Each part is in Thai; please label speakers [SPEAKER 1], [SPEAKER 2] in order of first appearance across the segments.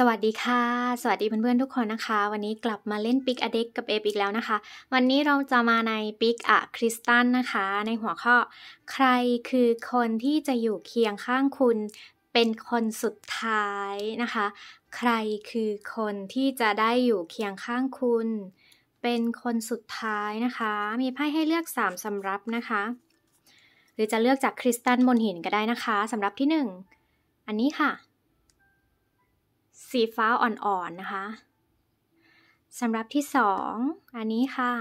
[SPEAKER 1] สวัสดีค่ะสวัสดีเพื่อนๆทุกคนนะคะ วันนี้กลับมาเล่นปิกอเด็กกับเอฟอีกแล้วนะคะ วันนี้เราจะมาในปิกอะคริสตันนะคะ ในหัวข้อใครคือคนที่จะอยู่เคียงข้างคุณ เป็นคนสุดท้ายนะคะ ใครคือคนที่จะได้อยู่เคียงข้างคุณ เป็นคนสุดท้ายนะคะ มีไพ่ให้เลือก 3สำรับนะคะหรือจะเลือกจากคริสตันบนหินก็ได้นะคะสำหรับที่ 1 อันนี้ค่ะสีฟ้าอ่อน ๆ นะคะ สำหรับที่สองอันนี้ค่ะ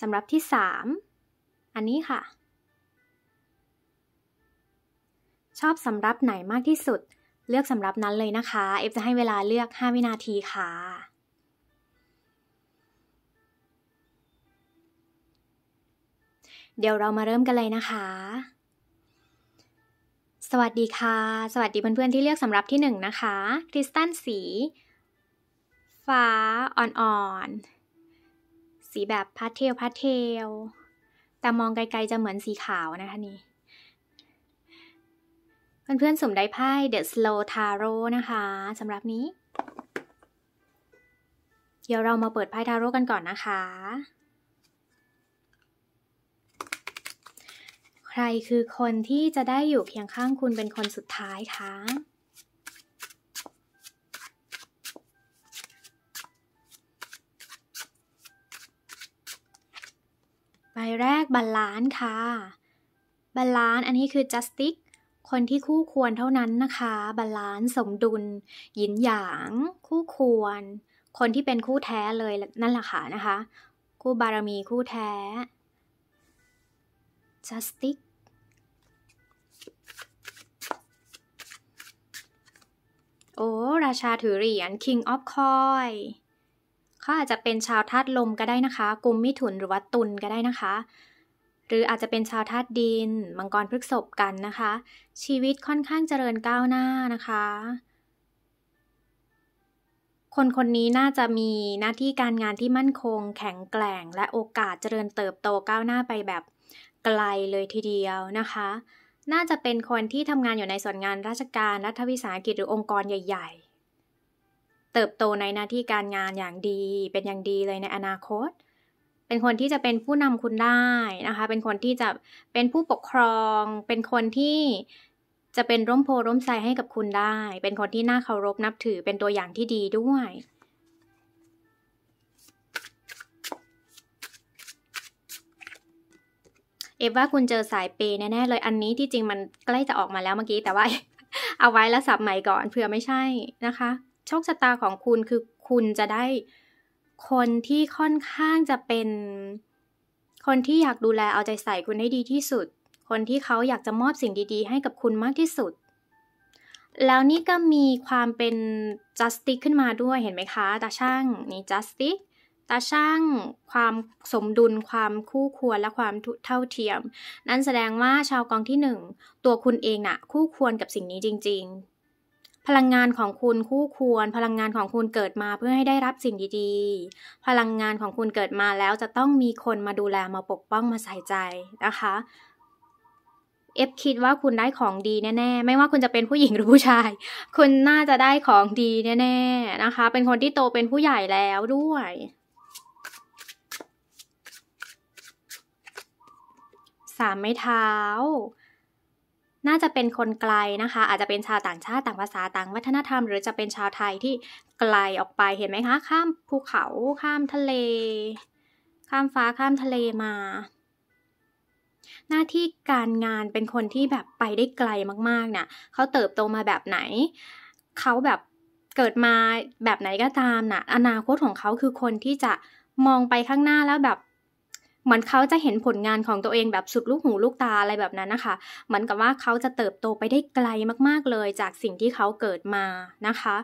[SPEAKER 1] สำหรับที่สามอันนี้ค่ะ ชอบสำหรับไหนมากที่สุด เลือกสำหรับนั้นเลยนะคะ เอฟจะให้เวลาเลือก 5 วินาทีค่ะ เดี๋ยวเรามาเริ่มกันเลยนะคะสวัสดีค่ะ สวัสดีเพื่อนๆที่เลือกสำหรับที่หนึ่งนะคะ คริสตัลสีฟ้าอ่อนๆสีแบบพาสเทลพาสเทลแต่มองไกลๆจะเหมือนสีขาวนะคะนี่เพื่อนๆสุมได้ไพ่ The Slow Tarot นะคะ สำหรับนี้ เดี๋ยวเรามาเปิดไพ่ทาโร่กันก่อนนะคะใครคือคนที่จะได้อยู่เพียงข้างคุณเป็นคนสุดท้ายคะใบแรกบาลาน์ค่ะบาลาน์อันนี้คือ justice คนที่คู่ควรเท่านั้นนะคะ บาลาน์สมดุลหยินหยาง คู่ควร คนที่เป็นคู่แท้เลย นั่นแหละค่ะนะคะ คู่บารมีคู่แท้จัสติกโอ้ราชาถือเหรียญ King of Coin เขาอาจจะเป็นชาวธาตุลมก็ได้นะคะ กุมมิถุนหรือว่าตุลก็ได้นะคะ หรืออาจจะเป็นชาวธาตุดิน มังกรพฤกษบกันนะคะ ชีวิตค่อนข้างเจริญก้าวหน้านะคะ คนคนนี้น่าจะมีหน้าที่การงานที่มั่นคง แข็งแกร่งและโอกาสเจริญเติบโตก้าวหน้าไปแบบไกลเลยทีเดียวนะคะ น่าจะเป็นคนที่ทำงานอยู่ในส่วนงานราชการ รัฐวิสาหกิจหรือองค์กรใหญ่ ๆ เติบโตในหน้าที่การงานอย่างดี เป็นอย่างดีเลยในอนาคต เป็นคนที่จะเป็นผู้นำคุณได้นะคะ เป็นคนที่จะเป็นผู้ปกครอง เป็นคนที่จะเป็นร่มโพร่มใสให้กับคุณได้ เป็นคนที่น่าเคารพนับถือเป็นตัวอย่างที่ดีด้วยเอฟว่าคุณเจอสายเปยแน่ ๆ เลยอันนี้ที่จริงมันใกล้จะออกมาแล้วเมื่อกี้แต่ว่าเอาไว้แล้วสับใหม่ก่อนเผื่อไม่ใช่นะคะโชคชะตาของคุณคือคุณจะได้คนที่ค่อนข้างจะเป็น คนที่อยากดูแลเอาใจใส่คุณให้ดีที่สุด คนที่เขาอยากจะมอบสิ่งดีๆ ให้กับคุณมากที่สุด แล้วนี่ก็มีความเป็น justice ขึ้นมาด้วยเห็นไหมคะตาช่างนี่ justice ตาช่างความสมดุลความคู่ควรและความเท่าเทียม นั่นแสดงว่าชาวกองที่หนึ่งตัวคุณเองนะ่ะ คู่ควรกับสิ่งนี้จริง ๆ พลังงานของคุณคู่ควร พลังงานของคุณเกิดมาเพื่อให้ได้รับสิ่งดี ๆ พลังงานของคุณเกิดมาแล้วจะต้องมีคนมาดูแลมาปกป้องมาใส่ใจนะคะ เอฟคิดว่าคุณได้ของดี แน่ๆไม่ว่าคุณจะเป็นผู้หญิงหรือผู้ชาย คุณน่าจะได้ของดีแน่ๆนะคะ เป็นคนที่โตเป็นผู้ใหญ่แล้วด้วยามไม้เท้า น่าจะเป็นคนไกลนะคะ อาจจะเป็นชาวต่างชาติต่างภาษาต่างวัฒนธรรม หรือจะเป็นชาวไทยที่ไกลออกไปเห็นไหมคะ ข้ามภูเขาข้ามทะเล ข้ามฟ้าข้ามทะเลมา หน้าที่การงานเป็นคนที่แบบไปได้ไกลมากๆเนะ่ะเขาเติบโตมาแบบไหน เขาแบบเกิดมาแบบไหนก็ตามนะ่ะอนาคตของเขาคือคนที่จะมองไปข้างหน้าแล้วแบบเหมือนเขาจะเห็นผลงานของตัวเองแบบสุดลูกหูลูกตาอะไรแบบนั้นนะคะ เหมือนกับว่าเขาจะเติบโตไปได้ไกลมากๆเลยจากสิ่งที่เขาเกิดมานะคะ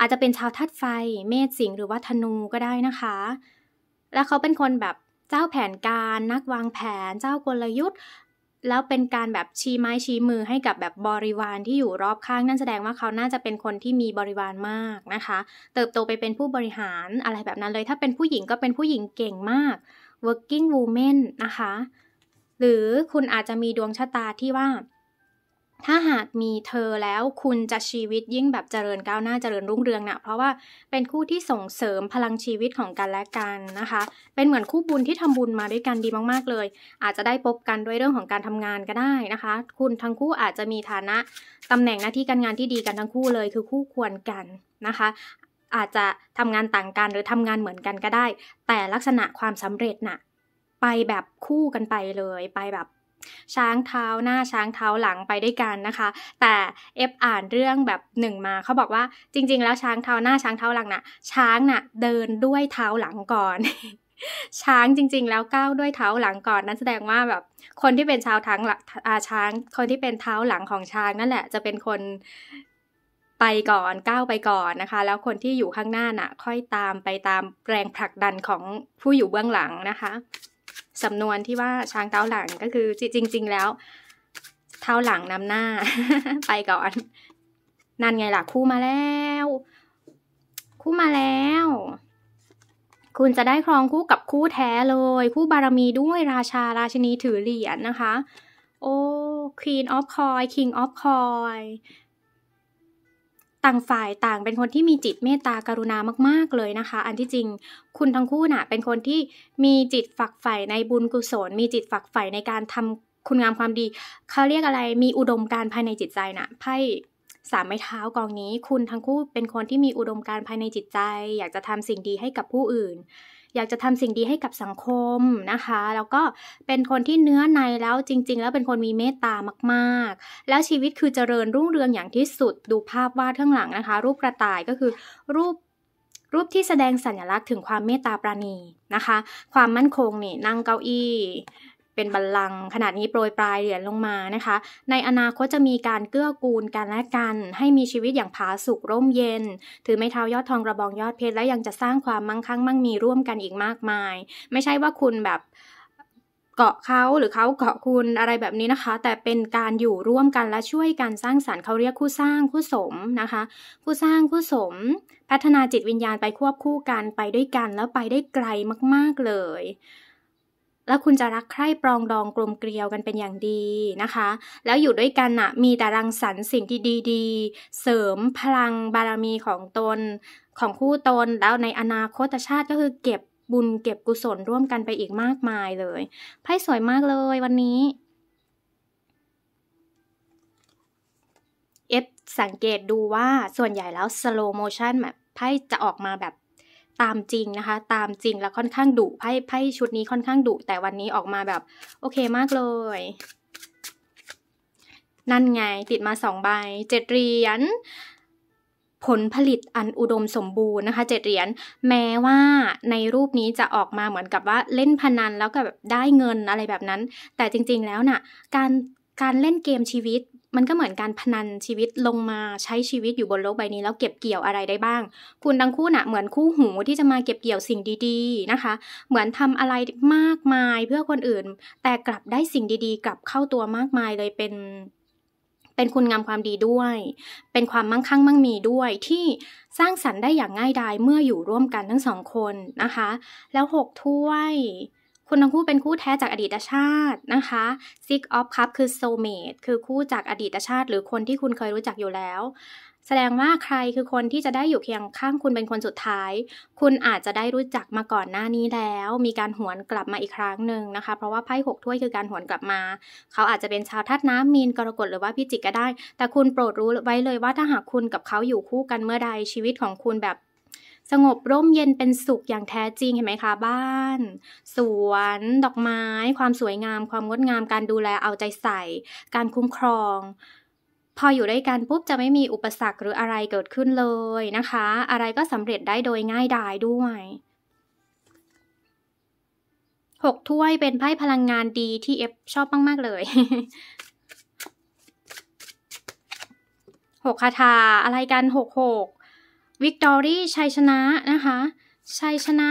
[SPEAKER 1] อาจจะเป็นชาวธาตุไฟ เมษสิงหรือว่าธนูก็ได้นะคะ แล้วเขาเป็นคนแบบเจ้าแผนการนักวางแผน เจ้ากลยุทธ์ แล้วเป็นการแบบชี้ไม้ชี้มือให้กับแบบบริวารที่อยู่รอบข้าง นั่นแสดงว่าเขาน่าจะเป็นคนที่มีบริวารมากนะคะ เติบโตไปเป็นผู้บริหารอะไรแบบนั้นเลย ถ้าเป็นผู้หญิงก็เป็นผู้หญิงเก่งมาก working woman นะคะ หรือคุณอาจจะมีดวงชะตาที่ว่า ถ้าหากมีเธอแล้วคุณจะชีวิตยิ่งแบบเจริญก้าวหน้าเจริญรุ่งเรืองนะเพราะว่าเป็นคู่ที่ส่งเสริมพลังชีวิตของกันและกันนะคะ เป็นเหมือนคู่บุญที่ทำบุญมาด้วยกันดีมาก ๆเลย อาจจะได้พบกันด้วยเรื่องของการทำงานก็ได้นะคะ คุณทั้งคู่อาจจะมีฐานะตำแหน่งหน้าที่การงานที่ดีกันทั้งคู่เลย คือคู่ควรกันนะคะอาจจะทำงานต่างกันหรือทำงานเหมือนกันก็ได้ แต่ลักษณะความสำเร็จนะ่ะ ไปแบบคู่กันไปเลยไปแบบ ช้างเท้าหน้าช้างเท้าหลังไปด้วยกันนะคะ แต่เอฟอ่านเรื่องแบบหนึ่งมาเขาบอกว่า จริง ๆ แล้วช้างเท้าหน้าช้างเท้าหลังนะ่ะ ช้างน่ะ เดินด้วยเท้าหลังก่อน ช้างจริง ๆ แล้วก้าวด้วยเท้าหลังก่อนนั้นแสดงว่าแบบคนที่เป็นชาวทั้งหลังอาช้าง คนที่เป็นเท้าหลังของช้างนั่นแหละ จะเป็นคนไปก่อนก้าวไปก่อนนะคะ แล้วคนที่อยู่ข้างหน้าน่ะ ค่อยตามไปตามแรงผลักดันของผู้อยู่เบื้องหลังนะคะสำนวนที่ว่าช้างเท้าหลังก็คือ จริงๆแล้ว เท้าหลังนำหน้าไปก่อน นั่นไงล่ะคู่มาแล้ว คู่มาแล้ว คุณจะได้ครองคู่กับคู่แท้เลย คู่บารมีด้วยราชาราชินีถือเหรียญนนะคะ โอ้ Queen of Coin King of Coin ต่างฝ่ายต่างเป็นคนที่มีจิตเมตตากรุณามากๆเลยนะคะ อันที่จริงคุณทั้งคู่น่ะเป็นคนที่มีจิตฝักใฝ่ในบุญกุศลมีจิตฝักใฝ่ในการทำคุณงามความดีเขาเรียกอะไรมีอุดมการภายในจิตใจนะ่ะไพ่สามไม้เท้ากองนี้ คุณทั้งคู่ เป็นคนที่มีอุดมการภายในจิตใจ อยากจะทำสิ่งดีให้กับผู้อื่นอยากจะทำสิ่งดีให้กับสังคมนะคะ แล้วก็เป็นคนที่เนื้อในแล้วจริง ๆ แล้วเป็นคนมีเมตตามากๆ แล้วชีวิตคือเจริญรุ่งเรืองอย่างที่สุด ดูภาพวาดข้างหลังนะคะ รูปกระต่ายก็คือรูปรูปที่แสดงสัญลักษณ์ถึงความเมตตาปราณีนะคะ ความมั่นคงนี่นั่งเก้าอี้เป็นบัลลังก์ขนาดนี้โปรยปลายเหรียญลงมานะคะ ในอนาคตจะมีการเกื้อกูลกันและกัน ให้มีชีวิตอย่างผาสุกร่มเย็นถือไม้เท้ายอดทองกระบองยอดเพชรและยังจะสร้างความมั่งคั่งมั่งมีร่วมกันอีกมากมาย ไม่ใช่ว่าคุณแบบเกาะเขาหรือเขาเกาะคุณอะไรแบบนี้นะคะ แต่เป็นการอยู่ร่วมกันและช่วยกันสร้างสารรค์เขาเรียกคู่สร้าง คู่สมนะคะคู่สร้างคู่สมพัฒนาจิตวิญญาณไปควบคู่กันไปด้วยกันแล้วไปได้ไกลมากๆเลยแล้วคุณจะรักใคร่ปรองดองกลมเกลียวกันเป็นอย่างดีนะคะ แล้วอยู่ด้วยกันอะมีแต่รังสรรค์สิ่งที่ดี ๆ เสริมพลังบารมีของตนของคู่ตน แล้วในอนาคตชาติก็คือเก็บบุญเก็บกุศลร่วมกันไปอีกมากมายเลย ไพ่สวยมากเลยวันนี้ เอฟสังเกตดูว่าส่วนใหญ่แล้วสโลโมชันแบบไพ่จะออกมาแบบตามจริงนะคะตามจริงแล้วค่อนข้างดุไพ่ไพ่ชุดนี้ค่อนข้างดุแต่วันนี้ออกมาแบบโอเคมากเลย นั่นไงติดมาสองใบเจ็ดเหรียญผลผลิตอันอุดมสมบูรณ์นะคะเจ็ดเหรียญแม้ว่าในรูปนี้จะออกมาเหมือนกับว่าเล่นพนันแล้วก็แบบได้เงินอะไรแบบนั้น แต่จริงๆแล้วนะ่ะการการเล่นเกมชีวิตมันก็เหมือนการพนันชีวิตลงมาใช้ชีวิตอยู่บนโลกใบนี้ แล้วเก็บเกี่ยวอะไรได้บ้าง คุณทั้งคู่นะ่ะเหมือนคู่หูที่จะมาเก็บเกี่ยวสิ่งดี ๆ นะคะ เหมือนทำอะไรมากมายเพื่อคนอื่น แต่กลับได้สิ่งดีๆกลับเข้าตัวมากมายเลยเป็น เป็นคุณงามความดีด้วย เป็นความมั่งคั่งมั่งมีด้วย ที่สร้างสรรค์ได้อย่างง่ายดายเมื่ออยู่ร่วมกันทั้งสองคนนะคะ แล้วหกถ้วยคุณทั้งคู่เป็นคู่แท้จากอดีตชาตินะคะ Six of Cup คือ soulmate คือคู่จากอดีตชาติ หรือคนที่คุณเคยรู้จักอยู่แล้ว แสดงว่าใครคือคนที่จะได้อยู่เคียงข้างคุณเป็นคนสุดท้าย คุณอาจจะได้รู้จักมาก่อนหน้านี้แล้ว มีการหวนกลับมาอีกครั้งหนึ่งนะคะ เพราะว่าไพ่หกถ้วยคือการหวนกลับมา เขาอาจจะเป็นชาวทัดน้ำมีนกรกฎหรือว่าพิจิกก็ได้ แต่คุณโปรดรู้ไว้เลยว่าถ้าหากคุณกับเขาอยู่คู่กันเมื่อใดชีวิตของคุณแบบสงบร่มเย็นเป็นสุขอย่างแท้จริงเห็นไหมคะ บ้าน สวน ดอกไม้ ความสวยงาม ความงดงามการดูแลเอาใจใส่ การคุ้มครอง พออยู่ด้วยกันปุ๊บจะไม่มีอุปสรรคหรืออะไรเกิดขึ้นเลยนะคะ อะไรก็สำเร็จได้โดยง่ายดายด้วยหกถ้วยเป็นไพ่พลังงานดีที่เอฟชอบมาก ๆ เลยหกคาถาอะไรกันหกหกวิกตอรี่ชัยชนะนะคะ ชัยชนะ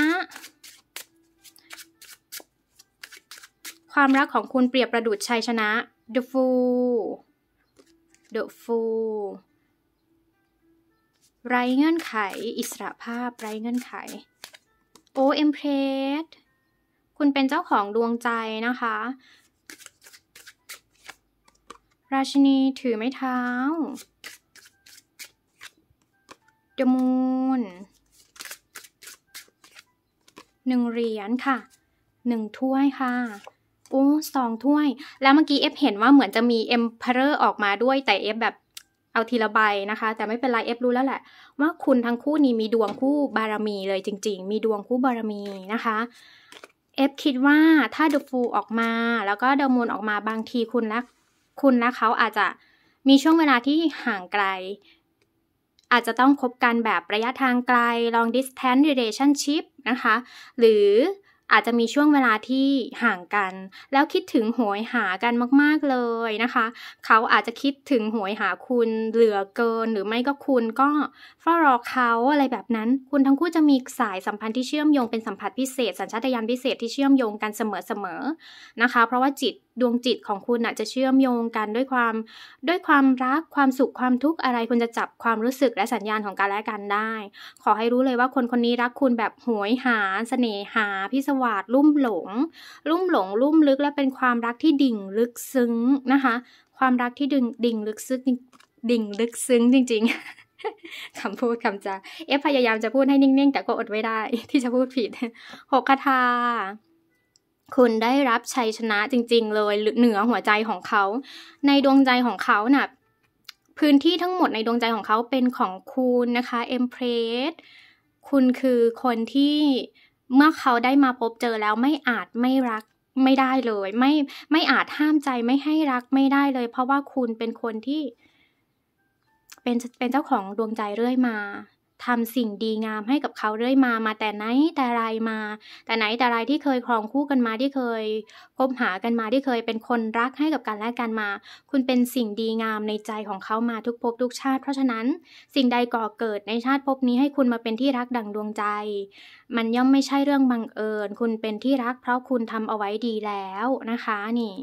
[SPEAKER 1] ความรักของคุณเปรียบประดุจชัยชนะ The Fool The Fool ไรเงื่อนไข อิสระภาพไรเงื่อนไข Oh empress คุณเป็นเจ้าของดวงใจนะคะ ราชินีถือไม้เท้าจ h e m o หนึ่งเหรียญค่ะ หนึ่งถ้วยค่ะ โอ้สองถ้วย แล้วเมื่อกี้เอฟเห็นว่าเหมือนจะมีเอ็มเพ r o r ออกมาด้วย แต่เอฟแบบเอาทีละใบนะคะ แต่ไม่เป็นไรเอฟรู้แล้วแหละ ว่าคุณทั้งคู่นี้มีดวงคู่บารมีเลยจริง ๆ มีดวงคู่บารมีนะคะ เอฟคิดว่าถ้าเดอฟูออกมา แล้วก็เดอมูนออกมาบางทีคุณและ คุณและเขาอาจจะมีช่วงเวลาที่ห่างไกลอาจจะต้องคบกันแบบระยะทางไกล long distance relationship นะคะ หรืออาจจะมีช่วงเวลาที่ห่างกัน แล้วคิดถึงหวยหากันมาก ๆ เลยนะคะ เขาอาจจะคิดถึงหวยหาคุณเหลือเกิน หรือไม่ก็คุณก็เฝ้ารอเขาอะไรแบบนั้น คุณทั้งคู่จะมีสายสัมพันธ์ที่เชื่อมโยงเป็นสัมผัสพิเศษ สัญชาตญาณพิเศษที่เชื่อมโยงกันเสมอๆนะคะ เพราะว่าจิตดวงจิตของคุณอะจะเชื่อมโยงกันด้วยความ ด้วยความรักความสุขความทุกข์อะไรคุณจะจับความรู้สึกและสัญญาณของการและกันได้ ขอให้รู้เลยว่าคนคนนี้รักคุณแบบ หวยหาสเสน่หาพิสวาสลุ่มหลง ลุ่มหลง ลุ่มลึกและเป็นความรักที่ดิ่งลึกซึ้งนะคะ ความรักที่ดิ่งดิ่ง ลึกซึ้งดิ่งลึกซึ้งจริง ๆคำพูดคำจาเอฟพยายามจะพูดให้นิ่ง ๆ แต่ก็อดไม่ได้ที่จะพูดผิดหกคาถาคุณได้รับชัยชนะจริง ๆ เลยเหนือหัวใจของเขา ในดวงใจของเขานะ่ะพื้นที่ทั้งหมดในดวงใจของเขาเป็นของคุณนะคะเอ็มเพรสคุณคือคนที่เมื่อเขาได้มาพบเจอแล้วไม่อาจไม่รักไม่ได้เลย ไม่ไม่อาจห้ามใจไม่ให้รักไม่ได้เลย เพราะว่าคุณเป็นคนที่เป็นเป็นเจ้าของดวงใจเรื่อยมาทำสิ่งดีงามให้กับเขาเรื่อยมา มา แต่ไหนแต่ไรมาแต่ไหนแต่ไรที่เคยครองคู่กันมาที่เคยคบหากันมาที่เคย เป็นคนรักให้กับกันและกันมา คุณเป็นสิ่งดีงามในใจของเขามาทุกภพทุกชาติเพราะฉะนั้น สิ่งใดก่อเกิดในชาติภพนี้ให้คุณมาเป็นที่รักดังดวงใจ มันย่อมไม่ใช่เรื่องบังเอิญ คุณเป็นที่รักเพราะคุณทำเอาไว้ดีแล้วนะคะนี่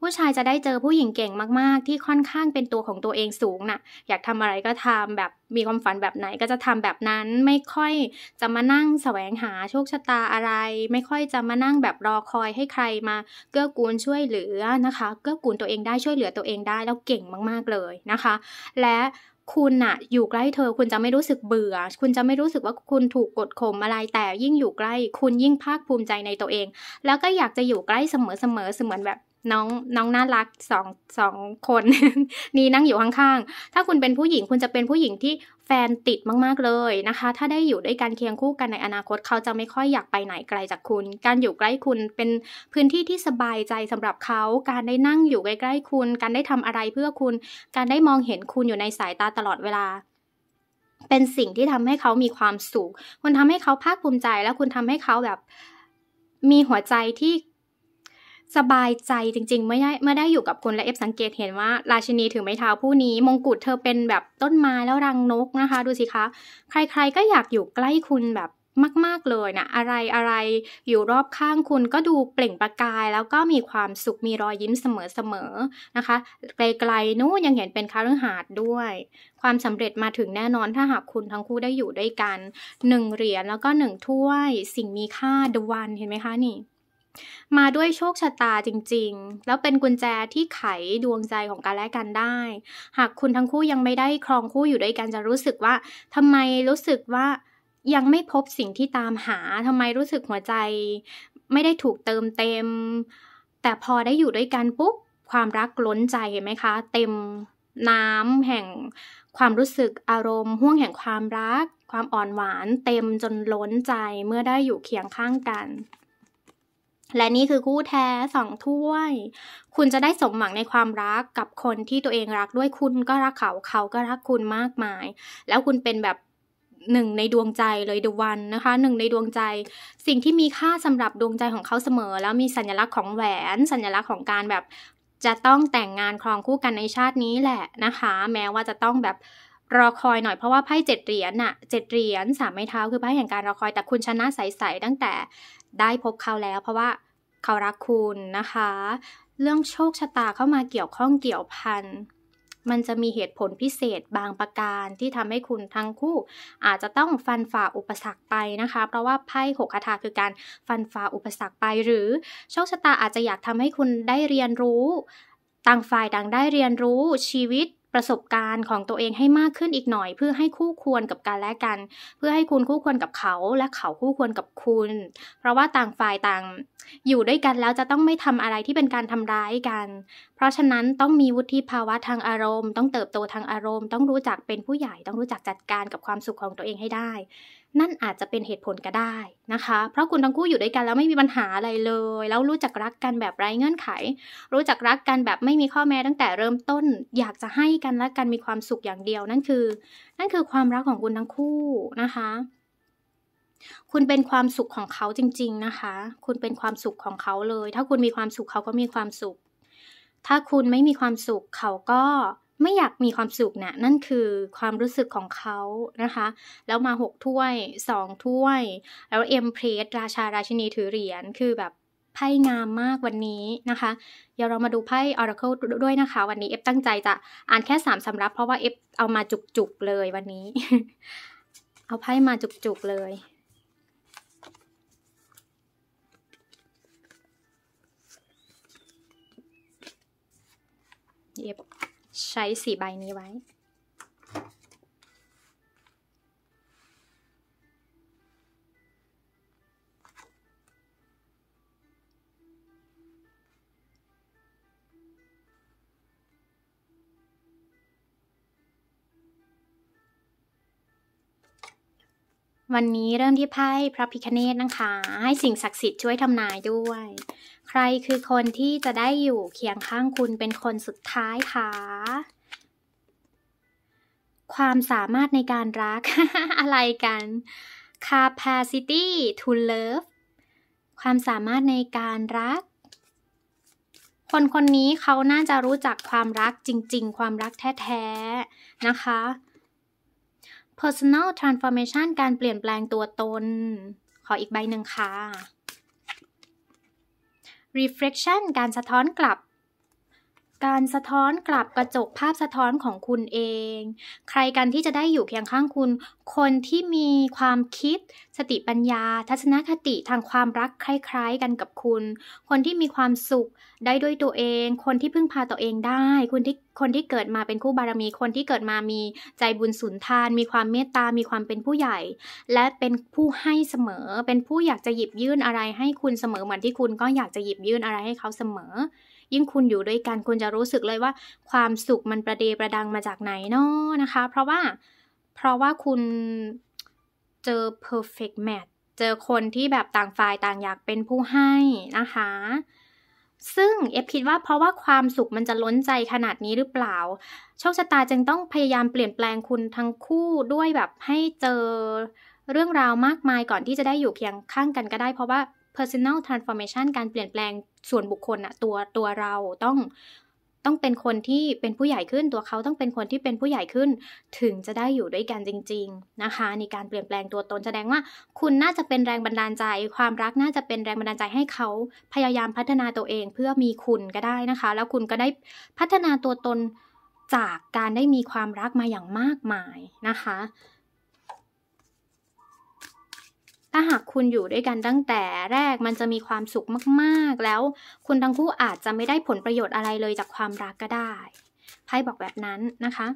[SPEAKER 1] ผู้ชายจะได้เจอผู้หญิงเก่งมากๆที่ค่อนข้างเป็นตัวของตัวเองสูงนะ่ะ อยากทำอะไรก็ทำแบบมีความฝันแบบไหน ก็จะทำแบบนั้น ไม่ค่อยจะมานั่งแสวงหาโชคชะตาอะไร ไม่ค่อยจะมานั่งแบบรอคอยให้ใครมา เกื้อกูลช่วยเหลือนะคะ เกื้อกูลตัวเองได้ช่วยเหลือตัวเองได้แล้วเก่งมากๆเลยนะคะ และคุณน่ะอยู่ใกล้เธอคุณจะไม่รู้สึกเบื่อ คุณจะไม่รู้สึกว่าคุณถูกกดข่มอะไรแต่ยิ่งอยู่ใกล้คุณยิ่งภาคภูมิใจในตัวเอง แล้วก็อยากจะอยู่ใกล้เสมอๆเสมือนแบบน้องน้องน่ารักสองสองคนนี่นั่งอยู่ข้างๆ ถ้าคุณเป็นผู้หญิงคุณจะเป็นผู้หญิงที่แฟนติดมากๆ เลยนะคะ ถ้าได้อยู่ด้วยกันเคียงคู่กันในอนาคต เขาจะไม่ค่อยอยากไปไหนไกลจากคุณ การอยู่ใกล้คุณเป็นพื้นที่ที่สบายใจสำหรับเขา การได้นั่งอยู่ใกล้ๆ คุณการได้ทำอะไรเพื่อคุณ การได้มองเห็นคุณอยู่ในสายตาตลอดเวลา เป็นสิ่งที่ทำให้เขามีความสุขคุณทำให้เขาภาคภูมิใจ และคุณทำให้เขาแบบมีหัวใจที่สบายใจจริงๆเมื่อได้เมื่อได้อยู่กับคุณและเอฟสังเกตเห็นว่าราชินีถือไม้เท้าผู้นี้มงกุฎเธอเป็นแบบต้นไม้แล้วรังนกนะคะดูสิคะ ใครๆก็อยากอยู่ใกล้คุณแบบมากๆเลยนะ อะไรอะไรอยู่รอบข้างคุณก็ดูเปล่งประกายแล้วก็มีความสุขมีรอยยิ้มเสมอๆนะคะ ไกลๆนู้นยังเห็นเป็นคารืหาดด้วย ความสำเร็จมาถึงแน่นอนถ้าหากคุณทั้งคู่ได้อยู่ด้วยกันหนึ่งเหรียญแล้วก็หนึ่งถ้วยสิ่งมีค่าดวันเห็นไหมคะนี่มาด้วยโชคชะตาจริงๆ แล้วเป็นกุญแจที่ไขดวงใจของกันและกันได้ หากคุณทั้งคู่ยังไม่ได้ครองคู่อยู่ด้วยกันจะรู้สึกว่าทำไมรู้สึกว่ายังไม่พบสิ่งที่ตามหาทำไมรู้สึกหัวใจไม่ได้ถูกเติมเต็ม แต่พอได้อยู่ด้วยกันปุ๊บความรักล้นใจเห็นไหมคะ เต็มน้ำแห่งความรู้สึกอารมณ์ห่วงแห่งความรัก ความอ่อนหวาน เต็มจนล้นใจเมื่อได้อยู่เคียงข้างกันและนี่คือคู่แท้สองถ้วย คุณจะได้สมหวังในความรักกับคนที่ตัวเองรักด้วยคุณก็รักเขาเขาก็รักคุณมากมาย แล้วคุณเป็นแบบหนึ่งในดวงใจเลยเดวันนะคะหนึ่งในดวงใจ สิ่งที่มีค่าสำหรับดวงใจของเขาเสมอ แล้วมีสัญลักษณ์ของแหวน สัญลักษณ์ของการแบบ จะต้องแต่งงานครองคู่กันในชาตินี้แหละนะคะ แม้ว่าจะต้องแบบรอคอยหน่อย เพราะว่าไพ่เจ็ดเหรียญน่ะเจ็ดเหรียญสามไม้เท้าคือไพ่แห่งการรอคอยแต่คุณชนะใสๆตั้งแต่ได้พบเขาแล้วเพราะว่าเขารักคุณนะคะ เรื่องโชคชะตาเข้ามาเกี่ยวข้องเกี่ยวพัน มันจะมีเหตุผลพิเศษบางประการที่ทำให้คุณทั้งคู่ อาจจะต้องฟันฝ่าอุปสรรคไปนะคะ เพราะว่าไพ่หกคาถาคือการฟันฝ่าอุปสรรคไป หรือ โชคชะตาอาจจะอยากทำให้คุณได้เรียนรู้ ต่างฝ่ายต่างได้เรียนรู้ชีวิตประสบการณ์ของตัวเองให้มากขึ้นอีกหน่อย เพื่อให้คู่ควรกับการและกัน เพื่อให้คุณคู่ควรกับเขาและเขาคู่ควรกับคุณ เพราะว่าต่างฝ่ายต่างอยู่ด้วยกัน แล้วจะต้องไม่ทำอะไรที่เป็นการทำร้ายกัน เพราะฉะนั้นต้องมีวุฒิภาวะทางอารมณ์ ต้องเติบโตทางอารมณ์ ต้องรู้จักเป็นผู้ใหญ่ต้องรู้จักจัดการกับความสุขของตัวเองให้ได้นั่นอาจจะเป็นเหตุผลก็ได้นะคะ เพราะคุณทั้งคู่อยู่ด้วยกันแล้วไม่มีปัญหาอะไรเลย แล้วรู้จักรักกันแบบไร้เงื่อนไข รู้จักรักกันแบบไม่มีข้อแม้ ตั้งแต่เริ่มต้น อยากจะให้กันและกันมีความสุขอย่างเดียว นั่นคือ นั่นคือความรักของคุณทั้งคู่นะคะ คุณเป็นความสุขของเขาจริง ๆ นะคะ คุณเป็นความสุขของเขาเลย ถ้าคุณมีความสุขเขาก็มีความสุข ถ้าคุณไม่มีความสุขเขาก็ไม่อยากมีความสุขนะ่ะนั่นคือความรู้สึกของเขานะคะ แล้วมาหกถ้วยสองถ้วย แล้วเอ็มเพรสราชาราชินีถือเหรียญ คือแบบไพ่งามมากวันนี้นะคะ เดี๋ยวเรามาดูไพ่ออร์เคิลด้วยนะคะ วันนี้เอฟตั้งใจจะอ่านแค่สามสำรับเพราะว่าเอฟเอามาจุกๆเลยวันนี้ เอาไพ่มาจุกๆเลยเอฟใช้สีใบนี้ไว้ วันนี้เริ่มที่ไพ่พระพิคเนตนะคะ ให้สิ่งศักดิ์สิทธิ์ช่วยทำนายด้วยใครคือคนที่จะได้อยู่เคียงข้างคุณเป็นคนสุดท้ายคะความสามารถในการรักอะไรกัน capacity to love ความสามารถในการรัก คนคนนี้เขาน่าจะรู้จักความรักจริง ๆ ความรักแท้ๆ นะคะ personal transformation การเปลี่ยนแปลงตัวตน ขออีกใบหนึ่งค่ะ reflection การสะท้อนกลับการสะท้อนกลับกระจกภาพสะท้อนของคุณเอง ใครกันที่จะได้อยู่เคียงข้างคุณ คนที่มีความคิด สติปัญญา ทัศนคติทางความรักคล้าย ๆ กันกับคุณ คนที่มีความสุขได้ด้วยตัวเอง คนที่พึ่งพาตัวเองได้คนที่คนที่เกิดมาเป็นคู่บารมี คนที่เกิดมามีใจบุญสุนทาน มีความเมตตามีความเป็นผู้ใหญ่ และเป็นผู้ให้เสมอ เป็นผู้อยากจะหยิบยื่นอะไรให้คุณเสมอเหมือนที่คุณก็อยากจะหยิบยื่นอะไรให้เขาเสมอยิ่งคุณอยู่ด้วยกันคุณจะรู้สึกเลยว่าความสุขมันประเดประดังมาจากไหนเนาะนะคะ เพราะว่าเพราะว่าคุณเจอ perfect match เจอคนที่แบบต่างฝ่ายต่างอยากเป็นผู้ให้นะคะซึ่งเอฟคิดว่าเพราะว่าความสุขมันจะล้นใจขนาดนี้หรือเปล่าโชคชะตาจึงต้องพยายามเปลี่ยนแปลงคุณทั้งคู่ด้วยแบบให้เจอเรื่องราวมากมายก่อนที่จะได้อยู่เคียงข้างกันก็ได้ เพราะว่า personal transformation การเปลี่ยนแปลงส่วนบุคคลอะตัวตัวเราต้องต้องเป็นคนที่เป็นผู้ใหญ่ขึ้นตัวเขาต้องเป็นคนที่เป็นผู้ใหญ่ขึ้น ถึงจะได้อยู่ด้วยกันจริง ๆนะคะ ในการเปลี่ยนแปลงตัวตนแสดงว่า คุณน่าจะเป็นแรงบันดาลใจ ความรักน่าจะเป็นแรงบันดาลใจให้เขาพยายามพัฒนาตัวเองเพื่อมีคุณก็ได้นะคะ แล้วคุณก็ได้พัฒนาตัวตนจากการได้มีความรักมาอย่างมากมายนะคะถ้าหากคุณอยู่ด้วยกันตั้งแต่แรกมันจะมีความสุขมาก ๆ แล้ว คุณทั้งคู่อาจจะไม่ได้ผลประโยชน์อะไรเลยจากความรักก็ได้ไพ่บอกแบบนั้นนะคะ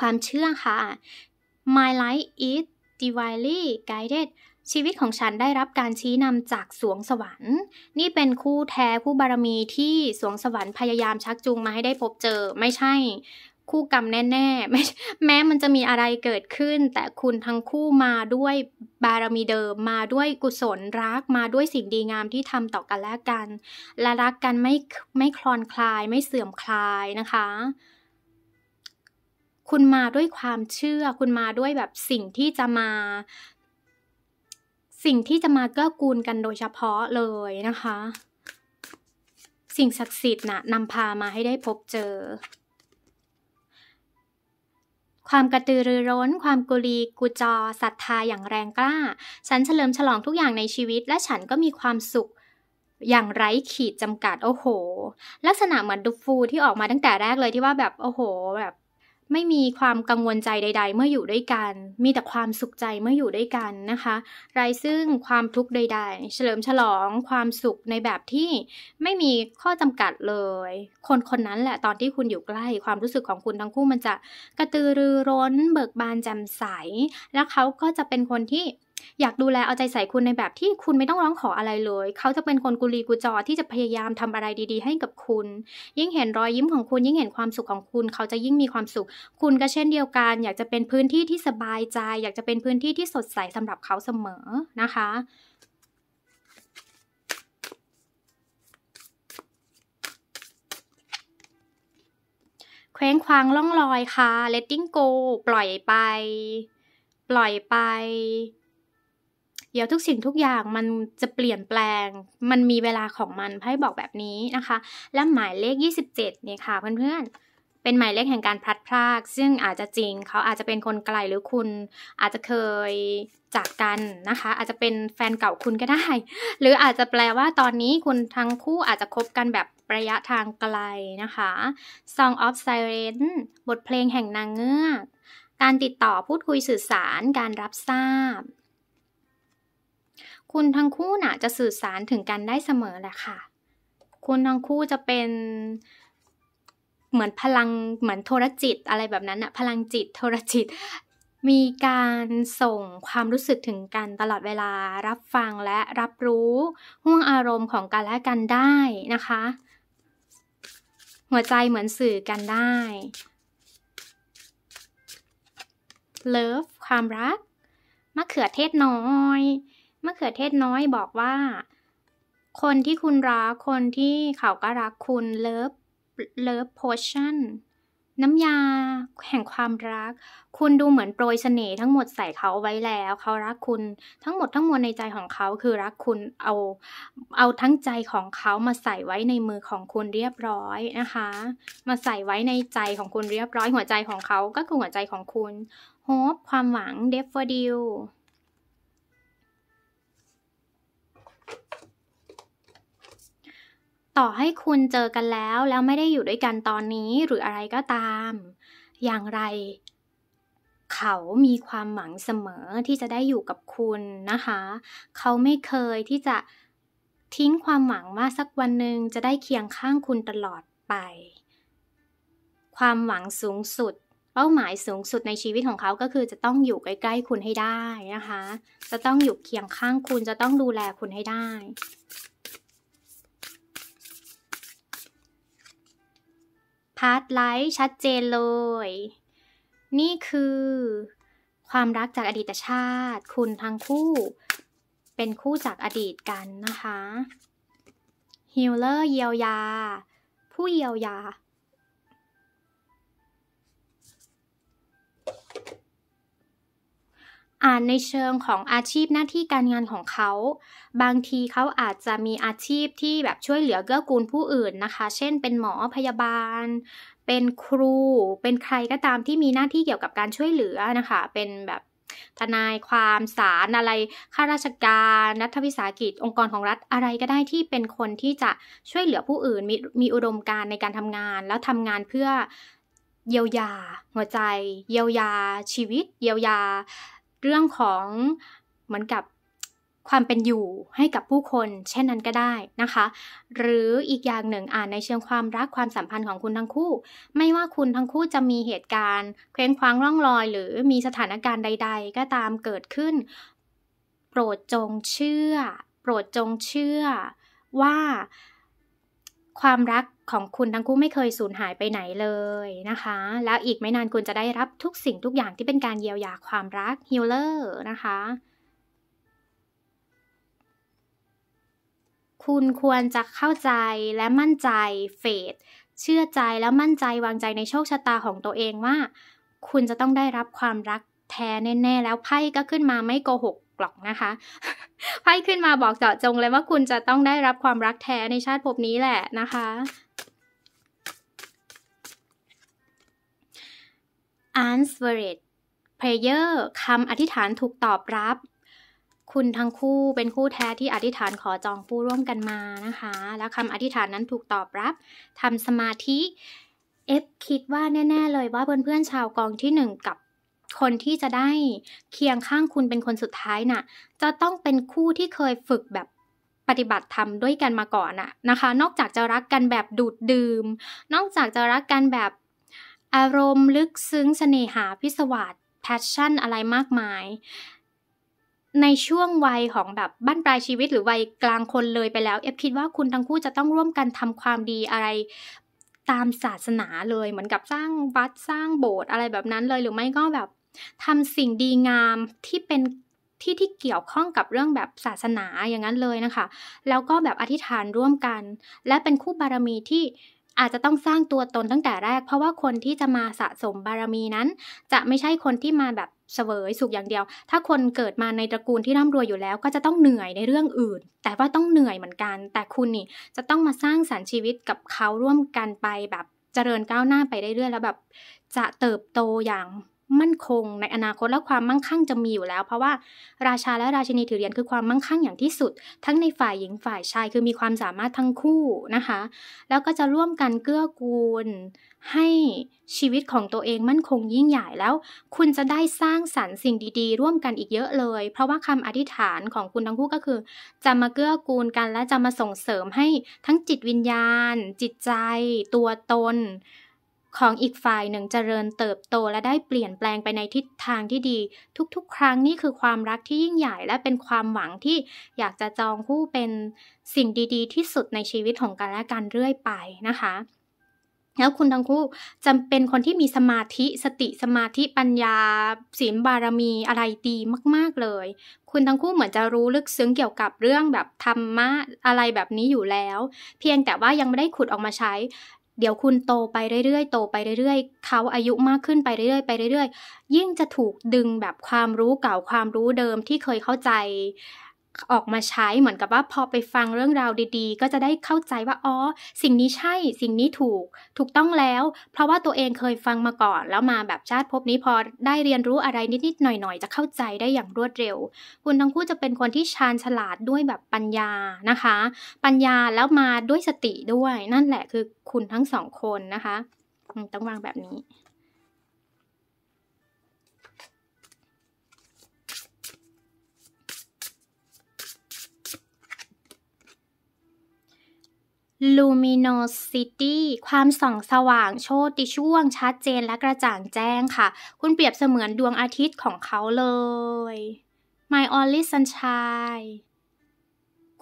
[SPEAKER 1] ความเชื่อค่ะ My life is divinely guided ชีวิตของฉันได้รับการชี้นำจากสวงสวรรค์ นี่เป็นคู่แท้คู่บารมีที่สวงสวรรค์พยายามชักจูงมาให้ได้พบเจอไม่ใช่คู่กรรมแน่ๆแม้แม้มันจะมีอะไรเกิดขึ้น แต่คุณทั้งคู่มาด้วยบารมีเดิมมาด้วยกุศลรักมาด้วยสิ่งดีงามที่ทำต่อกันและกัน และรักกันไม่ไม่คลอนคลายไม่เสื่อมคลายนะคะ คุณมาด้วยความเชื่อ คุณมาด้วยแบบสิ่งที่จะมา สิ่งที่จะมาเกื้อกูลกันโดยเฉพาะเลยนะคะ สิ่งศักดิ์สิทธิ์นะ่ะนำพามาให้ได้พบเจอความกระตือรือร้น ความกุลีกุจอศรัทธาอย่างแรงกล้า ฉันเฉลิมฉลองทุกอย่างในชีวิต และฉันก็มีความสุขอย่างไร้ขีดจำกัด โอ้โห ลักษณะเหมือนดูฟูที่ออกมาตั้งแต่แรกเลยที่ว่าแบบ โอ้โห แบบไม่มีความกังวลใจใด ๆ เมื่ออยู่ด้วยกัน มีแต่ความสุขใจเมื่ออยู่ด้วยกันนะคะไรซึ่งความทุกข์ใดๆ เฉลิมฉลองความสุขในแบบที่ไม่มีข้อจำกัดเลย คนคนนั้นแหละ ตอนที่คุณอยู่ใกล้ ความรู้สึกของคุณทั้งคู่มันจะ กระตือรือร้นเบิกบานแจ่มใส แล้วเขาก็จะเป็นคนที่อยากดูแล เอาใจใส่คุณในแบบที่คุณไม่ต้องร้องขออะไรเลย เขาจะเป็นคนกุลีกุจอที่จะพยายามทำอะไรดี ๆ ให้กับคุณ ยิ่งเห็นรอยยิ้มของคุณ ยิ่งเห็นความสุขของคุณ เขาจะยิ่งมีความสุข คุณก็เช่นเดียวกัน อยากจะเป็นพื้นที่ที่สบายใจ อยากจะเป็นพื้นที่ที่สดใสสำหรับเขาเสมอนะคะคว้งควางล่องลอยค่ะ letting go ปล่อยไป ปล่อยไปเดี๋ยวทุกสิ่งทุกอย่างมันจะเปลี่ยนแปลง มันมีเวลาของมันไพ่บอกแบบนี้นะคะ และหมายเลข 27เนี่ยค่ะเพื่อนๆ เป็นหมายเลขแห่งการพลัดพราก ซึ่งอาจจะจริง เขาอาจจะเป็นคนไกลหรือคุณอาจจะเคยจากกันนะคะ อาจจะเป็นแฟนเก่าคุณก็ได้ หรืออาจจะแปลว่าตอนนี้คุณทั้งคู่อาจจะคบกันแบบระยะทางไกลนะคะ Song of Siren บทเพลงแห่งนางเงือก การติดต่อพูดคุยสื่อสาร การรับทราบคุณทั้งคู่น่ะจะสื่อสารถึงกันได้เสมอแหละค่ะ คุณทั้งคู่จะเป็นเหมือนพลังเหมือนโทรจิตอะไรแบบนั้นอะพลังจิตโทรจิต มีการส่งความรู้สึกถึงกันตลอดเวลารับฟังและรับรู้ห่วงอารมณ์ของกันและกันได้นะคะ หัวใจเหมือนสื่อกันได้เลิฟความรักมะเขือเทศน้อยมะเขือเทศน้อยบอกว่า คนที่คุณรัก คนที่เขาก็รักคุณ เลิฟ เลิฟโพชั่นน้ำยา แห่งความรัก คุณดูเหมือนโปรยเสน่ห์ทั้งหมดใส่เขาไว้แล้ว เขารักคุณทั้งหมดทั้งมวลในใจของเขา คือรักคุณ เอา เอาทั้งใจของเขามาใส่ไว้ในมือของคุณเรียบร้อยนะคะ มาใส่ไว้ในใจของคุณเรียบร้อย หัวใจของเขา ก็คือหัวใจของคุณ โฮป ความหวังเดฟเฟอร์ดิลต่อให้คุณเจอกันแล้วแล้วไม่ได้อยู่ด้วยกันตอนนี้ หรืออะไรก็ตาม อย่างไร เขามีความหวังเสมอที่จะได้อยู่กับคุณนะคะ เขาไม่เคยที่จะทิ้งความหวังว่าสักวันหนึ่งจะได้เคียงข้างคุณตลอดไป ความหวังสูงสุด เป้าหมายสูงสุดในชีวิตของเขาก็คือจะต้องอยู่ใกล้ๆคุณให้ได้นะคะ จะต้องอยู่เคียงข้างคุณจะต้องดูแลคุณให้ได้พาร์ทไลท์ ชัดเจนเลย นี่คือ ความรักจากอดีตชาติ คุณทั้งคู่ เป็นคู่จากอดีตกันนะคะฮิลเลอร์เยียวยา ผู้เยียวยาอ่านในเชิงของอาชีพหน้าที่การงานของเขา บางทีเขาอาจจะมีอาชีพที่แบบช่วยเหลือเกื้อกูลผู้อื่นนะคะ เช่น เป็นหมอพยาบาล เป็นครู เป็นใครก็ตามที่มีหน้าที่เกี่ยวกับการช่วยเหลือนะคะ เป็นแบบทนายความศาลอะไรข้าราชการนักวิสาหกิจ องค์กรของรัฐอะไรก็ได้ที่เป็นคนที่จะช่วยเหลือผู้อื่นมีมีอุดมการในการทำงาน แล้วทำงานเพื่อเยียวยา หัวใจ เยียวยา ชีวิต เยียวยาเรื่องของเหมือนกับความเป็นอยู่ให้กับผู้คน เช่นนั้นก็ได้นะคะ หรืออีกอย่างหนึ่งอ่านในเชิงความรักความสัมพันธ์ของคุณทั้งคู่ ไม่ว่าคุณทั้งคู่จะมีเหตุการณ์ เคว้งคว้างร่องรอย หรือมีสถานการณ์ใด ๆ ก็ตามเกิดขึ้น โปรดจงเชื่อ โปรดจงเชื่อว่าความรักของคุณทั้งคู่ไม่เคยสูญหายไปไหนเลย นะคะ แล้วอีกไม่นานคุณจะได้รับทุกสิ่งทุกอย่างที่เป็นการเยียวยาความรักฮิลเลอร์นะคะ คุณควรจะเข้าใจและมั่นใจเฟด เชื่อใจและมั่นใจวางใจในโชคชะตาของตัวเองว่าคุณจะต้องได้รับความรักแท้แน่ๆแล้วไพ่ก็ขึ้นมาไม่โกหกกหรอกนะคะ ไพ่ขึ้นมาบอกเจาะจงเลยว่าคุณจะต้องได้รับความรักแท้ในชาติภพนี้แหละนะคะอันสเวรตเพลเยอร์คำอธิษฐานถูกตอบรับ คุณทั้งคู่เป็นคู่แท้ที่อธิษฐานขอจองคู่ร่วมกันมา นะคะ แล้วคำอธิษฐานนั้นถูกตอบรับทำสมาธิ เอฟคิดว่าแน่ๆเลยว่าเพื่อนๆชาวกองที่หนึ่งกับคนที่จะได้เคียงข้างคุณเป็นคนสุดท้ายนะ่ะจะต้องเป็นคู่ที่เคยฝึกแบบปฏิบัติธรรมด้วยกันมาก่อนอะนะคะนอกจากจะรักกันแบบดูดดื่ม นอกจากจะรักกันแบบอารมณ์ลึกซึ้งสเสน่หาพิศวาสแพชชั่นอะไรมากมาย ในช่วงวัยของแบบบ้านปลายชีวิตหรือวัยกลางคนเลยไปแล้ว เอฟคิดว่าคุณทั้งคู่จะต้องร่วมกันทำความดีอะไร ตามศาสนาเลยเหมือนกับสร้างวัดสร้างโบสถ์อะไรแบบนั้นเลยหรือไม่ก็แบบทำสิ่งดีงามที่เป็นที่ที่เกี่ยวข้องกับเรื่องแบบศาสนาอย่างนั้นเลยนะคะ แล้วก็แบบอธิษฐานร่วมกัน และเป็นคู่บารมีที่อาจจะต้องสร้างตัวตนตั้งแต่แรก เพราะว่าคนที่จะมาสะสมบารมีนั้น จะไม่ใช่คนที่มาแบบเสวยสุขอย่างเดียว ถ้าคนเกิดมาในตระกูลที่ร่ำรวยอยู่แล้ว ก็จะต้องเหนื่อยในเรื่องอื่น แต่ว่าต้องเหนื่อยเหมือนกัน แต่คุณนี่จะต้องมาสร้างสรรค์ชีวิตกับเขาร่วมกันไปแบบเจริญก้าวหน้าไปเรื่อยๆ แล้วแบบจะเติบโตอย่างมั่นคงในอนาคตและความมั่งคั่งจะมีอยู่แล้ว เพราะว่าราชาและราชินีถือเหรียญคือความมั่งคั่งอย่างที่สุด ทั้งในฝ่ายหญิงฝ่ายชายคือมีความสามารถทั้งคู่นะคะ แล้วก็จะร่วมกันเกื้อกูล ให้ชีวิตของตัวเองมั่นคงยิ่งใหญ่แล้ว คุณจะได้สร้างสรรค์สิ่งดีๆ ร่วมกันอีกเยอะเลย เพราะว่าคำอธิษฐานของคุณทั้งคู่ก็คือจะมาเกื้อกูลกันและจะมาส่งเสริมให้ทั้งจิตวิญญาณ จิตใจ ตัวตนของอีกฝ่ายหนึ่งเจริญเติบโตและได้เปลี่ยนแปลงไปในทิศทางที่ดี ทุกๆ ครั้งนี่คือความรักที่ยิ่งใหญ่ และเป็นความหวังที่อยากจะจองคู่เป็นสิ่งดี ๆ ที่สุดในชีวิตของกันและกันเรื่อยไปนะคะ แล้วคุณทั้งคู่จำเป็นคนที่มีสมาธิสติสมาธิปัญญาศีลบารมีอะไรดีมากๆเลย คุณทั้งคู่เหมือนจะรู้ลึกซึ้งเกี่ยวกับเรื่องแบบธรรมะอะไรแบบนี้อยู่แล้ว เพียงแต่ว่ายังไม่ได้ขุดออกมาใช้เดี๋ยวคุณโตไปเรื่อยๆ โตไปเรื่อยๆ เขาอายุมากขึ้นไปเรื่อยๆ ไปเรื่อยๆ ยิ่งจะถูกดึงแบบความรู้เก่า ความรู้เดิมที่เคยเข้าใจออกมาใช้เหมือนกับว่าพอไปฟังเรื่องราวดีๆ ก็จะได้เข้าใจว่าอ๋อสิ่งนี้ใช่สิ่งนี้ถูก ถูกต้องแล้วเพราะว่าตัวเองเคยฟังมาก่อนแล้วมาแบบชาติพบนี้พอได้เรียนรู้อะไรนิดๆหน่อยๆ จะเข้าใจได้อย่างรวดเร็ว คุณทั้งคู่จะเป็นคนที่ชาญฉลาดด้วยแบบปัญญานะคะ ปัญญาแล้วมาด้วยสติด้วย นั่นแหละคือคุณทั้งสองคนนะคะต้องวางแบบนี้ luminosity ความส่อง สว่างโชติช่วง ชัดเจน และกระจ่างแจ้งค่ะ คุณเปรียบเสมือนดวงอาทิตย์ของเขาเลย my only sunshine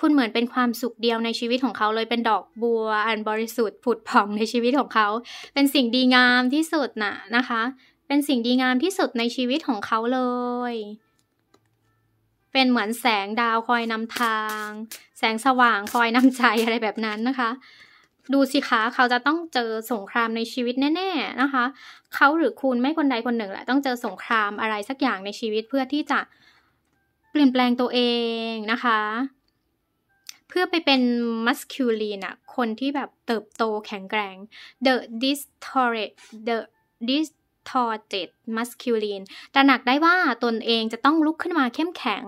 [SPEAKER 1] คุณเหมือนเป็นความสุขเดียวในชีวิตของเขาเลยเป็นดอกบัว อันบริสุทธิ์ผุดผ่องในชีวิตของเขา เป็นสิ่งดีงามที่สุดนะนะคะ เป็นสิ่งดีงามที่สุดในชีวิตของเขาเลยเป็นเหมือนแสงดาวคอยนำทาง แสงสว่างคอยนำใจอะไรแบบนั้นนะคะ ดูสิคะ เขาจะต้องเจอสงครามในชีวิตแน่ๆนะคะ เขาหรือคุณไม่คนใดคนหนึ่งแหละ ต้องเจอสงครามอะไรสักอย่างในชีวิตเพื่อที่จะเปลี่ยนแปลงตัวเองนะคะ เพื่อไปเป็นมัสคิวลีนอะคนที่แบบเติบโตแข็งแกร่ง the distorted the dis ทอเจ็ดมัสคิวลีนตระหนักได้ว่าตนเองจะต้องลุกขึ้นมาเข้มแข็ง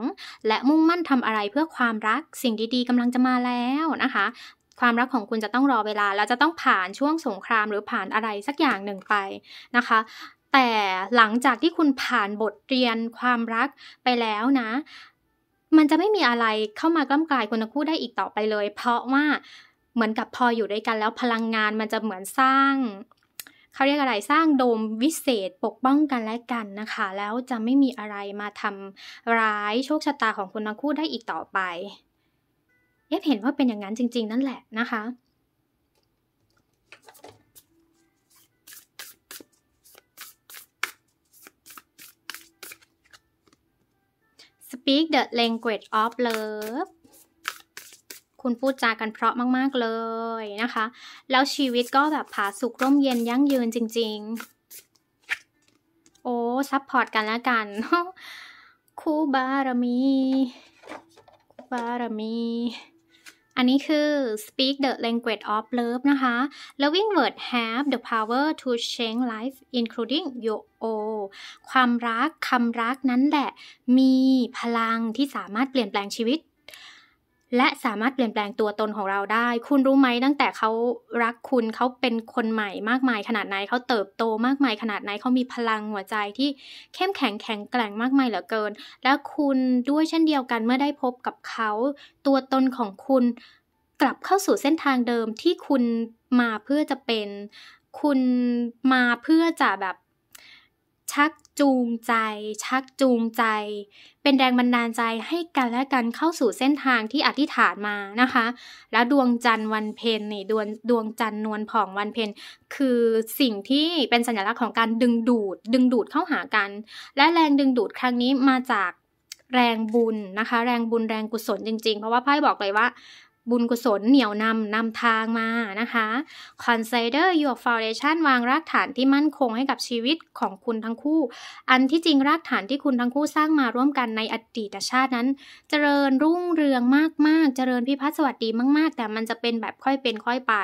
[SPEAKER 1] และมุ่งมั่นทำอะไรเพื่อความรักสิ่งดีๆกำลังจะมาแล้วนะคะ ความรักของคุณจะต้องรอเวลาแล้วจะต้องผ่านช่วงสงครามหรือผ่านอะไรสักอย่างหนึ่งไปนะคะ แต่หลังจากที่คุณผ่านบทเรียนความรักไปแล้วนะมันจะไม่มีอะไรเข้ามากล้ากลายคนทัคู่ได้อีกต่อไปเลย เพราะว่าเหมือนกับพออยู่ด้วยกันแล้วพลังงานมันจะเหมือนสร้างเขาเรียกอะไรสร้างโดมวิเศษปกป้องกันและกันนะคะ แล้วจะไม่มีอะไรมาทำร้ายโชคชะตาของคุณทั้งคู่ได้อีกต่อไปเอฟเห็นว่าเป็นอย่างนั้นจริงๆนั่นแหละนะคะ Speak the language of love คุณพูดจากันเพราะมาก ๆ เลยนะคะ แล้วชีวิตก็แบบผาสุกร่มเย็นยั่งยืนจริง ๆ โอ้ซัพพอร์ตกันแล้วกัน คู่บารมี บารมี อันนี้คือ speak the language of love นะคะ loving word have the power to change life including your own ความรักคำรักนั้นแหละ มีพลังที่สามารถเปลี่ยนแปลงชีวิตและสามารถเปลี่ยนแปลงตัวตนของเราได้ คุณรู้ไหมตั้งแต่เขารักคุณเขาเป็นคนใหม่มากมายขนาดไหนเขาเติบโตมากมายขนาดไหนเขามีพลังหัวใจที่เข้มแข็งแข็งแกร่งมากมายเหลือเกิน และคุณด้วยเช่นเดียวกันเมื่อได้พบกับเขาตัวตนของคุณกลับเข้าสู่เส้นทางเดิมที่คุณมาเพื่อจะเป็นคุณมาเพื่อจะแบบชักจูงใจ ชักจูงใจ เป็นแรงบันดาลใจให้กันและกันเข้าสู่เส้นทางที่อธิษฐานมานะคะ แล้วดวงจันทร์วันเพนนี่ดวงดวงจันทร์นวลผ่องวันเพนคือสิ่งที่เป็นสัญลักษณ์ของการดึงดูด ดึงดูดเข้าหากันและแรงดึงดูดครั้งนี้มาจากแรงบุญนะคะ แรงบุญแรงกุศลจริงๆเพราะว่าไพ่บอกเลยว่าบุญกุศลเหนี่ยวนำนำทางมานะคะ consider your foundation วางรากฐานที่มั่นคงให้กับชีวิตของคุณทั้งคู่ อันที่จริงรากฐานที่คุณทั้งคู่สร้างมาร่วมกันในอดีตชาตินั้น เจริญรุ่งเรืองมากๆ เจริญพิพัฒน์สวัสดีมากๆ แต่มันจะเป็นแบบค่อยเป็นค่อยไป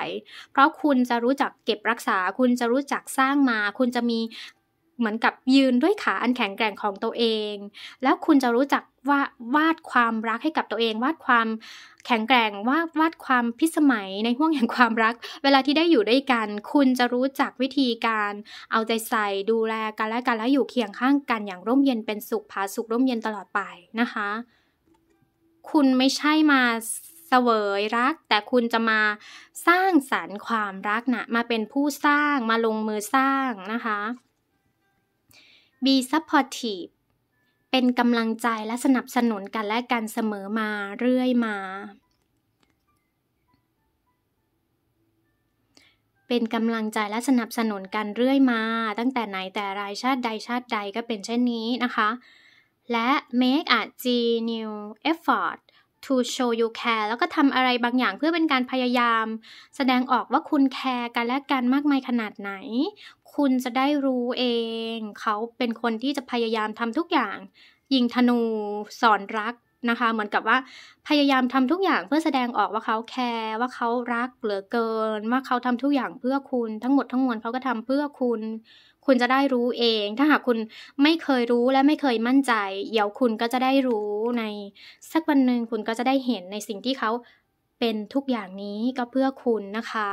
[SPEAKER 1] เพราะคุณจะรู้จักเก็บรักษาคุณจะรู้จักสร้างมาคุณจะมีเหมือนกับยืนด้วยขาอันแข็งแกร่งของตัวเอง แล้วคุณจะรู้จักวาวาดความรักให้กับตัวเอง วาดความแข็งแกร่งวาดวาดความพิสมัยในห่วงแห่งความรัก เวลาที่ได้อยู่ด้วยกัน คุณจะรู้จักวิธีการเอาใจใส่ดูแลกันและกัน และอยู่เคียงข้างกันอย่างร่มเย็นเป็นสุข ผาสุขร่มเย็นตลอดไปนะคะ คุณไม่ใช่มาเสวยรัก แต่คุณจะมาสร้างสารรค์ความรักนะ่ะมาเป็นผู้สร้าง มาลงมือสร้างนะคะ be supportive เป็นกำลังใจและสนับสนุนกันและกันเสมอมาเรื่อยมา เป็นกำลังใจและสนับสนุนกันเรื่อยมา ตั้งแต่ไหนแต่รายชาติใดชาติใดก็เป็นเช่นนี้นะคะ และ make a genuine effort to show you care แล้วก็ทำอะไรบางอย่างเพื่อเป็นการพยายามแสดงออกว่าคุณแคร์กันและกันมากมายขนาดไหนคุณจะได้รู้เอง เขาเป็นคนที่จะพยายามทำทุกอย่าง ยิงธนู สอนรักนะคะ เหมือนกับว่าพยายามทำทุกอย่างเพื่อแสดงออกว่าเขาแคร์ว่าเขารักเหลือเกิน ว่าเขาทำทุกอย่างเพื่อคุณทั้งหมดทั้งมวลเขาก็ทำเพื่อคุณ คุณจะได้รู้เอง ถ้าหากคุณไม่เคยรู้และไม่เคยมั่นใจ เดี๋ยวคุณก็จะได้รู้ในสักวันหนึ่งคุณก็จะได้เห็นในสิ่งที่เขาเป็นทุกอย่างนี้ก็เพื่อคุณนะคะ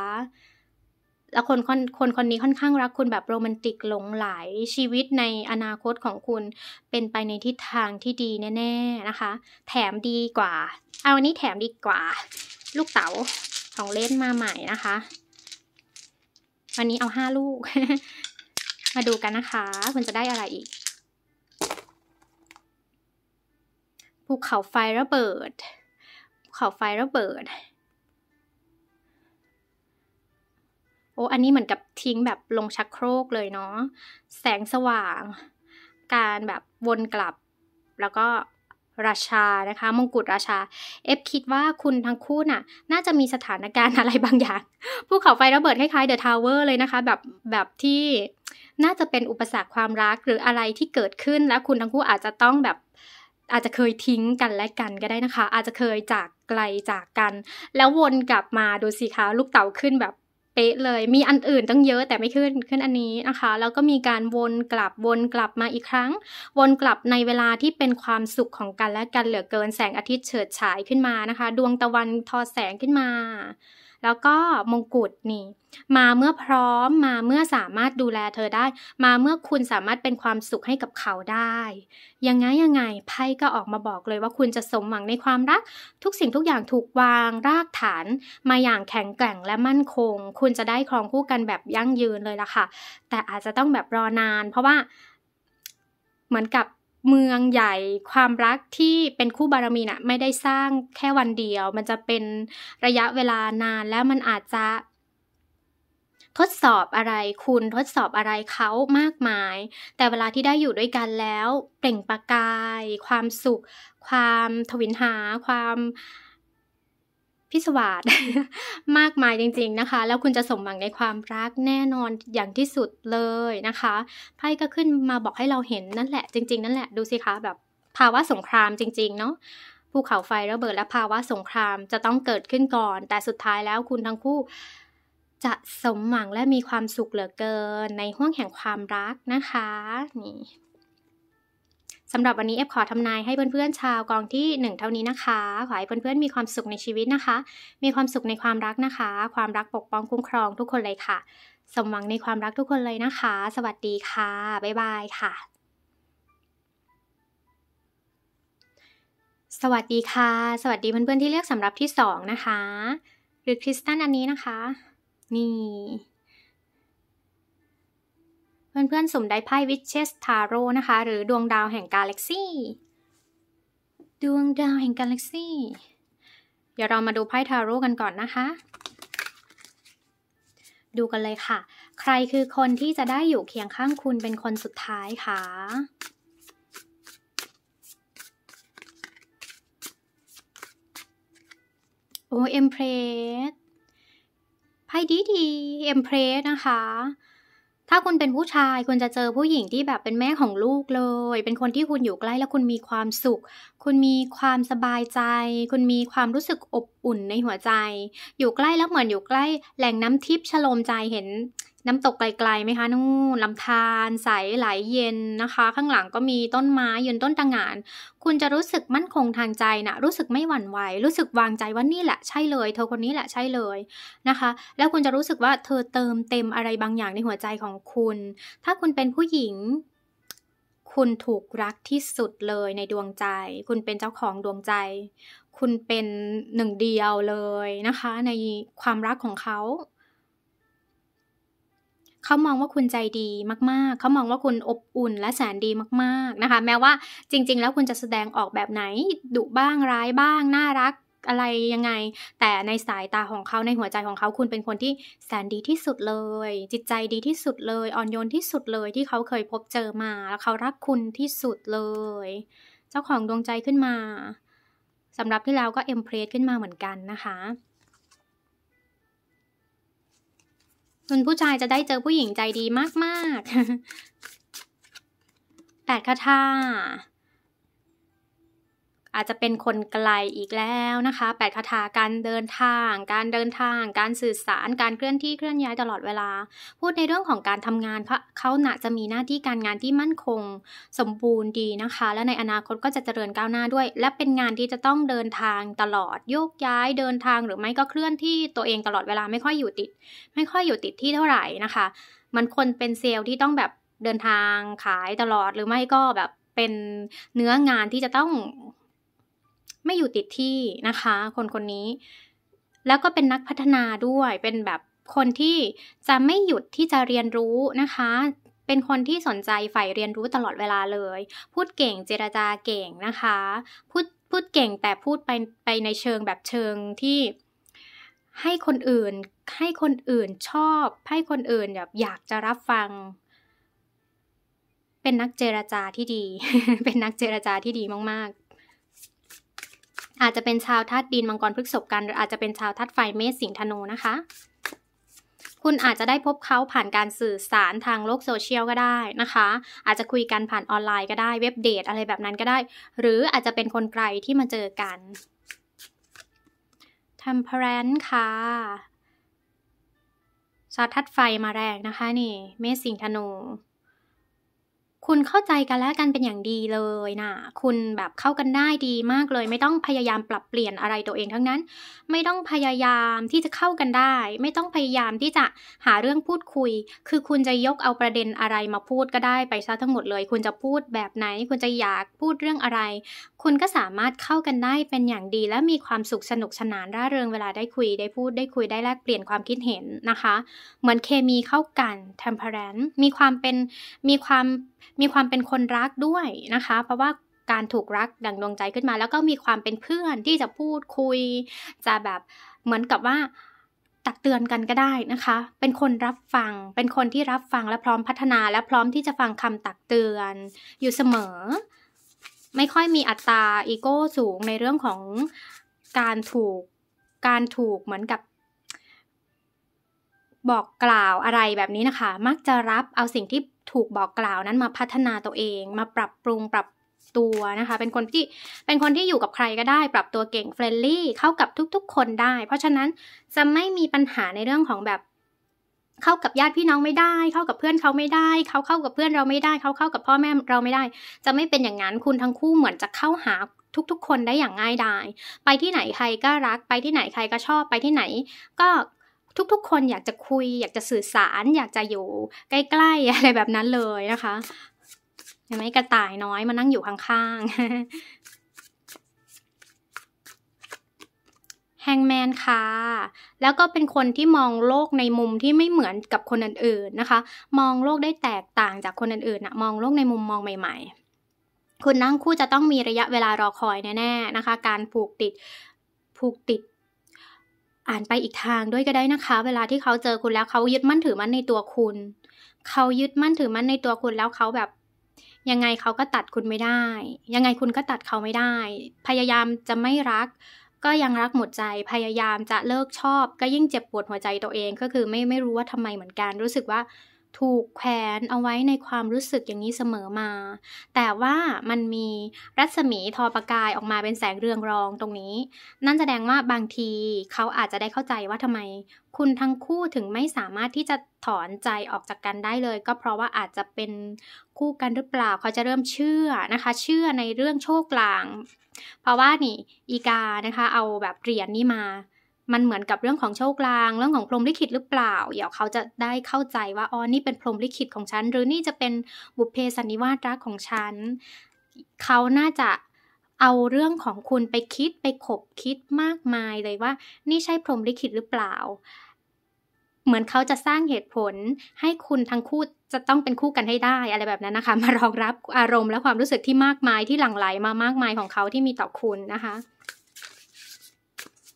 [SPEAKER 1] แล้วคนคนคนคนนี้ค่อนข้างรักคุณแบบโรแมนติกหลงไหลชีวิตในอนาคตของคุณเป็นไปในทิศทางที่ดีแน่ๆนะคะ แถมดีกว่า เอาอันนี้แถมดีกว่า ลูกเต๋าของเล่นมาใหม่นะคะ วันนี้เอาห้าลูก มาดูกันนะคะ คุณจะได้อะไรอีกภูเขาไฟระเบิดภูเขาไฟระเบิดโอ้ อันนี้เหมือนกับทิ้งแบบลงชักโครกเลยเนาะ แสงสว่าง การแบบวนกลับ แล้วก็ราชา นะคะ มงกุฎราชา เอฟคิดว่าคุณทั้งคู่น่ะ น่าจะมีสถานการณ์อะไรบางอย่างภูเขาไฟระเบิดคล้ายๆเดอะทาวเวอร์เลยนะคะ แบบ แบบที่ น่าจะเป็นอุปสรรคความรัก หรืออะไรที่เกิดขึ้นแล้วคุณทั้งคู่อาจจะต้องแบบ อาจจะเคยทิ้งกันและกันก็ได้นะคะ อาจจะเคยจากไกลจากกัน แล้ววนกลับมาดูสิคะลูกเต่าขึ้นแบบเป๊ะเลย มีอันอื่นตั้งเยอะแต่ไม่ขึ้นขึ้นอันนี้นะคะ แล้วก็มีการวนกลับวนกลับมาอีกครั้ง วนกลับในเวลาที่เป็นความสุขของกันและกัน เหลือเกินแสงอาทิตย์เฉิดฉายขึ้นมานะคะ ดวงตะวันทอแสงขึ้นมาแล้วก็มงกุฎนี่ มาเมื่อพร้อมมาเมื่อสามารถดูแลเธอได้ มาเมื่อคุณสามารถเป็นความสุขให้กับเขาได้ ยังไงยังไง ไพ่ก็ออกมาบอกเลยว่าคุณจะสมหวังในความรัก ทุกสิ่งทุกอย่างถูกวางรากฐาน มาอย่างแข็งแกร่งและมั่นคง คุณจะได้ครองคู่กันแบบยั่งยืนเลยล่ะค่ะ แต่อาจจะต้องแบบรอนาน เพราะว่าเหมือนกับเมืองใหญ่ความรักที่เป็นคู่บารมีนะ่ะ ไม่ได้สร้างแค่วันเดียว มันจะเป็นระยะเวลานานแล้วมันอาจจะทดสอบอะไรคุณทดสอบอะไรเขามากมาย แต่เวลาที่ได้อยู่ด้วยกันแล้ว เปล่งประกาย ความสุข ความทวินหา ความพิศวาสมากมายจริง ๆนะคะ แล้วคุณจะสมหวังในความรักแน่นอนอย่างที่สุดเลยนะคะ ไพ่ก็ขึ้นมาบอกให้เราเห็นนั่น แหละจริง ๆ นั่นแหละดูสิคะ แบบภาวะสงครามจริง ๆ เนาะภูเขาไฟระเบิดและภาวะสงครามจะต้องเกิดขึ้นก่อน แต่สุดท้ายแล้วคุณทั้งคู่จะสมหวังและมีความสุขเหลือเกินในห้วงแห่งความรักนะคะ นี่สำหรับวันนี้เอฟขอทำนายให้เพื่อนๆชาวกองที่ 1 เท่านี้นะคะ ขอให้เพื่อนๆมีความสุขในชีวิตนะคะ มีความสุขในความรักนะคะ ความรักปกป้องคุ้มครองทุกคนเลยค่ะ สมหวังในความรักทุกคนเลยนะคะ สวัสดีค่ะบ๊ายบายค่ะ สวัสดีค่ะ สวัสดีเพื่อนๆที่เลือกสำหรับที่ 2 นะคะ หรือคริสตันอันนี้นะคะ นี่เพื่อนๆสุ่มได้ไพ่วิชเชสทาโร่นะคะหรือดวงดาวแห่งกาแล็กซี่ ดวงดาวแห่งกาแล็กซี่เดี๋ยวเรามาดูไพ่ทาโร่กันก่อนนะคะ ดูกันเลยค่ะ ใครคือคนที่จะได้อยู่เคียงข้างคุณเป็นคนสุดท้ายคะ่ะโอ้เอ็มเพรสไพ่ดีดีเอ็มเพรสนะคะถ้าคุณเป็นผู้ชาย คุณจะเจอผู้หญิงที่แบบเป็นแม่ของลูกเลย เป็นคนที่คุณอยู่ใกล้แล้วคุณมีความสุข คุณมีความสบายใจ คุณมีความรู้สึกอบอุ่นในหัวใจ อยู่ใกล้แล้วเหมือนอยู่ใกล้แหล่งน้ำทิพย์ฉลมใจเห็นน้ำตกไกลๆไหมคะนู่นลำธารใสไหลเย็นนะคะ ข้างหลังก็มีต้นไม้ยืนต้นตะงาน คุณจะรู้สึกมั่นคงทางใจนะรู้สึกไม่หวั่นไหว รู้สึกวางใจว่านี่แหละ ใช่เลย เธอคนนี้แหละใช่เลยนะคะ แล้วคุณจะรู้สึกว่าเธอเติมเต็มอะไรบางอย่างในหัวใจของคุณ ถ้าคุณเป็นผู้หญิง คุณถูกรักที่สุดเลยในดวงใจ คุณเป็นเจ้าของดวงใจ คุณเป็นหนึ่งเดียวเลยนะคะ ในความรักของเขาเขามองว่าคุณใจดีมากๆ เขามองว่าคุณอบอุ่นและแสนดีมากๆนะคะ แม้ว่าจริงๆแล้วคุณจะแสดงออกแบบไหน ดุบ้างร้ายบ้างน่ารักอะไรยังไง แต่ในสายตาของเขาในหัวใจของเขาคุณเป็นคนที่แสนดีที่สุดเลย จิตใจดีที่สุดเลยอ่อนโยนที่สุดเลย ที่เขาเคยพบเจอมา แล้วเขารักคุณที่สุดเลย เจ้าของดวงใจขึ้นมาสำหรับที่เราก็เอ็มเพรสขึ้นมาเหมือนกันนะคะคุณผู้ชายจะได้เจอผู้หญิงใจดีมากๆแปดคาถาอาจจะเป็นคนไกลอีกแล้วนะคะแปดคาถาการเดินทาง การเดินทาง การสื่อสาร การเคลื่อนที่เคลื่อนย้ายตลอดเวลา พูดในเรื่องของการทำงานเพราะเขาหนะจะมีหน้าที่การงานที่มั่นคงสมบูรณ์ดีนะคะ และในอนาคตก็จะเจริญก้าวหน้าด้วย และเป็นงานที่จะต้องเดินทางตลอดโยกย้ายเดินทางหรือไม่ก็เคลื่อนที่ตัวเองตลอดเวลาไม่ค่อยอยู่ติด ไม่ค่อยอยู่ติดที่เท่าไหร่นะคะ มันคนเป็นเซลล์ที่ต้องแบบเดินทางขายตลอด หรือไม่ก็แบบเป็นเนื้องานที่จะต้องไม่อยู่ติดที่นะคะ คนคนนี้ แล้วก็เป็นนักพัฒนาด้วย เป็นแบบคนที่จะไม่หยุดที่จะเรียนรู้นะคะ เป็นคนที่สนใจใฝ่เรียนรู้ตลอดเวลาเลย พูดเก่งเจรจาเก่งนะคะ พูดพูดเก่งแต่พูดไปไปในเชิงแบบเชิงที่ให้คนอื่นให้คนอื่นชอบ ให้คนอื่นแบบอยากจะรับฟัง เป็นนักเจรจาที่ดี เป็นนักเจรจาที่ดีมากอาจจะเป็นชาวธาตุดินมังกรพฤกษบกันหรืออาจจะเป็นชาวธาตุไฟเมษสิงธนูนะคะ คุณอาจจะได้พบเขาผ่านการสื่อสารทางโลกโซเชียลก็ได้นะคะ อาจจะคุยกันผ่านออนไลน์ก็ได้ เว็บเดทอะไรแบบนั้นก็ได้ หรืออาจจะเป็นคนไกลที่มาเจอกันทำเพรนค่ะซาสทัดไฟมาแรงนะคะนี่เมษสิงธนูคุณเข้าใจกันและกันเป็นอย่างดีเลยนะคุณแบบเข้ากันได้ดีมากเลย ไม่ต้องพยายามปรับเปลี่ยนอะไรตัวเองทั้งนั้น ไม่ต้องพยายามที่จะเข้ากันได้ ไม่ต้องพยายามที่จะหาเรื่องพูดคุย คือคุณจะยกเอาประเด็นอะไรมาพูดก็ได้ไปซะทั้งหมดเลย คุณจะพูดแบบไหน คุณจะอยากพูดเรื่องอะไร คุณก็สามารถเข้ากันได้เป็นอย่างดีและมีความสุขสนุกสนานร่าเริงเวลาได้คุยได้พูดได้คุยได้แลกเปลี่ยนความคิดเห็นนะคะ เหมือนเคมีเข้ากันเพอร์แรนต์มีความเป็นมีความมีความเป็นคนรักด้วยนะคะ เพราะว่าการถูกรักดังดวงใจขึ้นมา แล้วก็มีความเป็นเพื่อนที่จะพูดคุย จะแบบเหมือนกับว่าตักเตือนกันก็ได้นะคะ เป็นคนรับฟัง เป็นคนที่รับฟังและพร้อมพัฒนา และพร้อมที่จะฟังคำตักเตือนอยู่เสมอ ไม่ค่อยมีอัตราอีโก้สูงในเรื่องของการถูก การถูกเหมือนกับ บอกกล่าวอะไรแบบนี้นะคะ มักจะรับเอาสิ่งที่ถูกบอกกล่าวนั้นมาพัฒนาตัวเองมาปรับปรุงปรับตัวนะคะ เป็นคนที่เป็นคนที่อยู่กับใครก็ได้ ปรับตัวเก่งเฟรนลี่ เข้ากับทุกๆคนได้ เพราะฉะนั้นจะไม่มีปัญหาในเรื่องของแบบ เข้ากับญาติพี่น้องไม่ได้ เข้ากับเพื่อนเขาไม่ได้ เขาเข้ากับเพื่อนเราไม่ได้เขาเข้ากับพ่อแม่เราไม่ได้ จะไม่เป็นอย่างนั้น คุณทั้งคู่เหมือนจะเข้าหาทุกๆคนได้อย่างง่ายดายไปที่ไหนใครก็รักไปที่ไหนใครก็ชอบไปที่ไหน ก็ทุกๆคนอยากจะคุยอยากจะสื่อสารอยากจะอยู่ใกล้ๆอะไรแบบนั้นเลยนะคะเห็นไหมกระต่ายน้อยมานั่งอยู่ข้างๆ แฮงแมนค่ะ แล้วก็เป็นคนที่มองโลกในมุมที่ไม่เหมือนกับคนอื่นๆนะคะ มองโลกได้แตกต่างจากคนอื่นๆนะมองโลกในมุมมองใหม่ ๆ คุณนั่งคู่จะต้องมีระยะเวลารอคอยแน่ๆนะคะ การผูกติดผูกติดอ่านไปอีกทางด้วยก็ได้นะคะเวลาที่เขาเจอคุณแล้วเขายึดมั่นถือมั่นในตัวคุณ เขายึดมั่นถือมั่นในตัวคุณแล้วเขาแบบ ยังไงเขาก็ตัดคุณไม่ได้ ยังไงคุณก็ตัดเขาไม่ได้ พยายามจะไม่รักก็ยังรักหมดใจพยายามจะเลิกชอบก็ยิ่งเจ็บปวดหัวใจตัวเองก็คือไม่ไม่รู้ว่าทำไมเหมือนกัน รู้สึกว่าถูกแขวนเอาไว้ในความรู้สึกอย่างนี้เสมอมา แต่ว่ามันมีรัศมีทอประกายออกมาเป็นแสงเรืองรองตรงนี้ นั่นแสดงว่าบางทีเขาอาจจะได้เข้าใจว่าทำไม คุณทั้งคู่ถึงไม่สามารถที่จะถอนใจออกจากกันได้เลย ก็เพราะว่าอาจจะเป็นคู่กันหรือเปล่าเขาจะเริ่มเชื่อนะคะ เชื่อในเรื่องโชคลาง เพราะว่านี่อีกานะคะเอาแบบเหรียญนนี้มามันเหมือนกับเรื่องของโชคลาง เรื่องของพรหมลิขิตหรือเปล่าเดี๋ยวเขาจะได้เข้าใจว่าอ๋อนี่เป็นพรหมลิขิตของฉัน หรือนี่จะเป็นบุพเพสันนิวาสรักของฉัน เขาน่าจะเอาเรื่องของคุณไปคิดไปขบคิดมากมายเลยว่า นี่ใช่พรหมลิขิตหรือเปล่า เหมือนเขาจะสร้างเหตุผลให้คุณทั้งคู่ จะต้องเป็นคู่กันให้ได้อะไรแบบนั้นนะคะ มารองรับอารมณ์และความรู้สึกที่มากมายที่หลั่งไหลมามากมายของเขาที่มีต่อคุณนะคะ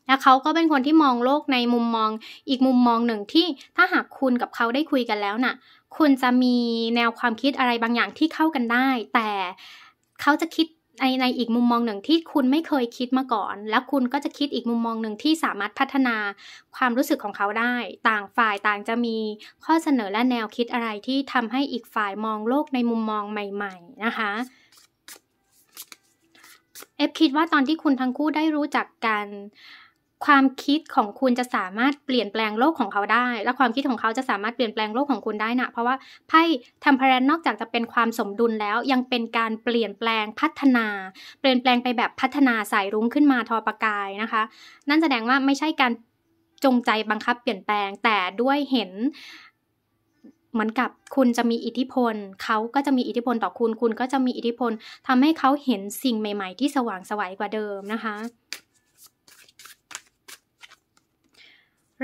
[SPEAKER 1] และเขาก็เป็นคนที่มองโลกในมุมมอง อีกมุมมอง หนึ่ง ที่ ถ้าหากคุณกับเขาได้คุยกันแล้วนะ่ะ คุณจะมีแนวความคิดอะไรบางอย่างที่เข้ากันได้ แต่เขาจะคิด ใน ในอีกมุมมอง หนึ่ง ที่คุณไม่เคยคิดมาก่อน แล้วคุณก็ จะ คิดอีกมุมมอง หนึ่ง ที่ สามารถ พัฒนาความรู้สึก ของเขาได้ ต่างฝ่ายต่างจะมีข้อเสนอและแนวคิดอะไร ที่ทำให้ อีก ฝ่าย มอง โลก ใน มุมมอง ใหม่ ๆ นะคะ เอฟ คิด ว่า ตอน ที่ คุณ ทั้งคู่ได้รู้จักกันความคิดของคุณจะสามารถเปลี่ยนแปลงโลกของเขาได้ และความคิดของเขาจะสามารถเปลี่ยนแปลงโลกของคุณได้นะ เพราะว่าไพ่ทำพรันนอกจากจะเป็นความสมดุลแล้วยังเป็นการเปลี่ยนแปลงพัฒนา เปลี่ยนแปลงไปแบบพัฒนาสายรุ้งขึ้นมาทอประกายนะคะ นั่นแสดงว่าไม่ใช่การจงใจบังคับเปลี่ยนแปลง แต่ด้วยเห็น เหมือนกับคุณจะมีอิทธิพล เขาก็จะมีอิทธิพลต่อคุณ คุณก็จะมีอิทธิพล ทำให้เขาเห็นสิ่งใหม่ ๆ ที่สว่างสวัยกว่าเดิมนะคะ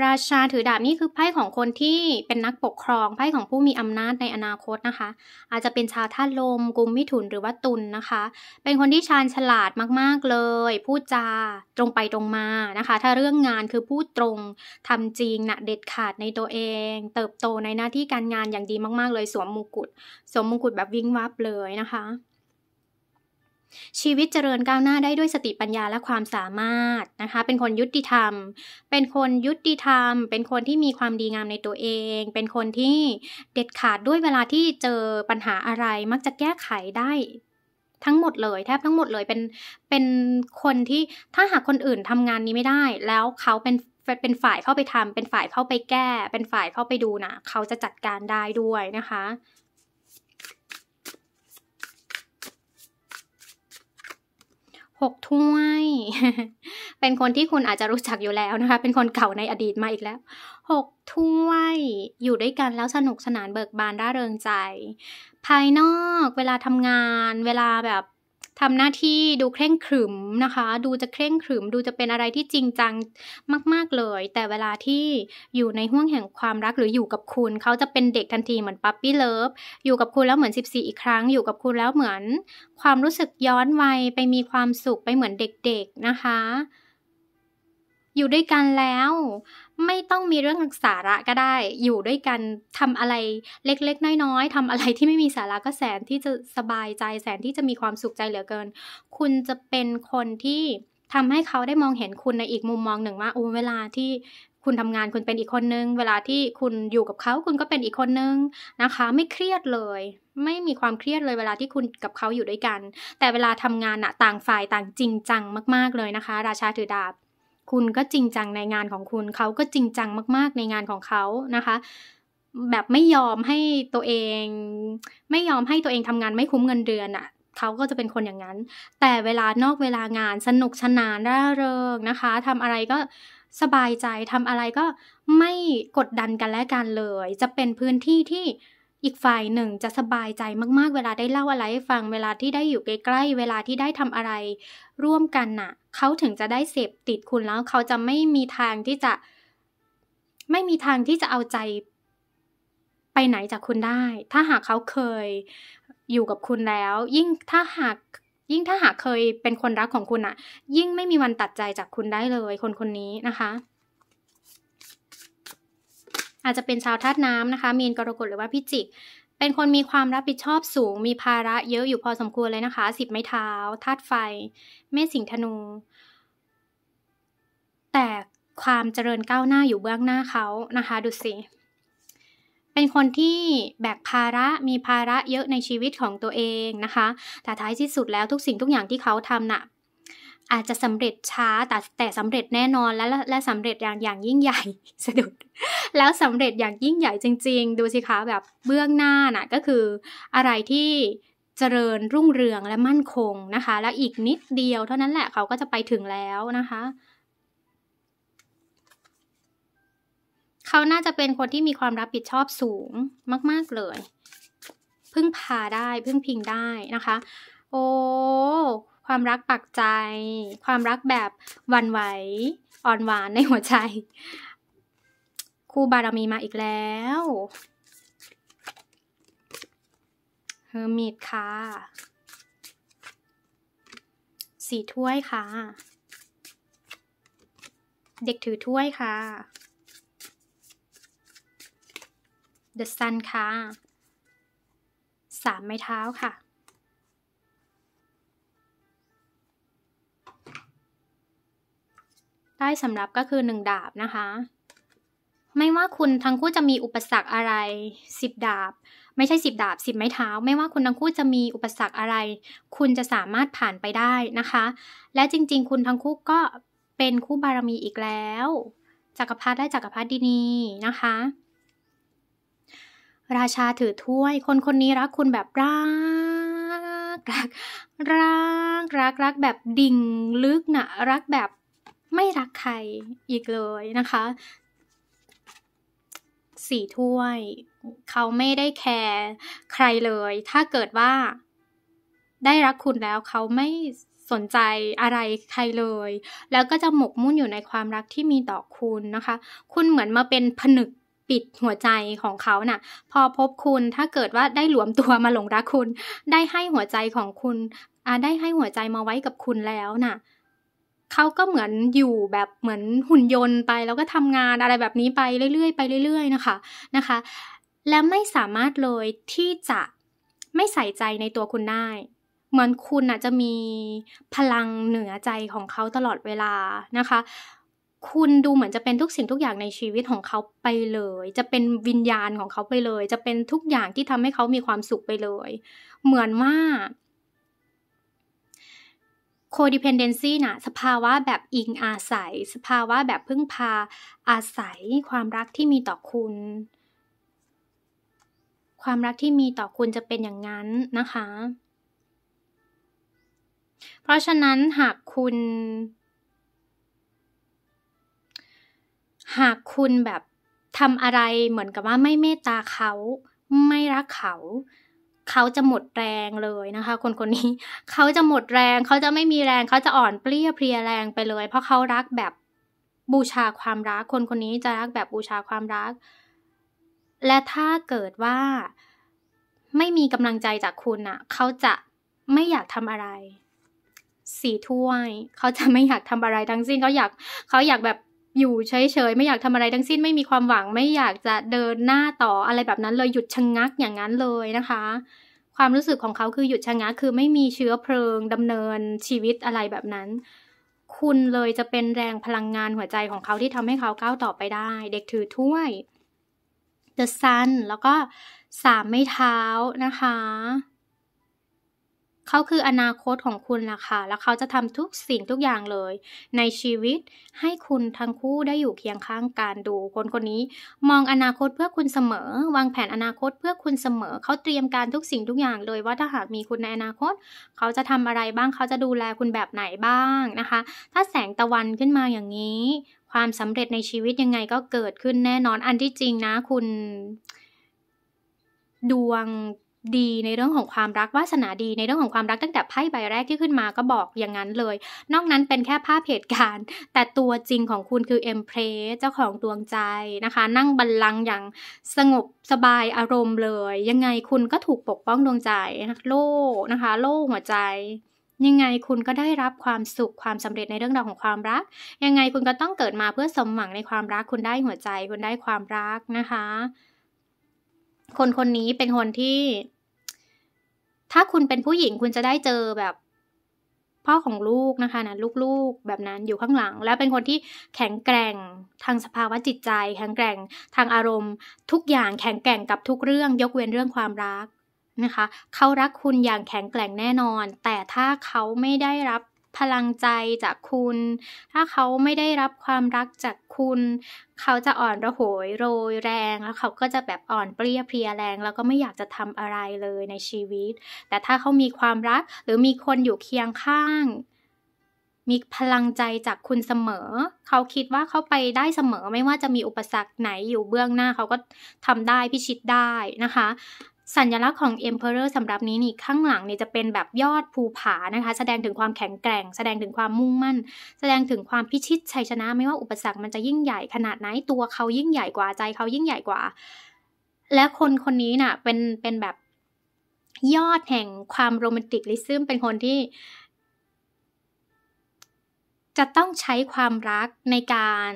[SPEAKER 1] ราชาถือดาบนี่คือไพ่ของคนที่เป็นนักปกครองไพ่ของผู้มีอำนาจในอนาคตนะคะ อาจจะเป็นชาวท่านลมกุมมิถุนหรือว่าตุลนนะคะ เป็นคนที่ชาญฉลาดมากๆเลยพูดจาตรงไปตรงมานะคะ ถ้าเรื่องงานคือพูดตรงทำจริงนะเด็ดขาดในตัวเอง เติบโตในหน้าที่การงานอย่างดีมาก ๆ เลยสวมมงกุฎสวมมงกุฎแบบวิ่งวับเลยนะคะชีวิตเจริญก้าวหน้าได้ด้วยสติปัญญาและความสามารถนะคะ เป็นคนยุติธรรม เป็นคนยุติธรรม เป็นคนที่มีความดีงามในตัวเอง เป็นคนที่เด็ดขาดด้วยเวลาที่เจอปัญหาอะไร มักจะแก้ไขได้ ทั้งหมดเลย แทบทั้งหมดเลย เป็น เป็นคนที่ถ้าหากคนอื่นทำงานนี้ไม่ได้ แล้วเขาเป็น เป็นฝ่ายเข้าไปทำ เป็นฝ่ายเข้าไปแก้ เป็นฝ่ายเข้าไปดูนะเขาจะจัดการได้ด้วยนะคะ6ถ้วย เป็นคนที่คุณอาจจะรู้จักอยู่แล้วนะคะ เป็นคนเก่าในอดีตมาอีกแล้ว 6ถ้วย อยู่ด้วยกันแล้วสนุกสนานเบิกบานร่าเริงใจ ภายนอกเวลาทำงาน เวลาแบบทำหน้าที่ดูเคร่งขรึมนะคะ ดูจะเคร่งขรึม ดูจะเป็นอะไรที่จริงจังมาก ๆเลย แต่เวลาที่อยู่ในห่วงแห่งความรักหรืออยู่กับคุณ เขาจะเป็นเด็กทันทีเหมือนปั๊ปปี้เลิฟ อยู่กับคุณแล้วเหมือน 14 อีกครั้ง อยู่กับคุณแล้วเหมือนความรู้สึกย้อนวัยไปมีความสุขไปเหมือนเด็กๆนะคะอยู่ด้วยกันแล้ว ไม่ต้องมีเรื่องสาระก็ได้ อยู่ด้วยกันทำอะไรเล็กๆ น้อยๆทำอะไรที่ไม่มีสาระก็แสนที่จะสบายใจแสนที่จะมีความสุขใจเหลือเกิน คุณจะเป็นคนที่ทำให้เขาได้มองเห็นคุณในอีกมุมมองหนึ่งว่าโอ้เวลาที่คุณทำงานคุณเป็นอีกคนนึงเวลาที่คุณอยู่กับเขา คุณก็เป็นอีกคนนึงนะคะ ไม่เครียดเลย ไม่มีความเครียดเลยเวลาที่คุณกับเขาอยู่ด้วยกัน แต่เวลาทำงานอะต่างฝ่ายต่างจริงจังมาก ๆเลยนะคะ ราชาถือดาบคุณก็จริงจังในงานของคุณ เขาก็จริงจังมาก ๆ ในงานของเขานะคะ แบบไม่ยอมให้ตัวเอง ไม่ยอมให้ตัวเองทำงานไม่คุ้มเงินเดือนอะ่ะ เขาก็จะเป็นคนอย่างนั้น แต่เวลานอกเวลางาน สนุกสนานร่าเริงนะคะทำอะไรก็สบายใจทำอะไรก็ไม่กดดันกันและกันเลย จะเป็นพื้นที่ที่อีกฝ่ายหนึ่งจะสบายใจมากๆ เวลาได้เล่าอะไรให้ฟัง เวลาที่ได้อยู่ใกล้ๆ เวลาที่ได้ทำอะไรร่วมกันน่ะเขาถึงจะได้เสพติดคุณแล้ว เขาจะไม่มีทางที่จะ ไม่มีทางที่จะเอาใจไปไหนจากคุณได้ ถ้าหากเขาเคยอยู่กับคุณแล้ว ยิ่งถ้าหาก ยิ่งถ้าหากเคยเป็นคนรักของคุณอะยิ่งไม่มีวันตัดใจจากคุณได้เลยคนคนนี้นะคะ อาจจะเป็นชาวธาตุน้ำนะคะ มีนกรกฎหรือว่าพิจิกเป็นคนมีความรับผิดชอบสูง มีภาระเยอะอยู่พอสมควรเลยนะคะ สิบไม้เท้า ธาตุไฟ เมษสิงธนู แต่ความเจริญก้าวหน้าอยู่เบื้องหน้าเขานะคะ ดูสิ เป็นคนที่แบกภาระ มีภาระเยอะในชีวิตของตัวเองนะคะ แต่ท้ายที่สุดแล้วทุกสิ่งทุกอย่างที่เขาทำนะ่ะอาจจะสำเร็จช้าแต่แต่สำเร็จแน่นอนและและสำเร็จอย่างอย่างยิ่งใหญ่สะดุด แล้วสำเร็จอย่างยิ่งใหญ่จริงๆ ดูสิคะแบบ เบื้องหน้าน่ะ ก็คืออะไรที่เจริญรุ่งเรืองและมั่นคงนะคะ และอีกนิดเดียวเท่านั้นแหละเขาก็จะไปถึงแล้วนะคะเขาน่าจะเป็นคนที่มีความรับผิดชอบสูงมากๆเลย พึ่งพาได้พึ่งพิงได้นะคะ โอ้ความรักปักใจ ความรักแบบวันไหว อ่อนหวานในหัวใจ คู่บารมีมาอีกแล้ว เฮอร์มิตค่ะ สีถ้วยค่ะ เด็กถือถ้วยค่ะ The Sun ค่ะ สามไม้เท้าค่ะได้สำรับก็คือ1 ดาบนะคะ ไม่ว่าคุณทั้งคู่จะมีอุปสรรคอะไร 10 ดาบ ไม่ใช่ 10 ดาบ 10 ไม้เท้า ไม่ว่าคุณทั้งคู่จะมีอุปสรรคอะไร คุณจะสามารถผ่านไปได้นะคะ และจริงๆ คุณทั้งคู่ก็เป็นคู่บารมีอีกแล้ว จักรพรรดิและจักรพรรดินีนะคะ ราชาถือถ้วยคนคนนี้รักคุณแบบรักรักรักรักรักแบบดิ่งลึกนะรักแบบไม่รักใครอีกเลยนะคะ สี่ถ้วย เขาไม่ได้แคร์ใครเลย ถ้าเกิดว่าได้รักคุณแล้ว เขาไม่สนใจอะไรใครเลย แล้วก็จะหมกมุ่นอยู่ในความรักที่มีต่อคุณนะคะ คุณเหมือนมาเป็นผนึกปิดหัวใจของเขานะ่ะ พอพบคุณถ้าเกิดว่าได้หลวมตัวมาหลงรักคุณ ได้ให้หัวใจของคุณได้ให้หัวใจมาไว้กับคุณแล้วนะ่ะเขาก็เหมือนอยู่แบบเหมือนหุ่นยนต์ไป แล้วก็ทำงานอะไรแบบนี้ไปเรื่อยๆไปเรื่อยๆ นะคะนะคะ และไม่สามารถเลยที่จะไม่ใส่ใจในตัวคุณได้ เหมือนคุณอาจจะมีพลังเหนือใจของเขาตลอดเวลานะคะ คุณดูเหมือนจะเป็นทุกสิ่งทุกอย่างในชีวิตของเขาไปเลย จะเป็นวิญญาณของเขาไปเลย จะเป็นทุกอย่างที่ทำให้เขามีความสุขไปเลย เหมือนว่า codependency นะ่ะ สภาวะแบบอิงอาศัย สภาวะแบบพึ่งพาอาศัยความรักที่มีต่อคุณ ความรักที่มีต่อคุณจะเป็นอย่างนั้นนะคะ เพราะฉะนั้นหากคุณ หากคุณแบบทำอะไรเหมือนกับว่าไม่เมตตาเขาไม่รักเขาเขาจะหมดแรงเลยนะคะ คนคนนี้ เขาจะหมดแรง เขาจะไม่มีแรง เขาจะอ่อนเปลี้ยเพลียแรงไปเลย เพราะเขารักแบบบูชาความรัก คนคนนี้จะรักแบบบูชาความรัก และถ้าเกิดว่าไม่มีกำลังใจจากคุณอะ่ะ เขาจะไม่อยากทำอะไรสีถ้วย เขาจะไม่อยากทำอะไร ทั้งสิ้นเขาอยากเขาอยากแบบอยู่เฉยๆไม่อยากทำอะไร ทั้งสิ้น ไม่มีความหวังไม่อยากจะเดินหน้าต่ออะไรแบบนั้นเลย หยุดชะงงักอย่างนั้นเลยนะคะ ความรู้สึกของเขาคือหยุดชะงงัก คือไม่มีเชื้อเพลิง ดำเนิน ชีวิตอะไรแบบนั้น คุณเลยจะเป็นแรงพลังงานหัวใจของเขาที่ทำให้เขาก้าวต่อไปได้ เด็กถือถ้วย The Sun แล้วก็สามไม้เท้านะคะเขาคืออนาคตของคุณล่ะค่ะแล้วเขาจะทำทุกสิ่งทุกอย่างเลย ในชีวิตให้คุณทั้งคู่ได้อยู่เคียงข้างกัน ดูคนคนนี้ มองอนาคตเพื่อคุณเสมอ วางแผนอนาคตเพื่อคุณเสมอ เขาเตรียมการทุกสิ่งทุกอย่างเลย ว่าถ้าหากมีคุณในอนาคต เขาจะทำอะไรบ้างเขาจะดูแลคุณแบบไหนบ้างนะคะ ถ้าแสงตะวันขึ้นมาอย่างนี้ ความสำเร็จในชีวิตยังไงก็เกิดขึ้นแน่นอนอันที่จริงนะ คุณดวงดีในเรื่องของความรักวาสนาดี ในเรื่องของความรักตั้งแต่ไพ่ใบแรกที่ขึ้นมาก็บอกอย่างนั้นเลย นอกนั้นเป็นแค่ภาพเหตุการณ์ แต่ตัวจริงของคุณคือเอ็มเพรสเจ้าของดวงใจนะคะ นั่งบัลลังก์อย่างสงบสบายอารมณ์เลย ยังไงคุณก็ถูกปกป้องดวงใจโล่นะคะ โล่หัวใจ ยังไงคุณก็ได้รับความสุขความสำเร็จในเรื่องราวของความรัก ยังไงคุณก็ต้องเกิดมาเพื่อสมหวังในความรักคุณได้หัวใจคุณได้ความรักนะคะคนคนนี้เป็นคนที่ ถ้าคุณเป็นผู้หญิงคุณจะได้เจอแบบ พ่อ ของลูกนะคะนะลูกๆแบบนั้นอยู่ข้างหลัง แล้วเป็นคนที่แข็งแกร่งทางสภาวะจิตใจ แข็งแกร่งทางอารมณ์ ทุกอย่างแข็งแกร่งกับทุกเรื่อง ยกเว้นเรื่องความรักนะคะ เขา รักคุณอย่างแข็งแกร่งแน่นอน แต่ถ้าเขาไม่ได้รับพลังใจจากคุณ ถ้าเขาไม่ได้รับความรักจากคุณ เขาจะอ่อนระโหยโรยแรง แล้วเขาก็จะแบบอ่อนเปรี้ยเพรียแรง แล้วก็ไม่อยากจะทำอะไรเลยในชีวิต แต่ถ้าเขามีความรักหรือมีคนอยู่เคียงข้าง มีพลังใจจากคุณเสมอ เขาคิดว่าเขาไปได้เสมอ ไม่ว่าจะมีอุปสรรคไหนอยู่เบื้องหน้า เขาก็ทำได้พิชิตได้นะคะสัญลักษณ์ของ Emperor สำหรับนี้นี่ข้างหลังเนี่ยจะเป็นแบบยอดภูผานะคะ แสดงถึงความแข็งแกร่ง แสดงถึงความมุ่งมั่นแสดงถึงความพิชิตชัยชนะ ไม่ว่าอุปสรรคมันจะยิ่งใหญ่ขนาดไหนตัวเขายิ่งใหญ่กว่า ใจเขายิ่งใหญ่กว่า และคนคนนี้น่ะเป็นเป็นแบบยอดแห่งความโรแมนติกลิซึมเป็นคนที่ จะต้องใช้ความรักในการ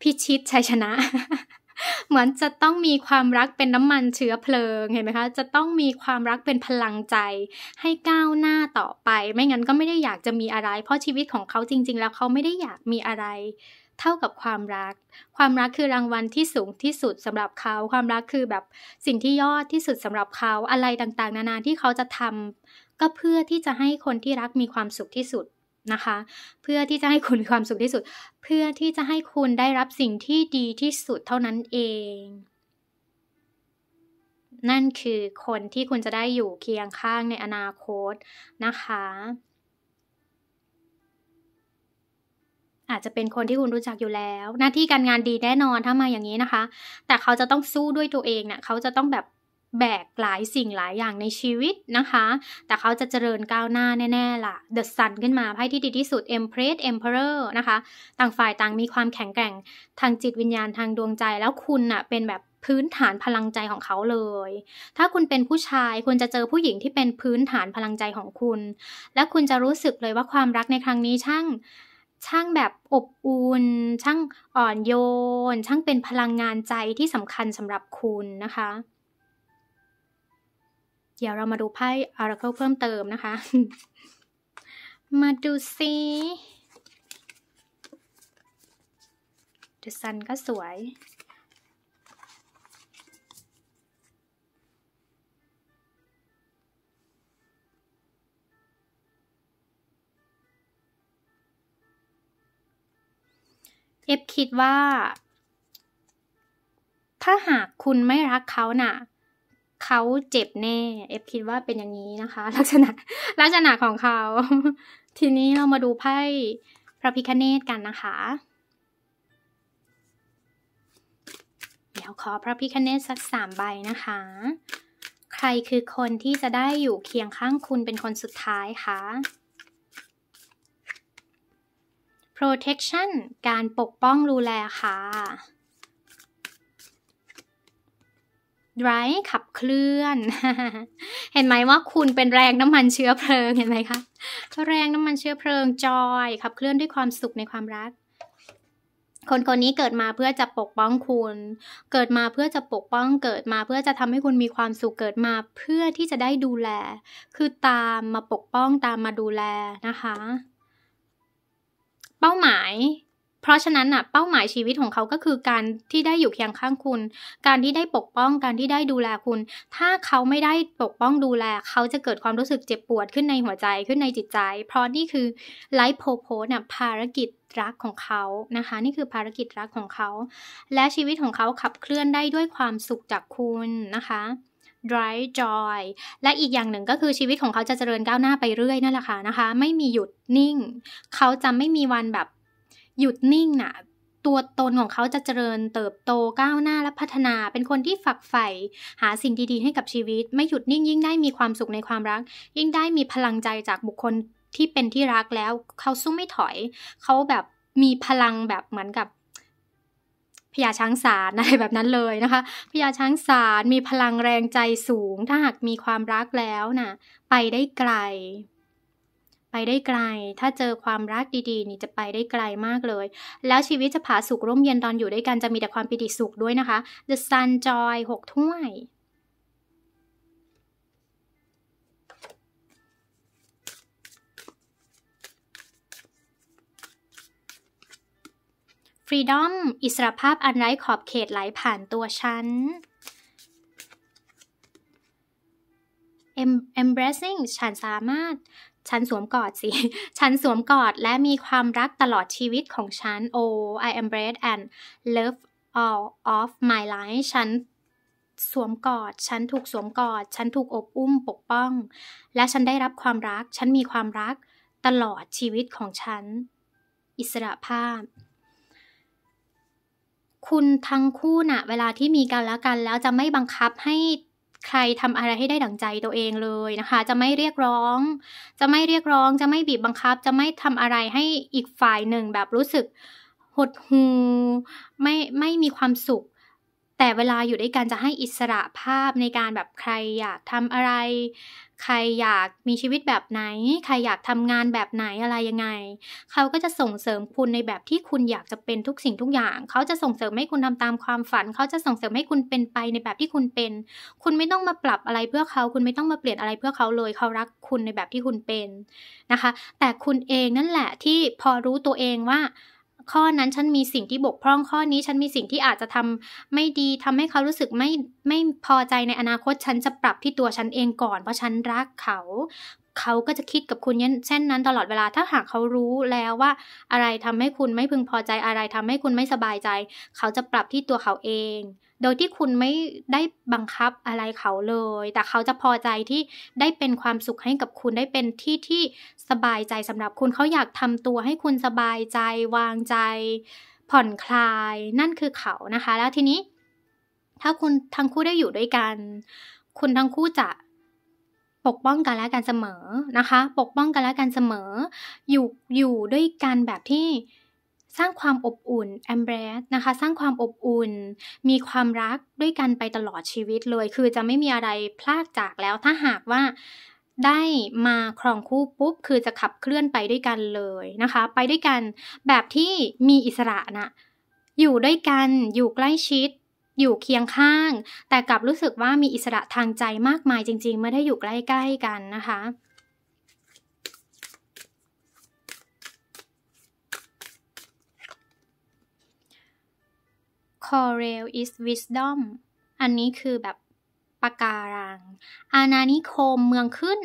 [SPEAKER 1] พิชิตชัยชนะเหมือนจะต้องมีความรักเป็นน้ำมันเชื้อเพลิงเห็นไหมคะ จะต้องมีความรักเป็นพลังใจให้ก้าวหน้าต่อไป ไม่งั้นก็ไม่ได้อยากจะมีอะไร เพราะชีวิตของเขาจริงๆ แล้วเขาไม่ได้อยากมีอะไร เท่ากับความรัก ความรักคือรางวัลที่สูงที่สุดสำหรับเขา ความรักคือแบบสิ่งที่ยอดที่สุด สำหรับเขา อะไรต่าง ๆ นานาที่เขาจะทำ ก็เพื่อที่จะให้คนที่รักมีความสุขที่สุดนะคะเพื่อที่จะให้คุณมีความสุขที่สุด เพื่อที่จะให้คุณได้รับสิ่งที่ดีที่สุดเท่านั้นเอง นั่นคือคนที่คุณจะได้อยู่เคียงข้างในอนาคตนะคะ อาจจะเป็นคนที่คุณรู้จักอยู่แล้ว หน้าที่การงานดีแน่นอนถ้ามาอย่างนี้นะคะ แต่เขาจะต้องสู้ด้วยตัวเองเนะี่ยเขาจะต้องแบบแบกหลายสิ่งหลายอย่างในชีวิตนะคะ แต่เขาจะเจริญก้าวหน้าแน่ๆ ล่ะ The Sun ขึ้นมาไพ่ที่ดีที่สุด Empress Emperor นะคะ ต่างฝ่ายต่างมีความแข็งแกร่งทางจิตวิญญาณทางดวงใจ แล้วคุณน่ะเป็นแบบพื้นฐานพลังใจของเขาเลย ถ้าคุณเป็นผู้ชาย คุณจะเจอผู้หญิงที่เป็นพื้นฐานพลังใจของคุณ และคุณจะรู้สึกเลยว่าความรักในครั้งนี้ช่าง ช่างแบบอบอุ่น ช่างอ่อนโยน ช่างเป็นพลังงานใจที่สำคัญสำหรับคุณนะคะเดี๋ยวเรามาดูไพ่อาร c เคิลเพิ่มเติมนะคะ มาดูซิ t ด e s ซันก็สวย เอฟคิดว่า ถ้าหากคุณไม่รักเขานะ่ะเขาเจ็บแน่ เอฟคิดว่าเป็นอย่างนี้นะคะ ลักษณะ ลักษณะของเขา ทีนี้เรามาดูไพ่พระพิคเนตกันนะคะ เดี๋ยวขอพระพิคเนตสักสามใบนะคะ ใครคือคนที่จะได้อยู่เคียงข้างคุณเป็นคนสุดท้ายคะ protection การปกป้องดูแลค่ะ r i ขับเคลื่อน เห็นไหมว่าคุณเป็นแรงน้ำมันเชื้อเพลิงเห็นไหมคะแรงน้ำมันเชื้อเพลิง จอย ขับเคลื่อนด้วยความสุขในความรัก คนคนนี้เกิดมาเพื่อจะปกป้องคุณ เกิดมาเพื่อจะปกป้อง เกิดมาเพื่อจะทำให้คุณมีความสุข เกิดมาเพื่อที่จะได้ดูแล คือตามมาปกป้องตามมาดูแลนะคะ เป้าหมายเพราะฉะนั้นน่ะเป้าหมายชีวิตของเขาก็คือการที่ได้อยู่เคียงข้างคุณ การที่ได้ปกป้องการที่ได้ดูแลคุณ ถ้าเขาไม่ได้ปกป้องดูแล เขาจะเกิดความรู้สึกเจ็บปวดขึ้นในหัวใจขึ้นในจิตใจ เพราะนี่คือไลฟ์โพโพน่ะภารกิจรักของเขานะคะ นี่คือภารกิจรักของเขา และชีวิตของเขาขับเคลื่อนได้ด้วยความสุขจากคุณนะคะ drive joy และอีกอย่างหนึ่งก็คือชีวิตของเขาจะเจริญก้าวหน้าไปเรื่อยนั่นแหละค่ะนะคะไม่มีหยุดนิ่ง เขาจะไม่มีวันแบบหยุดนิ่งน่ะ ตัวตนของเขาจะเจริญเติบโตก้าวหน้าและพัฒนา เป็นคนที่ฝักใฝ่ หาสิ่งดีๆให้กับชีวิต ไม่หยุดนิ่งยิ่งได้มีความสุขในความรัก ยิ่งได้มีพลังใจจากบุคคลที่เป็นที่รักแล้ว เขาสู้ไม่ถอย เขาแบบมีพลังแบบเหมือนกับพญาช้างสารอะไรแบบนั้นเลยนะคะ พญาช้างสารมีพลังแรงใจสูง ถ้าหากมีความรักแล้วนะ่ะ ไปได้ไกลไปได้ไกล ถ้าเจอความรักดีๆ นี่จะไปได้ไกลมากเลย แล้วชีวิตจะผาสุกร่มเย็นตอนอยู่ด้วยกันจะมีแต่ความปิติสุขด้วยนะคะ The Sun Joy 6 ถ้วย Freedom อิสรภาพอันไร้ขอบเขตไหลผ่านตัวฉัน embracing ฉันสามารถฉันสวมกอดสิ ฉันสวมกอดและมีความรักตลอดชีวิตของฉัน oh I embrace and love all of my life ฉันสวมกอด ฉันถูกสวมกอด ฉันถูกอบอุ้มปกป้อง และฉันได้รับความรัก ฉันมีความรักตลอดชีวิตของฉัน อิสระภาพ คุณทั้งคู่นะ่ะเวลาที่มีกันแล้วกัน แล้วจะไม่บังคับให้ใครทำอะไรให้ได้ดั่งใจตัวเองเลยนะคะ จะไม่เรียกร้อง จะไม่เรียกร้อง จะไม่บีบบังคับ จะไม่ทำอะไรให้อีกฝ่ายหนึ่งแบบรู้สึกหดหูไม่ไม่มีความสุข แต่เวลาอยู่ด้วยกันจะให้อิสระภาพในการแบบใครอยากทำอะไรใครอยากมีชีวิตแบบไหน ใครอยากทำงานแบบไหน อะไรยังไง เขาก็จะส่งเสริมคุณในแบบที่คุณอยากจะเป็นทุกสิ่งทุกอย่าง เขาจะส่งเสริมให้คุณทำตามความฝัน เขาจะส่งเสริมให้คุณเป็นไปในแบบที่คุณเป็น คุณไม่ต้องมาปรับอะไรเพื่อเขาคุณไม่ต้องมาเปลี่ยนอะไรเพื่อเขาเลยเขารักคุณในแบบที่คุณเป็นนะคะ แต่คุณเองนั่นแหละที่พอรู้ตัวเองว่าข้อนั้นฉันมีสิ่งที่บกพร่องข้อนี้ฉันมีสิ่งที่อาจจะทำ ไม่ดีทำให้เขารู้สึกไม่ไม่พอใจในอนาคตฉันจะปรับที่ตัวฉันเองก่อน เพราะฉันรักเขา เขาก็จะคิดกับคุณเช่นนั้นตลอดเวลาถ้าหากเขารู้แล้วว่าอะไรทำให้คุณไม่พึงพอใจอะไร ทำให้คุณไม่สบายใจ เขาจะปรับที่ตัวเขาเองโดยที่คุณไม่ได้บังคับอะไรเขาเลย แต่เขาจะพอใจที่ได้เป็นความสุขให้กับคุณ ได้เป็นที่ที่สบายใจสำหรับคุณเขาอยากทำตัวให้คุณสบายใจ วางใจ ผ่อนคลาย นั่นคือเขานะคะ แล้วทีนี้ ถ้าคุณทั้งคู่ได้อยู่ด้วยกัน คุณทั้งคู่จะปกป้องกันและกันเสมอนะคะ ปกป้องกันและกันเสมอ อยู่อยู่ด้วยกันแบบที่สร้างความอบอุ่น embrace นะคะ สร้างความอบอุ่น มีความรักด้วยกันไปตลอดชีวิตเลย คือจะไม่มีอะไรพลากจากแล้วถ้าหากว่าได้มาครองคู่ปุ๊บคือจะขับเคลื่อนไปด้วยกันเลยนะคะ ไปด้วยกัน แบบที่มีอิสระนะ อยู่ด้วยกันอยู่ใกล้ชิด อยู่เคียงข้าง แต่กลับรู้สึกว่ามีอิสระทางใจมากมายจริงๆ เมื่อได้อยู่ใกล้ๆกันนะคะ Coral is wisdom อันนี้คือแบบปะการัง อาณานิคมเมืองขึ้น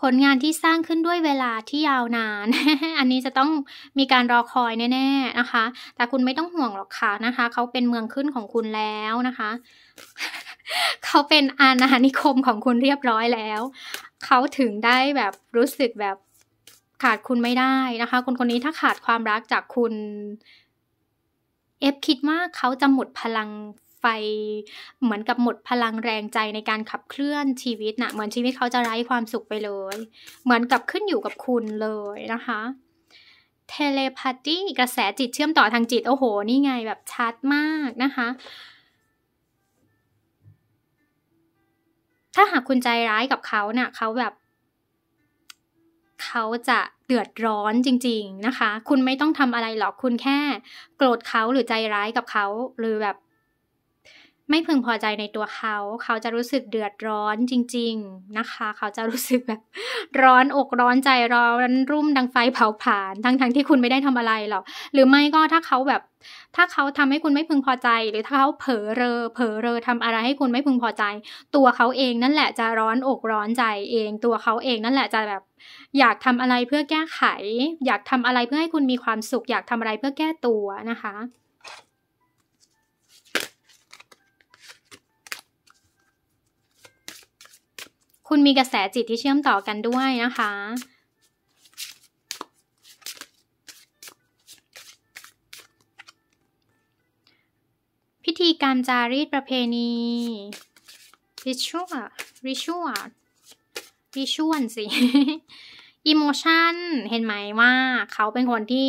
[SPEAKER 1] ผลงานที่สร้างขึ้นด้วยเวลาที่ยาวนาน อันนี้จะต้องมีการรอคอยแน่ ๆ นะคะ แต่คุณไม่ต้องห่วงหรอกค่ะนะคะ เขาเป็นเมืองขึ้นของคุณแล้วนะคะ เขาเป็นอาณานิคมของคุณเรียบร้อยแล้ว เขาถึงได้แบบรู้สึกแบบขาดคุณไม่ได้นะคะ คนคนนี้ถ้าขาดความรักจากคุณเอฟคิดว่าเขาจะหมดพลังไฟเหมือนกับหมดพลังแรงใจในการขับเคลื่อนชีวิตนะเหมือนชีวิตเขาจะไร้ความสุขไปเลย เหมือนกับขึ้นอยู่กับคุณเลยนะคะเทเลพาตีกระแสจิตเชื่อมต่อทางจิตโอ้โหนี่ไงแบบชัดมากนะคะถ้าหากคุณใจร้ายกับเขาเนะ่ะเขาแบบเขาจะเดือดร้อนจริงๆ นะคะ คุณไม่ต้องทำอะไรหรอก คุณแค่ โกรธเขาหรือใจร้ายกับเขาหรือแบบไม่พึงพอใจในตัวเขา เขาจะรู้สึกเดือดร้อนจริง ๆ นะคะ เขาจะรู้สึกแบบ ร้อนอกร้อนใจร้อนรุ่มดังไฟเผาผลาญทั้งๆทที่คุณไม่ได้ทำอะไรหรอก หรือไม่ก็ถ้าเขาแบบ ถ้าเขาทำให้คุณไม่พึงพอใจ หรือถ้าเขาเผลอเรอเผลอเรอทำอะไรให้คุณไม่พึงพอใจ ตัวเขาเองนั่นแหละจะร้อนอกร้อนใจเอง ตัวเขาเองนั่นแหละจะแบบ อยากทำอะไรเพื่อแก้ไข อยากทำอะไรเพื่อให้คุณมีความสุข อยากทำอะไรเพื่อแก้ตัวนะคะคุณมีกระแสจิตที่เชื่อมต่อกันด้วยนะคะ พิธีการจารีตประเพณี ritual ritual r i t u a สิ emotion เห็นไหมว่า เขาเป็นคนที่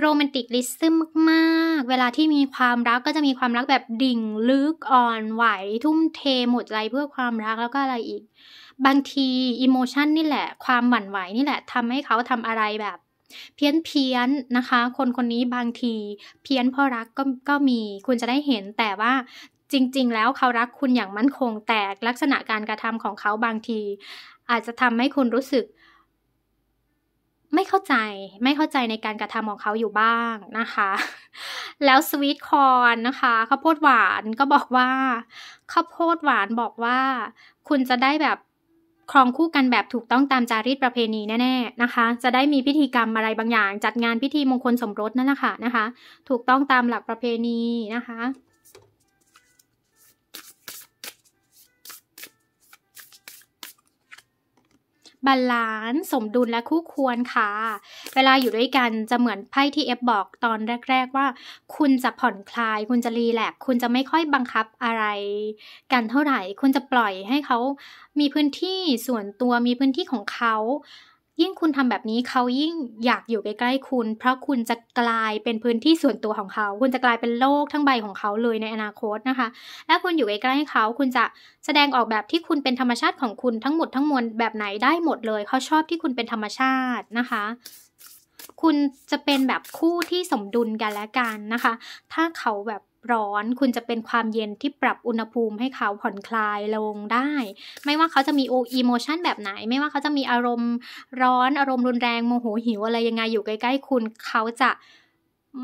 [SPEAKER 1] โรแมนติกลิซึมมากๆเวลาที่มีความรักก็จะมีความรักแบบดิ่งลึกอ่อนไหวทุ่มเทหมดใจเพื่อความรักแล้วก็อะไรอีก บางทีอิโมชันนี่แหละความหวั่นไหวนี่แหละทำให้เขาทำอะไรแบบ เพี้ยนเพี้ยนนะคะ คนคนนี้บางที เพี้ยนเพราะรักก็ก็มีคุณจะได้เห็น แต่ว่าจริงๆแล้วเขารักคุณอย่างมั่นคง แต่ลักษณะการกระทำของเขาบางที อาจจะทำให้คุณรู้สึกไม่เข้าใจไม่เข้าใจในการกระทำของเขาอยู่บ้างนะคะ แล้วสวีทคอนนะคะข้าวโพดหวานก็บอกว่าข้าวโพดหวานบอกว่า คุณจะได้แบบ ครองคู่กันแบบถูกต้องตามจารีตประเพณีแน่ๆนะคะ จะได้มีพิธีกรรมอะไรบางอย่าง จัดงานพิธีมงคลสมรสนั่นแหละค่ะนะคะ ถูกต้องตามหลักประเพณีนะคะบาลานซ์สมดุลและคู่ควรค่ะ เวลาอยู่ด้วยกันจะเหมือนไพ่ที่เอฟบอกตอนแรกๆว่า คุณจะผ่อนคลาย คุณจะรีแลก คุณจะไม่ค่อยบังคับอะไร กันเท่าไหร่คุณจะปล่อยให้เขามีพื้นที่ส่วนตัวมีพื้นที่ของเขายิ่งคุณทำแบบนี้เขายิ่งอยากอยู่ใกล้ๆ คุณ เพราะคุณจะกลายเป็นพื้นที่ส่วนตัวของเขา คุณจะกลายเป็นโลกทั้งใบของเขาเลยในอนาคตนะคะ และคุณอยู่ใกล้ๆเขา คุณจะแสดงออกแบบที่คุณเป็นธรรมชาติของคุณทั้งหมดทั้งมวลแบบไหนได้หมดเลย เขาชอบที่คุณเป็นธรรมชาตินะคะ คุณจะเป็นแบบคู่ที่สมดุลกันและกันนะคะ ถ้าเขาแบบร้อนคุณจะเป็นความเย็นที่ปรับอุณหภูมิให้เขาผ่อนคลายลงได้ ไม่ว่าเขาจะมีโออีโมชันแบบไหน ไม่ว่าเขาจะมีอารมณ์ ร้อนอารมณ์รุนแรงโมโหหิวอะไรยังไงอยู่ใกล้ ๆ คุณเขาจะ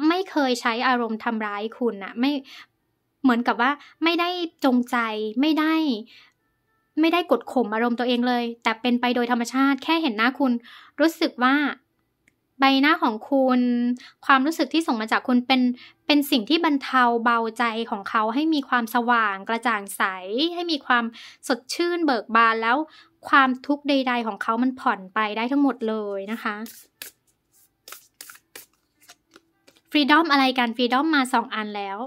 [SPEAKER 1] ไม่เคยใช้อารมณ์ทำร้ายคุณนะไม่เหมือนกับว่า ไม่ได้จงใจไม่ได้ ไม่ได้กดข่มอารมณ์ตัวเองเลย แต่เป็นไปโดยธรรมชาติแค่เห็นหน้าคุณรู้สึกว่าใบหน้าของคุณ ความรู้สึกที่ส่งมาจากคุณเป็น เป็นสิ่งที่บรรเทาเบาใจของเขาให้มีความสว่างกระจ่างใส ให้มีความสดชื่นเบิกบานแล้วความทุกข์ใด ๆ ของเขามันผ่อนไปได้ทั้งหมดเลยนะคะฟรีดอมอะไรกันฟรีดอมมาสองอันแล้ว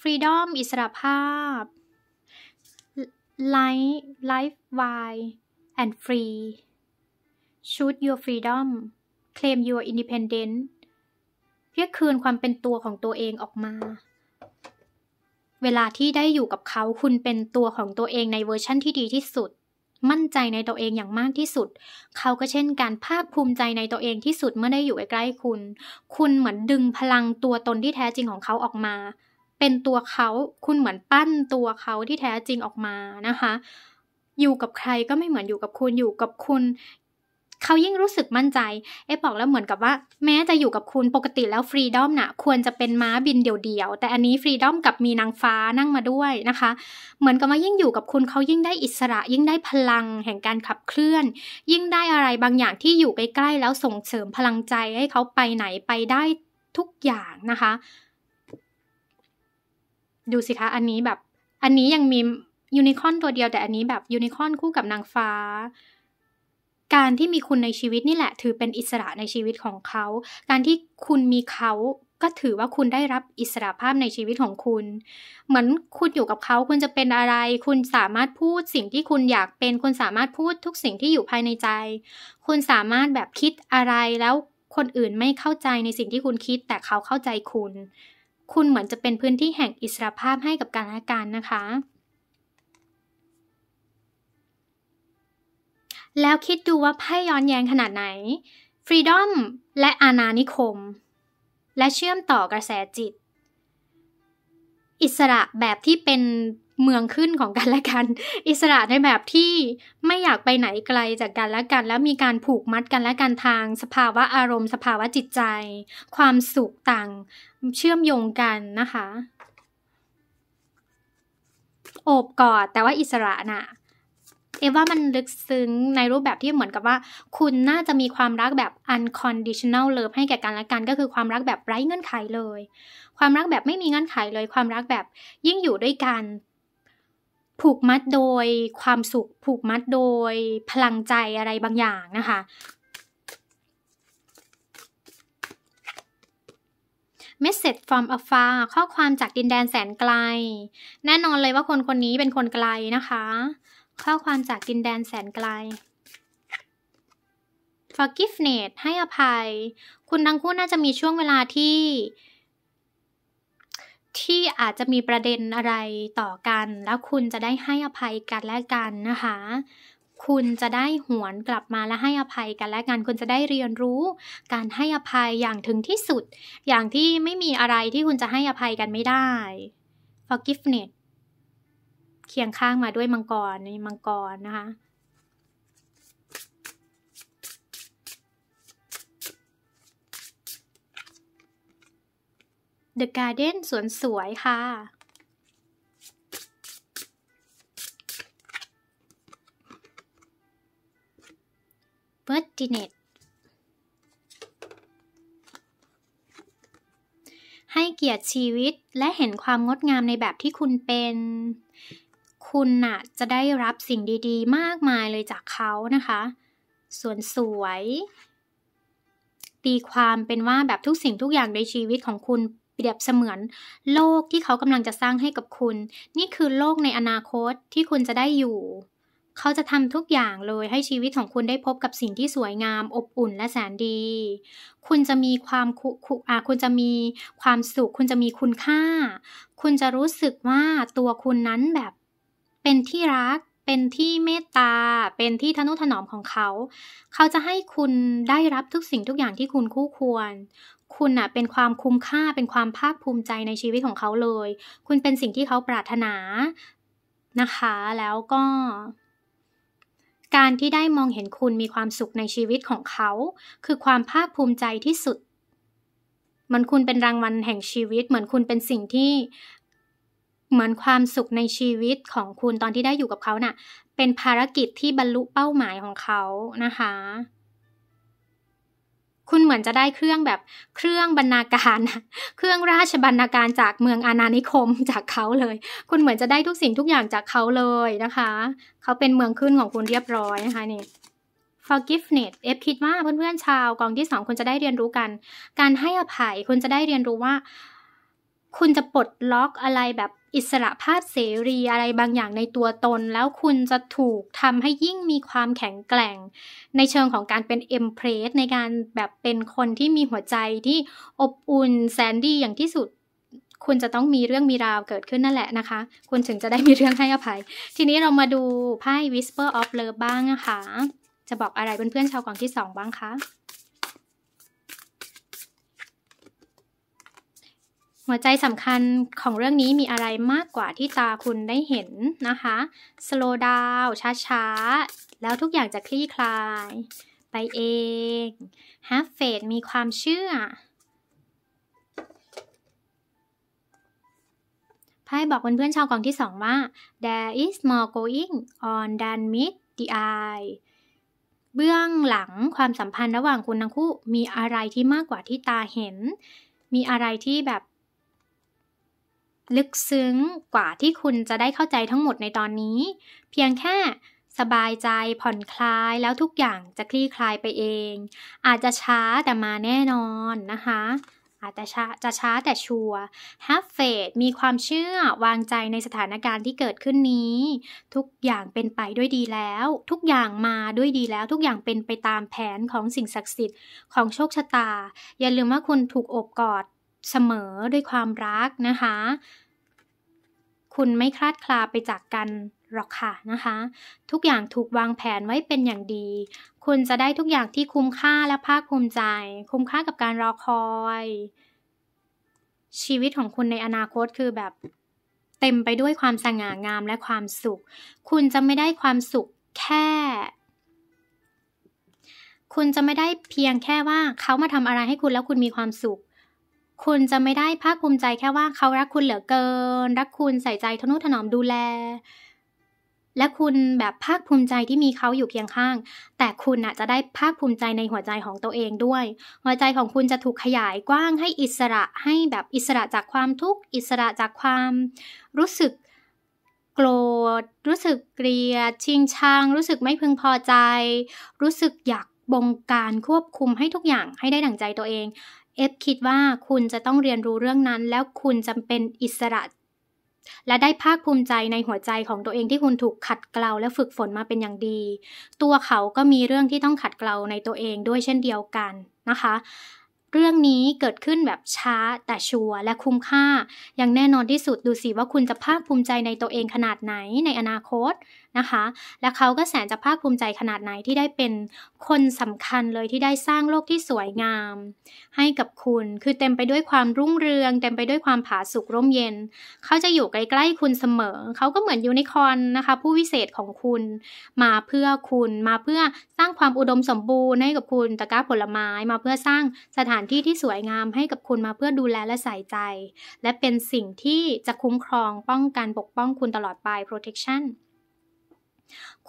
[SPEAKER 1] ฟรีดอมอิสระภาพไลฟ์ไลฟ์วายนด์ฟรีชูดยูฟรีดอม claim your independence เรียกคืนความเป็นตัวของตัวเองออกมา เวลาที่ได้อยู่กับเขาคุณเป็นตัวของตัวเองในเวอร์ชั่นที่ดีที่สุด มั่นใจในตัวเองอย่างมากที่สุด เขาก็เช่นการภาคภูมิใจในตัวเองที่สุดเมื่อได้อยู่ใใกล้ๆคุณ คุณเหมือนดึงพลังตัวตนที่แท้จริงของเขาออกมา เป็นตัวเขาคุณเหมือนปั้นตัวเขาที่แท้จริงออกมานะคะอยู่กับใครก็ไม่เหมือนอยู่กับคุณอยู่กับคุณเขายิ่งรู้สึกมั่นใจ เอ๊บอกแล้วเหมือนกับว่า แม้จะอยู่กับคุณปกติแล้วฟรีดอม น่ะ ควรจะเป็นม้าบินเดี่ยวๆแต่อันนี้ฟรีดอมกับมีนางฟ้านั่งมาด้วยนะคะ เหมือนกับว่ายิ่งอยู่กับคุณเขายิ่งได้อิสระ ยิ่งได้พลังแห่งการขับเคลื่อน ยิ่งได้อะไรบางอย่างที่อยู่ใกล้ๆแล้วส่งเสริมพลังใจให้ เขาไปไหนไปได้ทุกอย่างนะคะ ดูสิคะอันนี้แบบ อันนี้ยังมียูนิคอนตัวเดียว แต่อันนี้แบบยูนิคอนคู่กับนางฟ้าการที่มีคุณในชีวิตนี่แหละถือเป็นอิสระในชีวิตของเขา การที่คุณมีเขาก็ถือว่าคุณได้รับอิสระภาพในชีวิตของคุณ เหมือนคุณอยู่กับเขาคุณจะเป็นอะไร คุณสามารถพูดสิ่งที่คุณอยากเป็น คุณสามารถพูดทุกสิ่งที่อยู่ภายในใจ คุณสามารถแบบคิดอะไรแล้วคนอื่นไม่เข้าใจในสิ่งที่คุณคิดแต่เขาเข้าใจคุณ คุณเหมือนจะเป็นพื้นที่แห่งอิสระภาพให้กับการละกันนะคะแล้วคิดดูว่าไพ่ย้อนแยงขนาดไหนฟรีดอมและอาณานิคม และเชื่อมต่อกระแสจิต อิสระแบบที่เป็นเมืองขึ้นของกันและกัน อิสระในแบบที่ไม่อยากไปไหนไกลจากกันและกัน แล้วมีการผูกมัดกันและกันทางสภาวะอารมณ์ สภาวะจิตใจ ความสุขต่างเชื่อมโยงกันนะคะ โอบกอด แต่ว่าอิสระนะ่ะเอว่ามันลึกซึ้งในรูปแบบที่เหมือนกับว่า คุณน่าจะมีความรักแบบ unconditional love ให้แก่กันและกัน ก็คือความรักแบบไร้เงื่อนไขเลย ความรักแบบไม่มีเงื่อนไขเลยความรักแบบยิ่งอยู่ด้วยกัน ผูกมัดโดยความสุขผูกมัดโดยพลังใจอะไรบางอย่างนะคะ Message from afar ข้อความจากดินแดนแสนไกล แน่นอนเลยว่าคนคนนี้เป็นคนไกลนะคะข้อความจากดินแดนแสนไกล forgiveness ให้อภัย คุณทั้งคู่น่าจะมีช่วงเวลาที่ ที่อาจจะมีประเด็นอะไรต่อกัน แล้วคุณจะได้ให้อภัยกันและกันนะคะ คุณจะได้หวนกลับมาและให้อภัยกันและกัน คุณจะได้เรียนรู้ การให้อภัยอย่างถึงที่สุด อย่างที่ไม่มีอะไรที่คุณจะให้อภัยกันไม่ได้ forgiveness คียงข้างมาด้วยมังกรนี่มังกร นะคะ The Garden สวนสวยค่ะ b ์ r ด i n e t ให้เกียรติชีวิตและเห็นความงดงามในแบบที่คุณเป็นคุณน่ะจะได้รับสิ่งดีๆ มากมายเลยจากเขานะคะ ส่วนสวย ตีความเป็นว่าแบบทุกสิ่งทุกอย่างในชีวิตของคุณ เปรียบเสมือน โลกที่เขากำลังจะสร้างให้กับคุณ นี่คือโลกในอนาคตที่คุณจะได้อยู่ เขาจะทำทุกอย่างเลยให้ชีวิตของคุณได้พบกับสิ่งที่สวยงาม อบอุ่น และแสนดี คุณจะมีความคุคุอาคุณจะมีความสุข คุณจะมีคุณค่า คุณจะรู้สึกว่าตัวคุณนั้นแบบเป็นที่รัก เป็นที่เมตตา เป็นที่ทนุถนอมของเขา เขาจะให้คุณได้รับทุกสิ่งทุกอย่างที่คุณคู่ควร คุณอะเป็นความคุ้มค่า เป็นความภาคภูมิใจในชีวิตของเขาเลย คุณเป็นสิ่งที่เขาปรารถนา นะคะ แล้วก็ การที่ได้มองเห็นคุณมีความสุขในชีวิตของเขา คือความภาคภูมิใจที่สุด มันคุณเป็นรางวัลแห่งชีวิต เหมือนคุณเป็นสิ่งที่เหมือนความสุขในชีวิตของคุณตอนที่ได้อยู่กับเขานะ่ะเป็นภารกิจที่บรรลุเป้าหมายของเขานะคะ คุณเหมือนจะได้เครื่องแบบเครื่องบรรณาการ เครื่องราชบรรณาการจากเมืองอาณานิคมจากเขาเลย คุณเหมือนจะได้ทุกสิ่งทุกอย่างจากเขาเลยนะคะ เขาเป็นเมืองขึ้นของคุณเรียบร้อยนะคะนี่ forgiveness เอฟคิดว่าเพื่อนๆ ชาวกองที่สองคุณจะได้เรียนรู้กัน การให้อภัยคุณจะได้เรียนรู้ว่า คุณจะปลดล็อกอะไรแบบอิสระภาพเสรีอะไรบางอย่างในตัวตน แล้วคุณจะถูกทำให้ยิ่งมีความแข็งแกร่ง ในเชิงของการเป็นเอ็มเพรสในการแบบเป็นคนที่มีหัวใจที่อบอุ่นแสนดีอย่างที่สุดคุณจะต้องมีเรื่องมีราวเกิดขึ้นนั่นแหละนะคะ คุณถึงจะได้มีเรื่องให้อภัย ทีนี้เรามาดูไพ่ Whisper of Love บ้างนะคะจะบอกอะไรเพื่อนๆชาวกองที่สองบ้างคะหัวใจสำคัญของเรื่องนี้มีอะไรมากกว่าที่ตาคุณได้เห็นนะคะ สโลดาวช้าๆ แล้วทุกอย่างจะคลี่คลาย ไปเอง have faith มีความเชื่อ พายบอกเพื่อนๆชาวกองที่สองว่า there is more going on than meet the eye เบื้องหลังความสัมพันธ์ระหว่างคุณทั้งคู่ มีอะไรที่มากกว่าที่ตาเห็น มีอะไรที่แบบลึกซึ้งกว่าที่คุณจะได้เข้าใจทั้งหมดในตอนนี้ เพียงแค่ สบายใจผ่อนคลายแล้วทุกอย่างจะคลี่คลายไปเอง อาจจะช้าแต่มาแน่นอนนะคะ อาจจะช้าจะช้าแต่ชัวร์ have faith มีความเชื่อวางใจในสถานการณ์ที่เกิดขึ้นนี้ ทุกอย่างเป็นไปด้วยดีแล้ว ทุกอย่างมาด้วยดีแล้ว ทุกอย่างเป็นไปตามแผนของสิ่งศักดิ์สิทธิ์ของโชคชะตา อย่าลืมว่าคุณถูกอบกอดเสมอด้วยความรักนะคะ คุณไม่คลาดคลาไปจากกันหรอกค่ะนะคะ ทุกอย่างถูกวางแผนไว้เป็นอย่างดี คุณจะได้ทุกอย่างที่คุ้มค่าและภาคภูมิใจ คุ้มค่ากับการรอคอย ชีวิตของคุณในอนาคตคือแบบเต็มไปด้วยความสง่างามและความสุข คุณจะไม่ได้ความสุขแค่ คุณจะไม่ได้เพียงแค่ว่าเขามาทำอะไรให้คุณแล้วคุณมีความสุขคุณจะไม่ได้ภาคภูมิใจแค่ว่าเขารักคุณเหลือเกิน รักคุณใส่ใจทนุถนอมดูแล และคุณแบบภาคภูมิใจที่มีเขาอยู่เคียงข้าง แต่คุณน่ะจะได้ภาคภูมิใจในหัวใจของตัวเองด้วย หัวใจของคุณจะถูกขยายกว้างให้อิสระให้แบบอิสระจากความทุกข์อิสระจากความรู้สึกโกรธรู้สึกเกลียดชิงชังรู้สึกไม่พึงพอใจ รู้สึกอยากบงการควบคุมให้ทุกอย่างให้ได้ดั่งใจตัวเองเอฟคิดว่าคุณจะต้องเรียนรู้เรื่องนั้น แล้วคุณจำเป็นอิสระ และได้ภาคภูมิใจในหัวใจของตัวเองที่คุณถูกขัดเกลาและฝึกฝนมาเป็นอย่างดี ตัวเขาก็มีเรื่องที่ต้องขัดเกลาในตัวเองด้วยเช่นเดียวกันนะคะเรื่องนี้เกิดขึ้นแบบช้า แต่ชัวร์และคุ้มค่าอย่างแน่นอนที่สุดดูสิว่าคุณจะภาคภูมิใจในตัวเองขนาดไหนในอนาคตนะคะและเขาก็แสนจะภาคภูมิใจขนาดไหนที่ได้เป็นคนสำคัญเลยที่ได้สร้างโลกที่สวยงาม ให้กับคุณ คือเต็มไปด้วยความรุ่งเรือง เต็มไปด้วยความผาสุกร่มเย็น เขาจะอยู่ใกล้ๆคุณเสมอ เขาก็เหมือนยูนิคอนนะคะผู้วิเศษของคุณ มาเพื่อคุณมาเพื่อสร้างความอุดมสมบูรณ์ให้กับคุณตะกร้าผลไม้ มาเพื่อสร้างสถานที่ที่สวยงาม ให้กับคุณมาเพื่อดูแลและใส่ใจ และเป็นสิ่งที่จะคุ้มครองป้องกันปกป้องคุณตลอดไป protection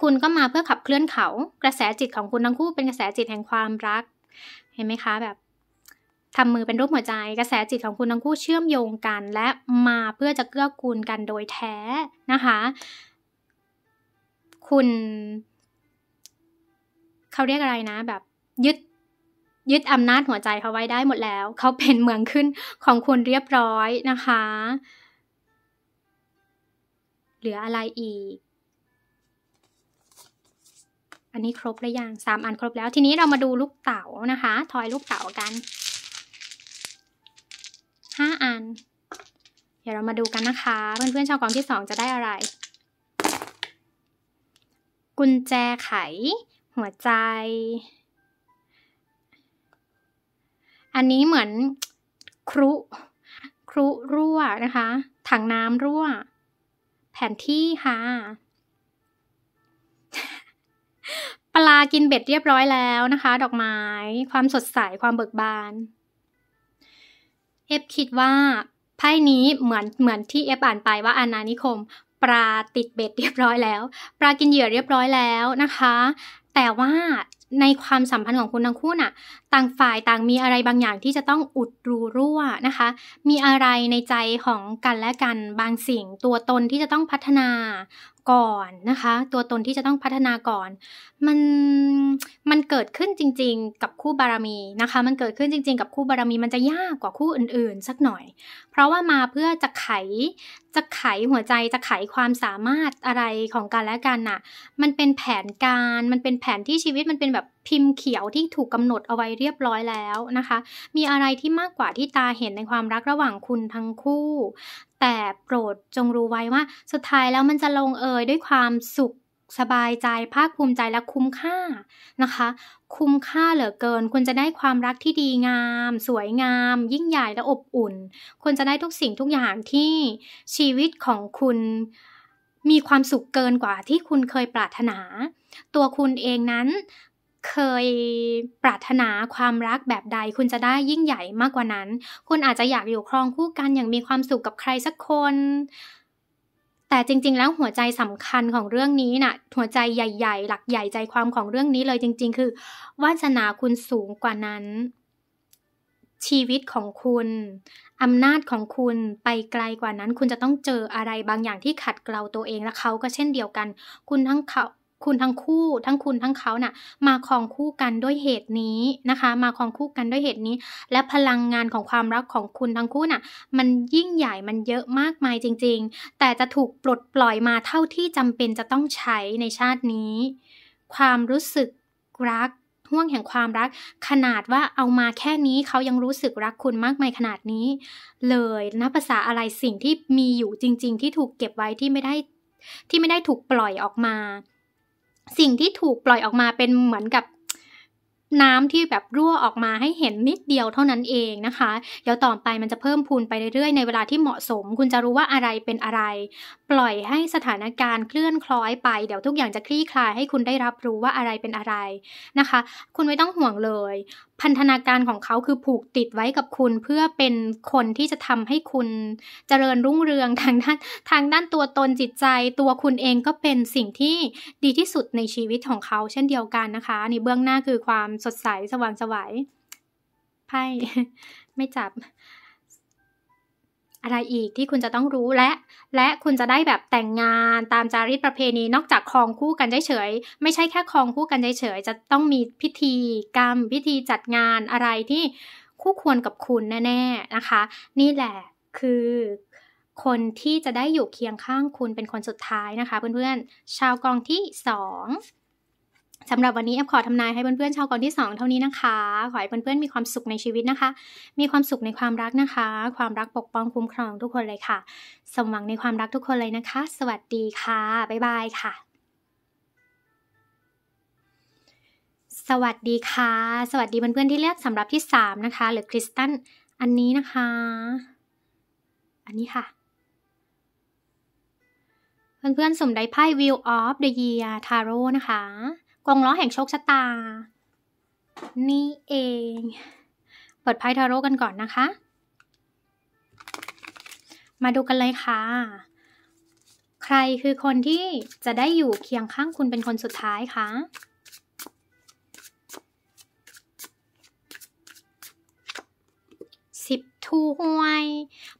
[SPEAKER 1] คุณก็มาเพื่อขับเคลื่อนเขากระแสจิตของคุณทั้งคู่เป็นกระแสจิตแห่งความรัก เห็นไหมคะแบบทำมือเป็นรูปหัวใจ กระแสจิตของคุณทั้งคู่เชื่อมโยงกัน และมาเพื่อจะเกื้อกูลกันโดยแท้นะคะคุณเขาเรียกอะไรนะแบบยึดยึดอำนาจหัวใจเขาไว้ได้หมดแล้วเขาเป็นเมืองขึ้นของคุณเรียบร้อยนะคะเหลืออะไรอีกอันนี้ครบหรือยังสามอันครบแล้ว ทีนี้เรามาดูลูกเต๋านะคะ ทอยลูกเต๋ากัน ห้าอัน เดี๋ยวเรามาดูกันนะคะ เพื่อนๆชาวกองที่สองจะได้อะไร กุญแจไข หัวใจ อันนี้เหมือนครุ ครุรั่วนะคะ ถังน้ำรั่ว แผนที่ค่ะปลากินเบ็ดเรียบร้อยแล้วนะคะดอกไม้ความสดใสความเบิกบานเอฟคิดว่าไพ่นี้เหมือนเหมือนที่เอฟอ่านไปว่าอาณานิคมปลาติดเบ็ดเรียบร้อยแล้วปลากินเหยื่อเรียบร้อยแล้วนะคะ แต่ว่าในความสัมพันธ์ของคุณทั้งคู่น่ะต่างฝ่ายต่างมีอะไรบางอย่างที่จะต้องอุดรูรั่วนะคะ มีอะไรในใจของกันและกันบางสิ่ง ตัวตนที่จะต้องพัฒนาก่อน นะคะ ตัวตนที่จะต้องพัฒนาก่อนมันมันเกิดขึ้นจริงๆ กับคู่บารมี นะคะ มันเกิดขึ้นจริงๆ กับคู่บารมีมันจะยากกว่าคู่อื่นๆ สักหน่อย เพราะว่ามาเพื่อจะไขจะไขหัวใจจะไขความสามารถอะไรของกันและกันน่ะมันเป็นแผนการมันเป็นแผนที่ชีวิตมันเป็นแบบพิมพ์เขียวที่ถูกกำหนดเอาไว้เรียบร้อยแล้วนะคะ มีอะไรที่มากกว่าที่ตาเห็นในความรักระหว่างคุณทั้งคู่ แต่โปรดจงรู้ไว้ว่า สุดท้ายแล้วมันจะลงเอยด้วยความสุขสบายใจภาคภูมิใจและคุ้มค่านะคะ คุ้มค่าเหลือเกิน คุณจะได้ความรักที่ดีงามสวยงาม ยิ่งใหญ่และอบอุ่น คุณจะได้ทุกสิ่งทุกอย่างที่ชีวิตของคุณมีความสุขเกินกว่าที่คุณเคยปรารถนา ตัวคุณเองนั้นเคยปรารถนาความรักแบบใดคุณจะได้ยิ่งใหญ่มากกว่านั้น คุณอาจจะอยากอยู่ครองคู่กันอย่างมีความสุขกับใครสักคน แต่จริงๆแล้วหัวใจสำคัญของเรื่องนี้นะ่ะหัวใจใหญ่ๆ หลักใหญ่ใจความของเรื่องนี้เลยจริงๆ คือ วาสนาคุณสูงกว่านั้น ชีวิตของคุณอำนาจของคุณไปไกลกว่านั้นคุณจะต้องเจออะไรบางอย่างที่ขัดเกลาตัวเองและเขาก็เช่นเดียวกัน คุณทั้งเขาคุณทั้งคู่ทั้งคุณทั้งเขานะ่ะ มาคองคู่กันด้วยเหตุนี้นะคะ มาคองคู่กันด้วยเหตุนี้ และพลังงานของความรักของคุณทั้งคู่นะ่ะ มันยิ่งใหญ่มันเยอะมากมายจริง ๆ แต่จะถูกปลดปล่อยมาเท่าที่จำเป็นจะต้องใช้ในชาตินี้ ความรู้สึกรัก ห่วงแห่งความรัก ขนาดว่าเอามาแค่นี้เขายังรู้สึกรักคุณมากมายขนาดนี้ เลยนะภาษาอะไรสิ่งที่มีอยู่จริง ๆ ที่ถูกเก็บไว้ที่ไม่ได้ที่ไม่ได้ถูกปล่อยออกมาสิ่งที่ถูกปล่อยออกมาเป็นเหมือนกับน้ำที่แบบรั่วออกมาให้เห็นนิดเดียวเท่านั้นเองนะคะ เดี๋ยวต่อไปมันจะเพิ่มพูนไปเรื่อยๆในเวลาที่เหมาะสม คุณจะรู้ว่าอะไรเป็นอะไรปล่อยให้สถานการณ์เคลื่อนคล้อยไป เดี๋ยวทุกอย่างจะคลี่คลายให้คุณได้รับรู้ว่าอะไรเป็นอะไรนะคะ คุณไม่ต้องห่วงเลย พันธนาการของเขาคือผูกติดไว้กับคุณ เพื่อเป็นคนที่จะทำให้คุณเจริญรุ่งเรืองทางด้านทางด้านตัวตนจิตใจ ตัวคุณเองก็เป็นสิ่งที่ดีที่สุดในชีวิตของเขา เช่นเดียวกันนะคะในเบื้องหน้าคือความสดใส สว่างสวยยไพ่ไม่จับอะไรอีกที่คุณจะต้องรู้และ และคุณจะได้แบบแต่งงานตามจารีตประเพณีนอกจากครองคู่กันเฉยไม่ใช่แค่ครองคู่กันเฉยจะต้องมีพิธีกรรมพิธีจัดงานอะไรที่คู่ควรกับคุณแน่ ๆนะคะ นี่แหละคือคนที่จะได้อยู่เคียงข้างคุณเป็นคนสุดท้ายนะคะเพื่อนๆชาวกองที่สองสำหรับวันนี้แอปขอทำนายให้เพื่อนๆชาวกองที่2เท่านี้นะคะ ขอให้เพื่อนๆมีความสุขในชีวิตนะคะ มีความสุขในความรักนะคะ ความรักปกป้องคุ้มครองทุกคนเลยค่ะ สมหวังในความรักทุกคนเลยนะคะ สวัสดีค่ะ บ๊ายบายค่ะ สวัสดีค่ะ สวัสดีเพื่อนๆที่เลือกสำหรับที่ 3 นะคะ หรือคริสตันอันนี้นะคะ อันนี้ค่ะ เพื่อนๆสมได้ไพ่ v i e อ of the Year Tarot นะคะกงล้อแห่งโชคชะตา นี่เอง เปิดไพ่ทาโร่กันก่อนนะคะ มาดูกันเลยค่ะ ใครคือคนที่จะได้อยู่เคียงข้างคุณเป็นคนสุดท้ายคะสิบถ้วย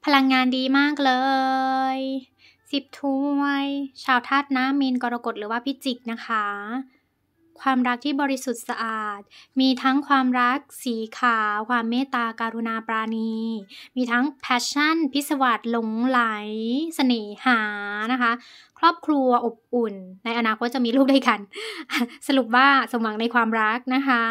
[SPEAKER 1] พลังงานดีมากเลย สิบถ้วย ชาวธาตุน้ำมีนกรกฎ หรือว่าพิจิกนะคะความรักที่บริสุทธิ์สะอาด มีทั้งความรัก สีขาวความเมตตาการุณาปราณี มีทั้งแพชชั่น พิศวาสหลงไหลสเสน่หานะคะ ครอบครัวอบอุ่น ในอนาคตจะมีลูกด้วยกัน สรุปว่าสมหวังในความรักนะคะ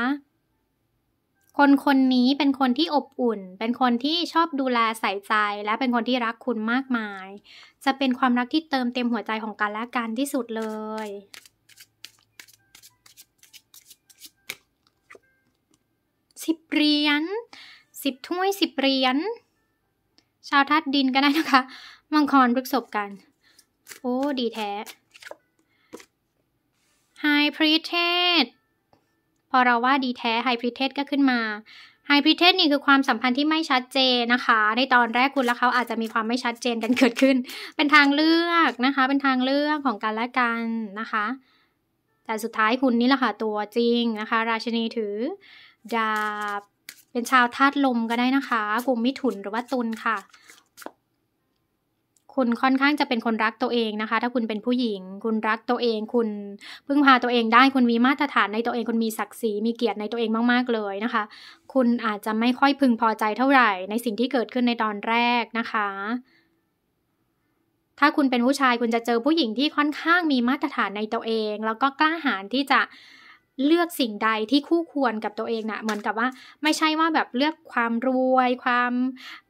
[SPEAKER 1] คนคนนี้เป็นคนที่อบอุ่น เป็นคนที่ชอบดูแลใส่ใจ และเป็นคนที่รักคุณมากมาย จะเป็นความรักที่เติมเต็มหัวใจของกันและกันที่สุดเลยสิบเหรียญสิบถ้วย สิบเหรียญ ชาวทัดดินก็ได้นะคะ มังกรพฤกษบกัน โอ้ดีแท้ ไฮพรีเทสพอเราว่าดีแท้ ไฮพรีเทสก็ขึ้นมา ไฮพรีเทสนี่คือความสัมพันธ์ที่ไม่ชัดเจนนะคะ ในตอนแรกคุณและเขาอาจจะมีความไม่ชัดเจนกันเกิดขึ้น เป็นทางเลือกนะคะ เป็นทางเลือกของกันและกันนะคะ แต่สุดท้ายคุณนี่แหละค่ะ ตัวจริงนะคะ ราชินีถือดาบเป็นชาวธาตุลมก็ได้นะคะกลุ่มมิถุนหรือว่าตุลค่ะ คุณค่อนข้างจะเป็นคนรักตัวเองนะคะ ถ้าคุณเป็นผู้หญิง คุณรักตัวเอง คุณพึ่งพาตัวเองได้ คุณมีมาตรฐานในตัวเอง คุณมีศักดิ์ศรีมีเกียรติในตัวเองมากๆเลยนะคะ คุณอาจจะไม่ค่อยพึงพอใจเท่าไหร่ในสิ่งที่เกิดขึ้นในตอนแรกนะคะ ถ้าคุณเป็นผู้ชายคุณจะเจอผู้หญิงที่ค่อนข้างมีมาตรฐานในตัวเอง แล้วก็กล้าหาญที่จะเลือกสิ่งใดที่คู่ควรกับตัวเองนะเหมือนกับว่าไม่ใช่ว่าแบบเลือกความรวยความ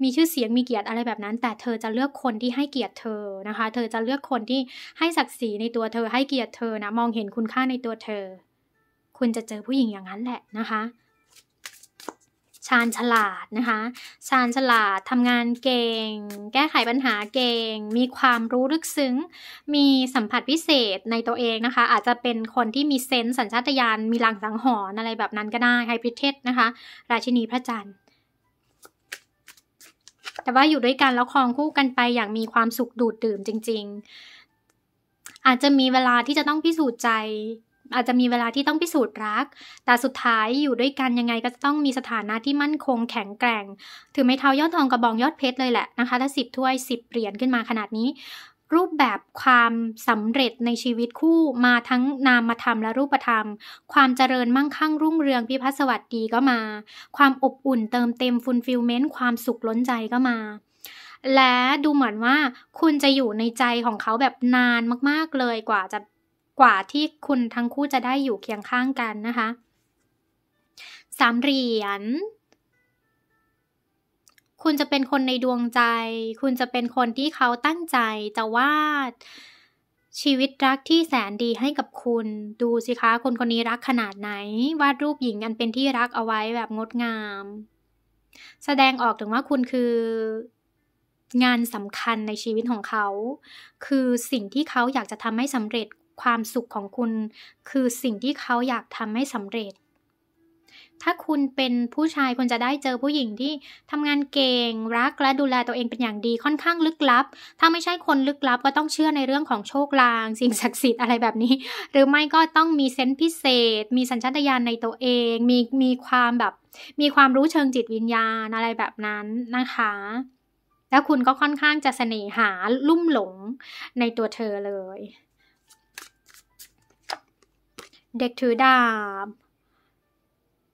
[SPEAKER 1] มีชื่อเสียงมีเกียรติอะไรแบบนั้น แต่เธอจะเลือกคนที่ให้เกียรติเธอ นะคะ เธอจะเลือกคนที่ให้ศักดิ์ศรีในตัวเธอ ให้เกียรติเธอนะมองเห็นคุณค่าในตัวเธอ คุณจะเจอผู้หญิงอย่างนั้นแหละนะคะชาญฉลาดนะคะ ชาญฉลาด ทำงานเก่ง แก้ไขปัญหาเก่ง มีความรู้ลึกซึ้ง มีสัมผัสพิเศษในตัวเองนะคะ อาจจะเป็นคนที่มีเซนส์สัญชาตญาณ มีลังสังหรณ์อะไรแบบนั้นก็ได้ไฮบริดเทสนะคะ ราชินีพระจันทร์ แต่ว่าอยู่ด้วยกันแล้วครองคู่กันไปอย่างมีความสุขดูดดื่มจริงๆ อาจจะมีเวลาที่จะต้องพิสูจน์ใจอาจจะมีเวลาที่ต้องพิสูจน์รัก แต่สุดท้ายอยู่ด้วยกันยังไงก็จะต้องมีสถานะที่มั่นคงแข็งแกร่ง ถือไม้เท้ายอดทองกระบองยอดเพชรเลยแหละนะคะ ถ้าสิบถ้วยสิบเหรียญขึ้นมาขนาดนี้ รูปแบบความสำเร็จในชีวิตคู่มาทั้งนามธรรมและรูปธรรม ความเจริญมั่งคั่งรุ่งเรืองพิพัฒสวัสดีก็มา ความอบอุ่นเติมเต็มฟุลฟิลเมนต์ความสุขล้นใจก็มา และดูเหมือนว่าคุณจะอยู่ในใจของเขาแบบนานมาก ๆ เลยกว่าจะกว่าที่คุณทั้งคู่จะได้อยู่เคียงข้างกันนะคะ สามเหรียญ คุณจะเป็นคนในดวงใจ คุณจะเป็นคนที่เขาตั้งใจจะวาดชีวิตรักที่แสนดีให้กับคุณ ดูสิคะ คนคนนี้รักขนาดไหน วาดรูปหญิงอันเป็นที่รักเอาไว้แบบงดงาม แสดงออกถึงว่าคุณคืองานสำคัญในชีวิตของเขา คือสิ่งที่เขาอยากจะทำให้สำเร็จความสุขของคุณคือสิ่งที่เขาอยากทำให้สำเร็จ ถ้าคุณเป็นผู้ชายคุณจะได้เจอผู้หญิงที่ทำงานเก่งรักและดูแลตัวเองเป็นอย่างดีค่อนข้างลึกลับ ถ้าไม่ใช่คนลึกลับก็ต้องเชื่อในเรื่องของโชคลาง สิ่งศักดิ์สิทธิ์อะไรแบบนี้ หรือไม่ก็ต้องมีเซนส์พิเศษ มีสัญชาตญาณในตัวเองมีมีความแบบมีความรู้เชิงจิตวิญญาณอะไรแบบนั้นนะคะ แล้วคุณก็ค่อนข้างจะเสน่หาลุ่มหลงในตัวเธอเลยเด็กถือดาบ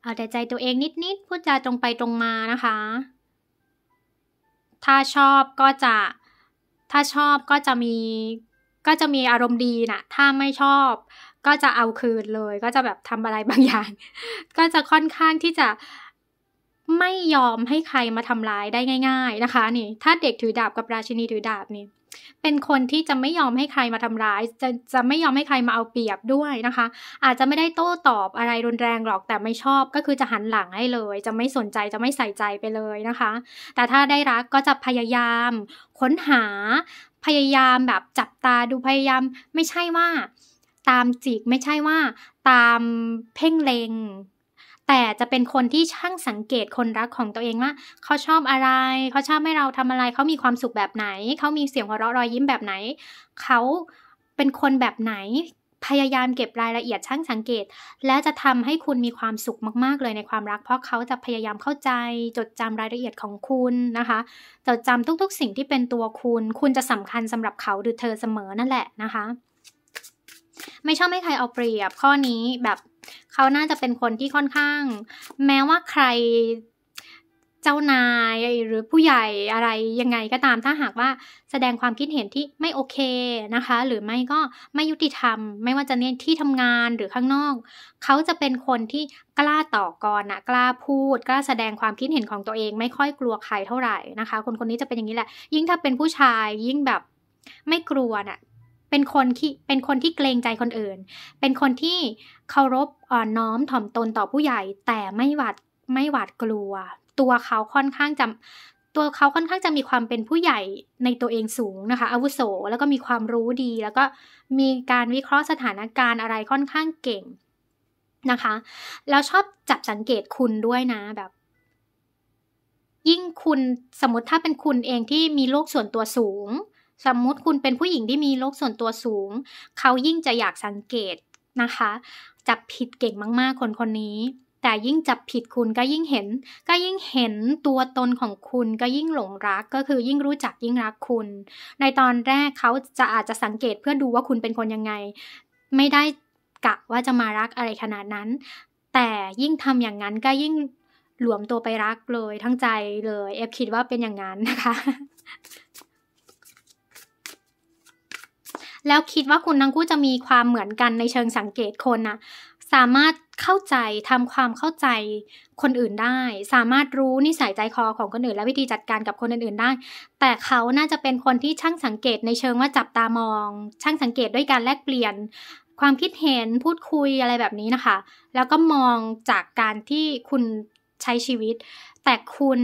[SPEAKER 1] เอาแต่ใจตัวเองนิด ๆ พูดจาตรงไปตรงมานะคะ ถ้าชอบก็จะ ถ้าชอบก็จะมี ก็จะมีอารมณ์ดีนะถ้าไม่ชอบ ก็จะเอาคืนเลย ก็จะแบบทำอะไรบางอย่าง ก็จะค่อนข้างที่จะไม่ยอมให้ใครมาทำร้ายได้ง่ายๆนะคะ นี่ ถ้าเด็กถือดาบกับราชินีถือดาบนี่เป็นคนที่จะไม่ยอมให้ใครมาทำร้ายจะจะไม่ยอมให้ใครมาเอาเปรียบด้วยนะคะ อาจจะไม่ได้โต้ตอบอะไรรุนแรงหรอกแต่ไม่ชอบก็คือจะหันหลังให้เลย จะไม่สนใจจะไม่ใส่ใจไปเลยนะคะ แต่ถ้าได้รักก็จะพยายาม ค้นหาพยายามแบบจับตาดูพยายามไม่ใช่ว่าตามจีกไม่ใช่ว่าตามเพ่งเลงแต่จะเป็นคนที่ช่างสังเกตคนรักของตัวเองว่าเขาชอบอะไร เขาชอบให้เราทำอะไรเขามีความสุขแบบไหนเขามีเสียงหัวเราะรอยยิ้มแบบไหนเขาเป็นคนแบบไหน พยายามเก็บรายละเอียดช่างสังเกต และจะทำให้คุณมีความสุขมาก ๆเลยในความรัก เพราะเขาจะพยายามเข้าใจจดจำรายละเอียดของคุณนะคะ จดจำทุกๆสิ่งที่เป็นตัวคุณ คุณจะสำคัญสำหรับเขาหรือเธอเสมอนั่นแหละนะคะ ไม่ชอบให้ใครเอาเปรียบข้อนี้แบบเขาน่าจะเป็นคนที่ค่อนข้าง แม้ว่าใครเจ้านายหรือผู้ใหญ่อะไรยังไงก็ตามถ้าหากว่าแสดงความคิดเห็นที่ไม่โอเคนะคะ หรือไม่ก็ไม่ยุติธรรม ไม่ว่าจะเนี่ยที่ทำงานหรือข้างนอก เขาจะเป็นคนที่กล้าต่อกรนะ กล้าพูด กล้าแสดงความคิดเห็นของตัวเองไม่ค่อยกลัวใครเท่าไหร่นะคะ คนคนนี้จะเป็นอย่างนี้แหละ ยิ่งถ้าเป็นผู้ชายยิ่งแบบไม่กลัวนะ่ะเป็นคนที่เป็นคนที่เกรงใจคนอื่น เป็นคนที่เคารพอ่อนน้อมถ่อมตนต่อผู้ใหญ่ แต่ไม่หวาดไม่หวาดกลัว ตัวเขาค่อนข้างจะตัวเขาค่อนข้างจะมีความเป็นผู้ใหญ่ในตัวเองสูงนะคะอาวุโส แล้วก็มีความรู้ดี แล้วก็มีการวิเคราะห์สถานการณ์อะไรค่อนข้างเก่งนะคะ แล้วชอบจับสังเกตคุณด้วยนะแบบ ยิ่งคุณสมมติถ้าเป็นคุณเองที่มีโลกส่วนตัวสูงสมมุติคุณเป็นผู้หญิงที่มีโรคส่วนตัวสูง เขายิ่งจะอยากสังเกตนะคะจับผิดเก่งมากๆคนคนนี้ แต่ยิ่งจับผิดคุณก็ยิ่งเห็น ก็ยิ่งเห็นตัวตนของคุณก็ยิ่งหลงรักก็คือยิ่งรู้จักยิ่งรักคุณ ในตอนแรกเขาจะอาจจะสังเกตเพื่อดูว่าคุณเป็นคนยังไง ไม่ได้กะว่าจะมารักอะไรขนาดนั้น แต่ยิ่งทำอย่างนั้นก็ยิ่งหลวมตัวไปรักเลยทั้งใจเลย เอฟคิดว่าเป็นอย่างนั้นนะคะแล้วคิดว่าคุณทั้งคู่จะมีความเหมือนกันในเชิงสังเกตคนนะสามารถเข้าใจทำความเข้าใจคนอื่นได้ สามารถรู้นิสัยใจคอของคนอื่นและวิธีจัดการกับคนอื่นๆ ได้ แต่เขาน่าจะเป็นคนที่ช่างสังเกตในเชิงว่าจับตามอง ช่างสังเกตด้วยการแลกเปลี่ยนความคิดเห็นพูดคุยอะไรแบบนี้นะคะ แล้วก็มองจากการที่คุณใช้ชีวิต แต่คุณ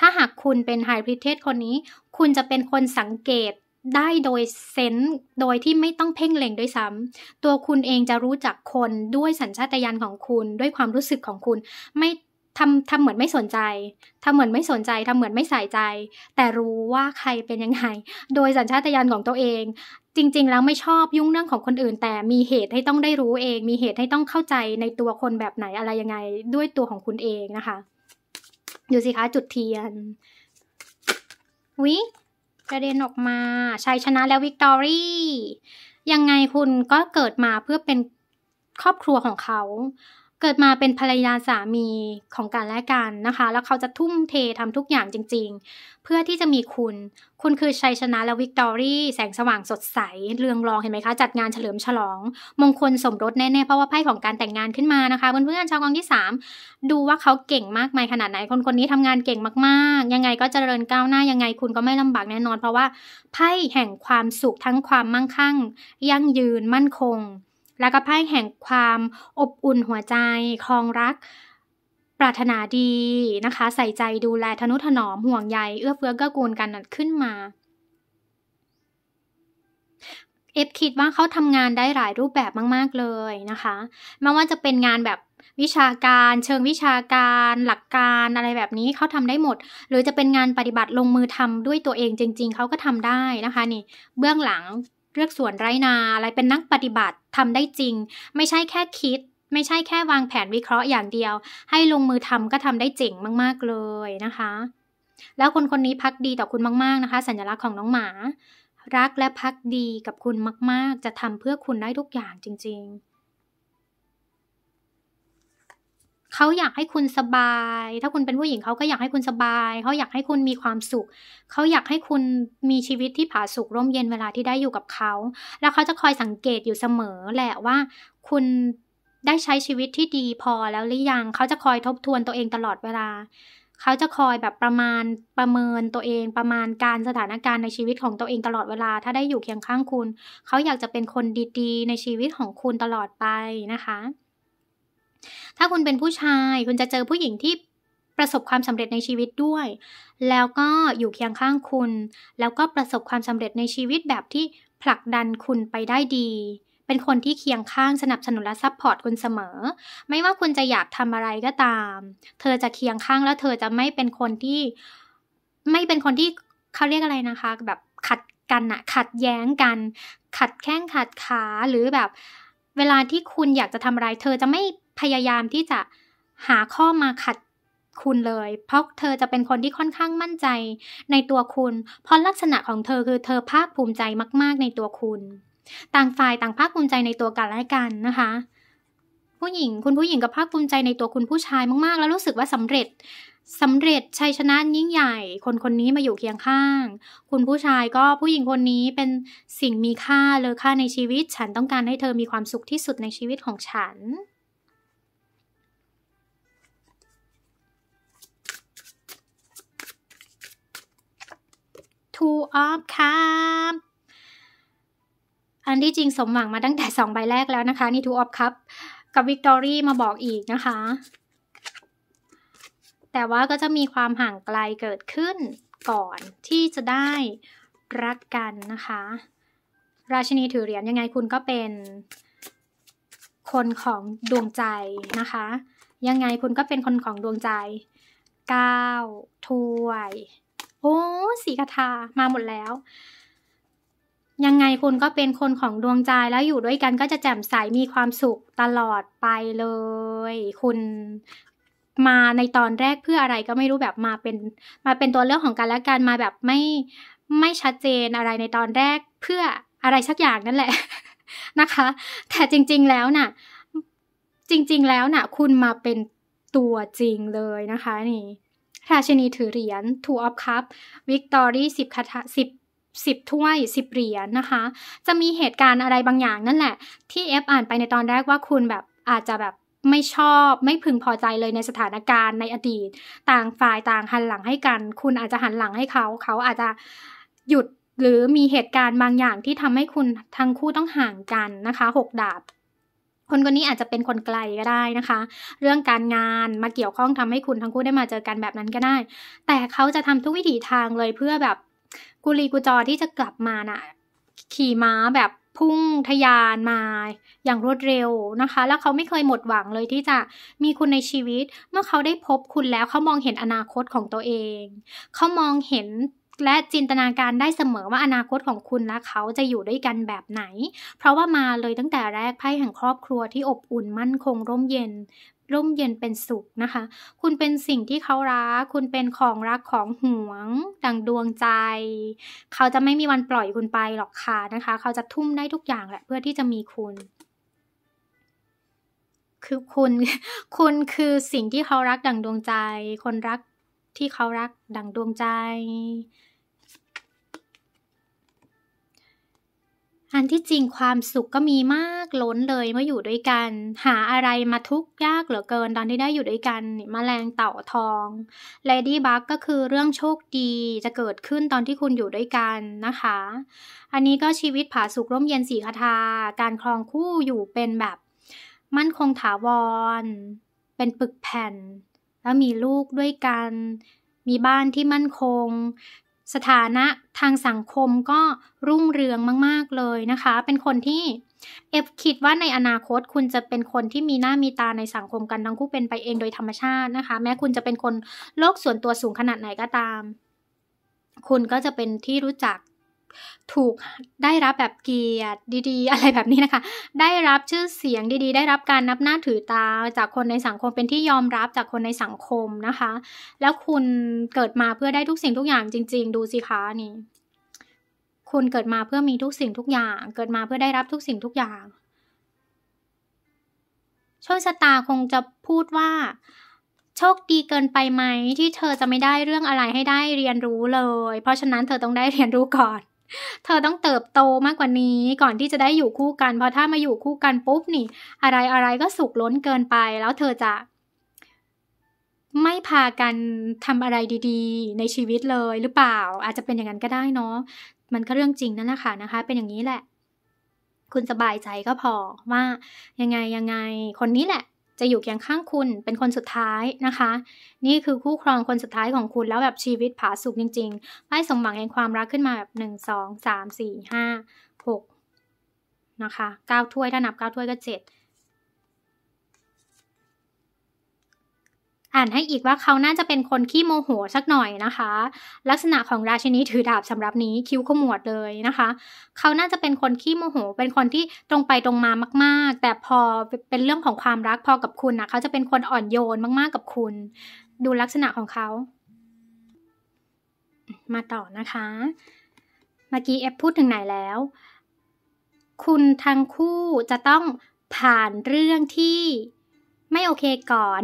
[SPEAKER 1] ถ้าหากคุณเป็นไฮบริดเทสคนนี้ คุณจะเป็นคนสังเกตได้โดยเซนต์โดยที่ไม่ต้องเพ่งเล็งด้วยซ้ำ ตัวคุณเองจะรู้จักคนด้วยสัญชาตญาณของคุณ ด้วยความรู้สึกของคุณไม่ทำทำเหมือนไม่สนใจทำเหมือนไม่สนใจทำเหมือนไม่ใส่ใจ แต่รู้ว่าใครเป็นยังไง โดยสัญชาตญาณของตัวเอง จริงๆแล้วไม่ชอบยุ่งเรื่องของคนอื่น แต่มีเหตุให้ต้องได้รู้เอง มีเหตุให้ต้องเข้าใจในตัวคนแบบไหนอะไรยังไง ด้วยตัวของคุณเองนะคะดูสิคะจุดเทียนวิกระเด็นออกมาชัยชนะแล้ววิกตอรี่ ยังไงคุณก็เกิดมาเพื่อเป็นครอบครัวของเขาเกิดมาเป็นภรรยาสามีของกันและกันนะคะ แล้วเขาจะทุ่มเททำทุกอย่างจริงๆ เพื่อที่จะมีคุณ คุณคือชัยชนะและวิกตอรี่แสงสว่างสดใสเรืองรองเห็นไหมคะ จัดงานเฉลิมฉลอง มงคลสมรสแน่ๆ เพราะว่าไพ่ของการแต่งงานขึ้นมานะคะ เพื่อนๆชาวกองที่ 3 ดูว่าเขาเก่งมากไหมขนาดไหน คนคนนี้ทำงานเก่งมากๆ ยังไงก็เจริญก้าวหน้า ยังไง คุณก็ไม่ลำบากแน่นอน เพราะว่าไพ่แห่งความสุขทั้งความมั่งคั่ง ยั่งยืนมั่นคงและก็ไพ่แห่งความอบอุ่นหัวใจคลองรักปรารถนาดีนะคะ ใส่ใจดูแลทนุถนอม ห่วงใย เอื้อเฟื้อเกื้อกูลกันขึ้นมา เอฟคิดว่าเขาทำงานได้หลายรูปแบบมากๆเลยนะคะไม่ว่าจะเป็นงานแบบวิชาการเชิงวิชาการหลักการอะไรแบบนี้เขาทำได้หมด หรือจะเป็นงานปฏิบัติลงมือทำด้วยตัวเองจริง ๆเขาก็ทำได้นะคะนี่เบื้องหลังเลือกสวนไรนาอะไรเป็นนักปฏิบัติทำได้จริง ไม่ใช่แค่คิด ไม่ใช่แค่วางแผนวิเคราะห์อย่างเดียว ให้ลงมือทำก็ทำได้เจ๋งมาก ๆ เลยนะคะ แล้วคนคนนี้พักดีต่อคุณมาก ๆ นะคะ สัญลักษณ์ของน้องหมา รักและพักดีกับคุณมาก ๆ จะทำเพื่อคุณได้ทุกอย่างจริง ๆเขาอยากให้คุณสบาย ถ้าคุณเป็นผู้หญิงเขาก็อยากให้คุณสบาย เขาอยากให้คุณมีความสุข เขาอยากให้คุณมีชีวิตที่ผาสุกร่มเย็นเวลาที่ได้อยู่กับเขา แล้วเขาจะคอยสังเกตอยู่เสมอแหละว่า คุณได้ใช้ชีวิตที่ดีพอแล้วหรือยัง เขาจะคอยทบทวนตัวเองตลอดเวลา เขาจะคอยแบบประมาณประเมินตัวเองประมาณการสถานการณ์ในชีวิตของตัวเองตลอดเวลา ถ้าได้อยู่เคียงข้างคุณ เขาอยากจะเป็นคนดีๆในชีวิตของคุณตลอดไปนะคะถ้าคุณเป็นผู้ชายคุณจะเจอผู้หญิงที่ประสบความสำเร็จในชีวิตด้วย แล้วก็อยู่เคียงข้างคุณ แล้วก็ประสบความสำเร็จในชีวิตแบบที่ผลักดันคุณไปได้ดี เป็นคนที่เคียงข้างสนับสนุนและซัพพอร์ตคุณเสมอ ไม่ว่าคุณจะอยากทำอะไรก็ตาม เธอจะเคียงข้างแล้วเธอจะไม่เป็นคนที่ไม่เป็นคนที่เขาเรียกอะไรนะคะ แบบขัดกันอะขัดแย้งกัน ขัดแข้งขัดขาหรือแบบเวลาที่คุณอยากจะทำอะไรเธอจะไม่พยายามที่จะหาข้อมาขัดคุณเลย เพราะเธอจะเป็นคนที่ค่อนข้างมั่นใจในตัวคุณเพราะลักษณะของเธอคือเธอภาคภูมิใจมากๆในตัวคุณ ต่างฝ่ายต่างภาคภูมิใจในตัวกันและกันนะคะ ผู้หญิงคุณผู้หญิงกับภาคภูมิใจในตัวคุณผู้ชายมากๆ แล้วรู้สึกว่าสำเร็จสำเร็จชัยชนะยิ่งใหญ่คนคนนี้มาอยู่เคียงข้าง คุณผู้ชายก็ผู้หญิงคนนี้เป็นสิ่งมีค่าเลอค่าในชีวิต ฉันต้องการให้เธอมีความสุขที่สุดในชีวิตของฉัน two of cup อันที่จริงสมหวังมาตั้งแต่สองใบแรกแล้วนะคะนี่ two of cup กับ victory มาบอกอีกนะคะ แต่ว่าก็จะมีความห่างไกลเกิดขึ้นก่อนที่จะได้รักกันนะคะ ราชินีถือเหรียญยังไงคุณก็เป็น คนของดวงใจนะคะ ยังไงคุณก็เป็นคนของดวงใจ9ถ้วยโอ้สีกทามาหมดแล้ว ยังไงคุณก็เป็นคนของดวงใจแล้วอยู่ด้วยกันก็จะแจ่มใสมีความสุขตลอดไปเลย คุณมาในตอนแรกเพื่ออะไรก็ไม่รู้ แบบมาเป็น มาเป็นตัวเลือกของกันและกันมาแบบไม่ไม่ชัดเจนอะไรในตอนแรกเพื่ออะไรสักอย่างนั่นแหละนะคะ แต่จริงๆแล้วน่ะ จริงๆแล้วน่ะ คุณมาเป็นตัวจริงเลยนะคะ นี่ราชินีถือเหรียญทูออฟคัพวิกตอรี่สิบคาถาสิบสิบถ้วยสิบเหรียญนะคะ จะมีเหตุการณ์อะไรบางอย่างนั่นแหละ ที่เอฟอ่านไปในตอนแรกว่าคุณแบบอาจจะแบบไม่ชอบ ไม่พึงพอใจเลยในสถานการณ์ในอดีต ต่างฝ่ายต่างหันหลังให้กัน คุณอาจจะหันหลังให้เขา เขาอาจจะหยุดหรือมีเหตุการณ์บางอย่างที่ทำให้คุณทั้งคู่ต้องห่างกันนะคะหกดาบคนคนนี้อาจจะเป็นคนไกลก็ได้นะคะ เรื่องการงานมาเกี่ยวข้องทำให้คุณทั้งคู่ได้มาเจอกันแบบนั้นก็ได้ แต่เขาจะทำทุกวิถีทางเลยเพื่อแบบ กุลีกุจอที่จะกลับมานะ่ะ ขี่ม้าแบบพุ่งทยานมา อย่างรวดเร็วนะคะ แล้วเขาไม่เคยหมดหวังเลย ที่จะมีคุณในชีวิต เมื่อเขาได้พบคุณแล้วเขามองเห็นอนาคตของตัวเองเขามองเห็นและจินตนาการได้เสมอว่าอนาคตของคุณและเขาจะอยู่ด้วยกันแบบไหน เพราะว่ามาเลยตั้งแต่แรกไพ่แห่งครอบครัวที่อบอุ่นมั่นคง ร่มเย็น ร่มเย็นเป็นสุขนะคะ คุณเป็นสิ่งที่เขารัก คุณเป็นของรักของห่วง ดังดวงใจ เขาจะไม่มีวันปล่อยคุณไปหรอกค่ะนะคะ เขาจะทุ่มได้ทุกอย่างแหละ เพื่อที่จะมีคุณ คือคุณ คุณคือสิ่งที่เขารักดังดวงใจ คนรักที่เขารักดังดวงใจอันที่จริงความสุขก็มีมากล้นเลยเมื่ออยู่ด้วยกัน หาอะไรมาทุกยากเหลือเกิน ตอนที่ได้อยู่ด้วยกันมแมลงเต่าทองเลดี้บั g ก็คือเรื่องโชคดีจะเกิดขึ้นตอนที่คุณอยู่ด้วยกันนะคะ อันนี้ก็ชีวิตผาสุกร่มเย็นสีคาทา การครองคู่อยู่เป็นแบบมั่นคงถาวรเป็นปึกแผ่น แล้วมีลูกด้วยกัน มีบ้านที่มั่นคงสถานะทางสังคมก็รุ่งเรืองมากๆเลยนะคะ เป็นคนที่เอฟคิดว่าในอนาคตคุณจะเป็นคนที่มีหน้ามีตาในสังคมกันทั้งคู่เป็นไปเองโดยธรรมชาตินะคะ แม้คุณจะเป็นคนโลกส่วนตัวสูงขนาดไหนก็ตาม คุณก็จะเป็นที่รู้จักถูกได้รับแบบเกียรติดี ๆ อะไรแบบนี้นะคะ ได้รับชื่อเสียงดีๆ ได้รับการนับหน้าถือตาจากคนในสังคมเป็นที่ยอมรับจากคนในสังคมนะคะ แล้วคุณเกิดมาเพื่อได้ทุกสิ่งทุกอย่างจริง ๆ ดูสิคะนี่คุณเกิดมาเพื่อมีทุกสิ่งทุกอย่างเกิดมาเพื่อได้รับทุกสิ่งทุกอย่างโชคชะตาคงจะพูดว่าโชคดีเกินไปไหมที่เธอจะไม่ได้เรื่องอะไรให้ได้เรียนรู้เลย เพราะฉะนั้นเธอต้องได้เรียนรู้ก่อนเธอต้องเติบโตมากกว่านี้ก่อนที่จะได้อยู่คู่กันเพราะถ้ามาอยู่คู่กันปุ๊บนี่ อะไรอะไรก็สุกล้นเกินไปแล้วเธอจะ ไม่พากันทำอะไรดี ๆ ในชีวิตเลยหรือเปล่า อาจจะเป็นอย่างนั้นก็ได้เนาะมันก็เรื่องจริงนั่นแหละค่ะนะคะ เป็นอย่างนี้แหละ คุณสบายใจก็พอว่ายังไงยังไงคนนี้แหละจะอยู่เคียงข้างคุณเป็นคนสุดท้ายนะคะ นี่คือคู่ครองคนสุดท้ายของคุณแล้วแบบชีวิตผาสุกจริงๆไล่สมหวังแห่งความรักขึ้นมาแบบหนึ่งสองสามสี่ห้าหกนะคะเก้าถ้วยถ้านับเก้าถ้วยก็เจ็ดอ่านให้อีกว่าเขาน่าจะเป็นคนขี้โมโหสักหน่อยนะคะ ลักษณะของราชินีถือดาบสำหรับนี้คิ้วขมวดเลยนะคะ เขาน่าจะเป็นคนขี้โมโห เป็นคนที่ตรงไปตรงมามาก ๆ แต่พอเป็นเรื่องของความรักพอกับคุณนะเขาจะเป็นคนอ่อนโยนมากๆกับคุณ ดูลักษณะของเขา มาต่อนะคะ เมื่อกี้เอฟพูดถึงไหนแล้ว คุณทั้งคู่จะต้องผ่านเรื่องที่ไม่โอเคก่อน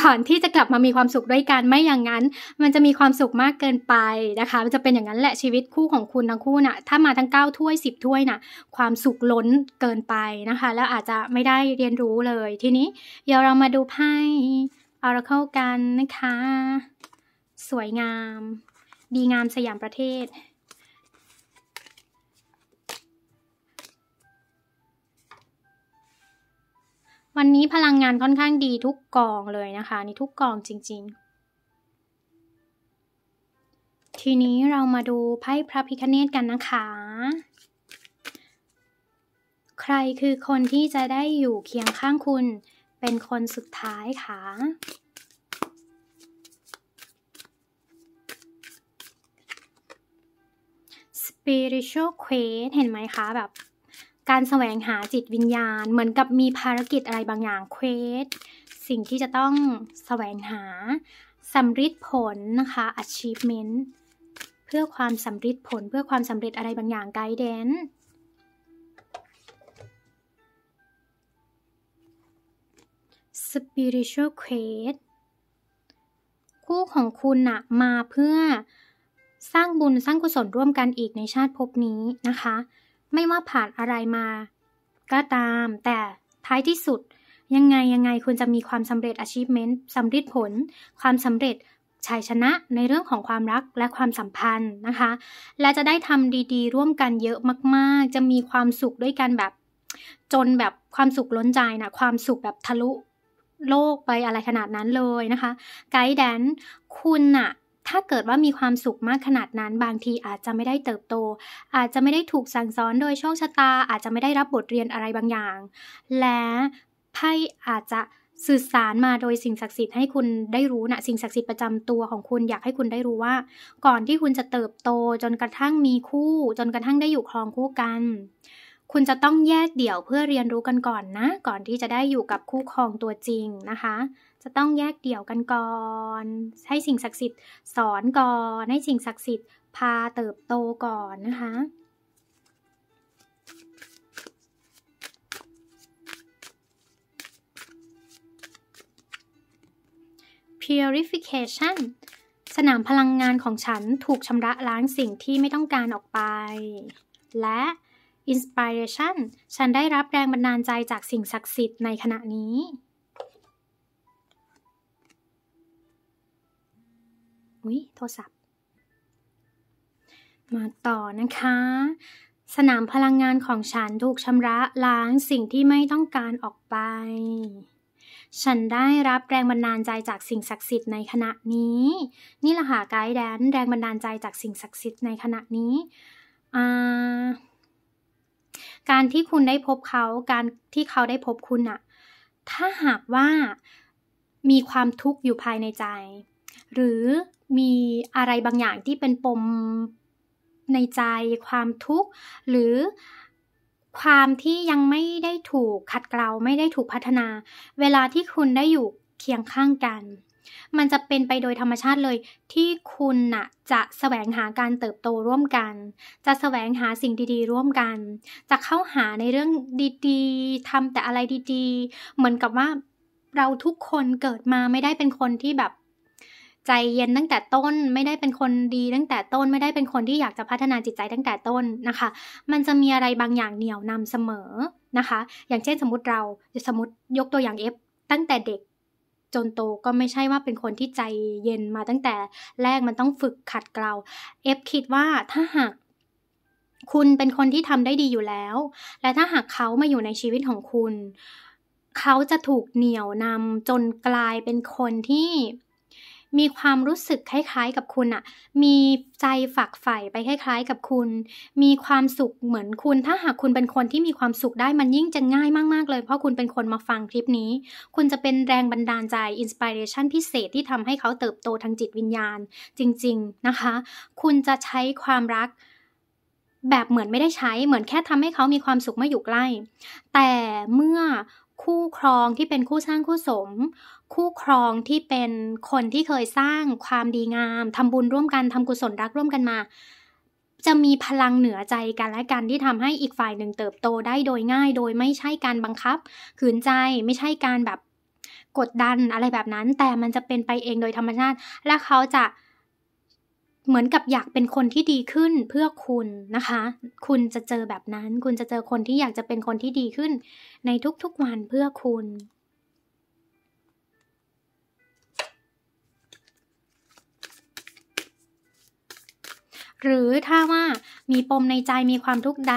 [SPEAKER 1] ก่อนที่จะกลับมามีความสุขด้วยกันไม่อย่างนั้น มันจะมีความสุขมากเกินไปนะคะ มันจะเป็นอย่างนั้นแหละชีวิตคู่ของคุณทั้งคู่นะ่ะ ถ้ามาทั้ง 9 ถ้วย 10 ถ้วยนะ่ะ ความสุขล้นเกินไปนะคะ แล้วอาจจะไม่ได้เรียนรู้เลย ทีนี้ เดี๋ยวเรามาดูไพ่เอาเราเข้ากันนะคะ สวยงาม ดีงามสยามประเทศวันนี้พลังงานค่อนข้างดีทุกกองเลยนะคะ นี่ทุกกองจริงๆ ทีนี้เรามาดูไพ่พระพิคเนตกันนะคะ ใครคือคนที่จะได้อยู่เคียงข้างคุณ เป็นคนสุดท้ายคะ่ะส spiritual quest เห็นไหมคะแบบการแสวงหาจิตวิญญาณ เหมือนกับมีภารกิจอะไรบางอย่างเควสสิ่งที่จะต้องแสวงหา สำริดผล นะคะ achievement เพื่อความสำริดผลเพื่อความสำเร็จอะไรบางอย่าง guidance p i r i t u a l quest คู่ของคุณนะมาเพื่อสร้างบุญสร้างกุศลร่วมกันอีกในชาติภพนี้นะคะไม่ว่าผ่านอะไรมาก็ตามแต่ท้ายที่สุดยังไง ยังไงคุณจะมีความสำเร็จ achievement สำเร็จผล ความสำเร็จชัยชนะในเรื่องของความรักและความสัมพันธ์นะคะ และจะได้ทำดีๆ ร่วมกันเยอะมากๆ จะมีความสุขด้วยกันแบบ จนแบบความสุขล้นใจนะความสุขแบบทะลุโลกไปอะไรขนาดนั้นเลยนะคะไกด์แดนคุณอะถ้าเกิดว่ามีความสุขมากขนาดนั้นบางทีอาจจะไม่ได้เติบโต อาจจะไม่ได้ถูกสั่งสอนโดยโชคชะตา อาจจะไม่ได้รับบทเรียนอะไรบางอย่าง และไพ่อาจจะสื่อสารมาโดยสิ่งศักดิ์สิทธิ์ให้คุณได้รู้นะสิ่งศักดิ์สิทธิ์ประจำตัวของคุณ อยากให้คุณได้รู้ว่า ก่อนที่คุณจะเติบโต จนกระทั่งมีคู่ จนกระทั่งได้อยู่ครองคู่กัน คุณจะต้องแยกเดี่ยวเพื่อเรียนรู้กันก่อนนะ ก่อนที่จะได้อยู่กับคู่ครองตัวจริงนะคะจะต้องแยกเดี่ยวกันก่อน ให้สิ่งศักดิ์สิทธิ์สอนก่อน ให้สิ่งศักดิ์สิทธิ์พาเติบโตก่อนนะคะ purification สนามพลังงานของฉันถูกชำระล้างสิ่งที่ไม่ต้องการออกไป และ inspiration ฉันได้รับแรงบันดาลใจจากสิ่งศักดิ์สิทธิ์ในขณะนี้อุ้ยโทรศัพท์ มาต่อนะคะ สนามพลังงานของฉันถูกชำระล้างสิ่งที่ไม่ต้องการออกไป ฉันได้รับแรงบันดาลใจจากสิ่งศักดิ์สิทธิ์ในขณะนี้ นี่แหละค่ะไกด์แดนแรงบันดาลใจจาก สิ่งศักดิ์สิทธิ์ในขณะนี้การที่คุณได้พบเขาการที่เขาได้พบคุณอะถ้าหากว่า มีความทุกข์อยู่ภายในใจ หรือมีอะไรบางอย่างที่เป็นปมในใจความทุกข์หรือความที่ยังไม่ได้ถูกขัดเกลาไม่ได้ถูกพัฒนา เวลาที่คุณได้อยู่ เคียงข้างกัน มันจะเป็นไปโดยธรรมชาติเลยที่คุณน่ะ จะสแสวงหาการเติบโตร่วมกัน จะสแสวงหาสิ่งดีๆร่วมกัน จะเข้าหาในเรื่องดีๆทำแต่อะไรดีๆ เหมือนกับว่าเราทุกคนเกิดมาไม่ได้เป็นคนที่แบบใจเย็นตั้งแต่ต้นไม่ได้เป็นคนดีตั้งแต่ต้นไม่ได้เป็นคนที่อยากจะพัฒนาจิตใจตั้งแต่ต้นนะคะ มันจะมีอะไรบางอย่างเหนี่ยวนำเสมอนะคะ อย่างเช่นสมมติเราสมมติยกตัวอย่างเอฟตั้งแต่เด็ก จนโตก็ไม่ใช่ว่าเป็นคนที่ใจเย็นมาตั้งแต่แรกมันต้องฝึกขัดเกลาเอฟคิดว่าถ้าหากคุณเป็นคนที่ทำได้ดีอยู่แล้ว และถ้าหากเขามาอยู่ในชีวิตของคุณเขาจะถูกเหนี่ยวนำจนกลายเป็นคนที่มีความรู้สึกคล้าย ๆ กับคุณอะมีใจฝักใฝ่ไปคล้าย ๆ กับคุณ มีความสุขเหมือนคุณ ถ้าหากคุณเป็นคนที่มีความสุขได้มันยิ่งจะง่ายมาก ๆ เลย เพราะคุณเป็นคนมาฟังคลิปนี้ คุณจะเป็นแรงบันดาลใจอินสปิเรชันพิเศษที่ทำให้เขาเติบโตทางจิตวิญญาณจริง ๆนะคะ คุณจะใช้ความรักแบบเหมือนไม่ได้ใช้ เหมือนแค่ทำให้เขามีความสุขเมื่ออยู่ใกล้แต่เมื่อคู่ครองที่เป็นคู่สร้างคู่สมคู่ครองที่เป็นคนที่เคยสร้างความดีงามทำบุญร่วมกันทำกุศลรักร่วมกันมา จะมีพลังเหนือใจกันและกันที่ทำให้อีกฝ่ายหนึ่งเติบโตได้โดยง่ายโดยไม่ใช่การบังคับขืนใจไม่ใช่การแบบกดดันอะไรแบบนั้น แต่มันจะเป็นไปเองโดยธรรมชาติ และเขาจะเหมือนกับอยากเป็นคนที่ดีขึ้นเพื่อคุณนะคะ คุณจะเจอแบบนั้น คุณจะเจอคนที่อยากจะเป็นคนที่ดีขึ้น ในทุกๆวันเพื่อคุณหรือถ้าว่ามีปมในใจมีความทุกข์ใด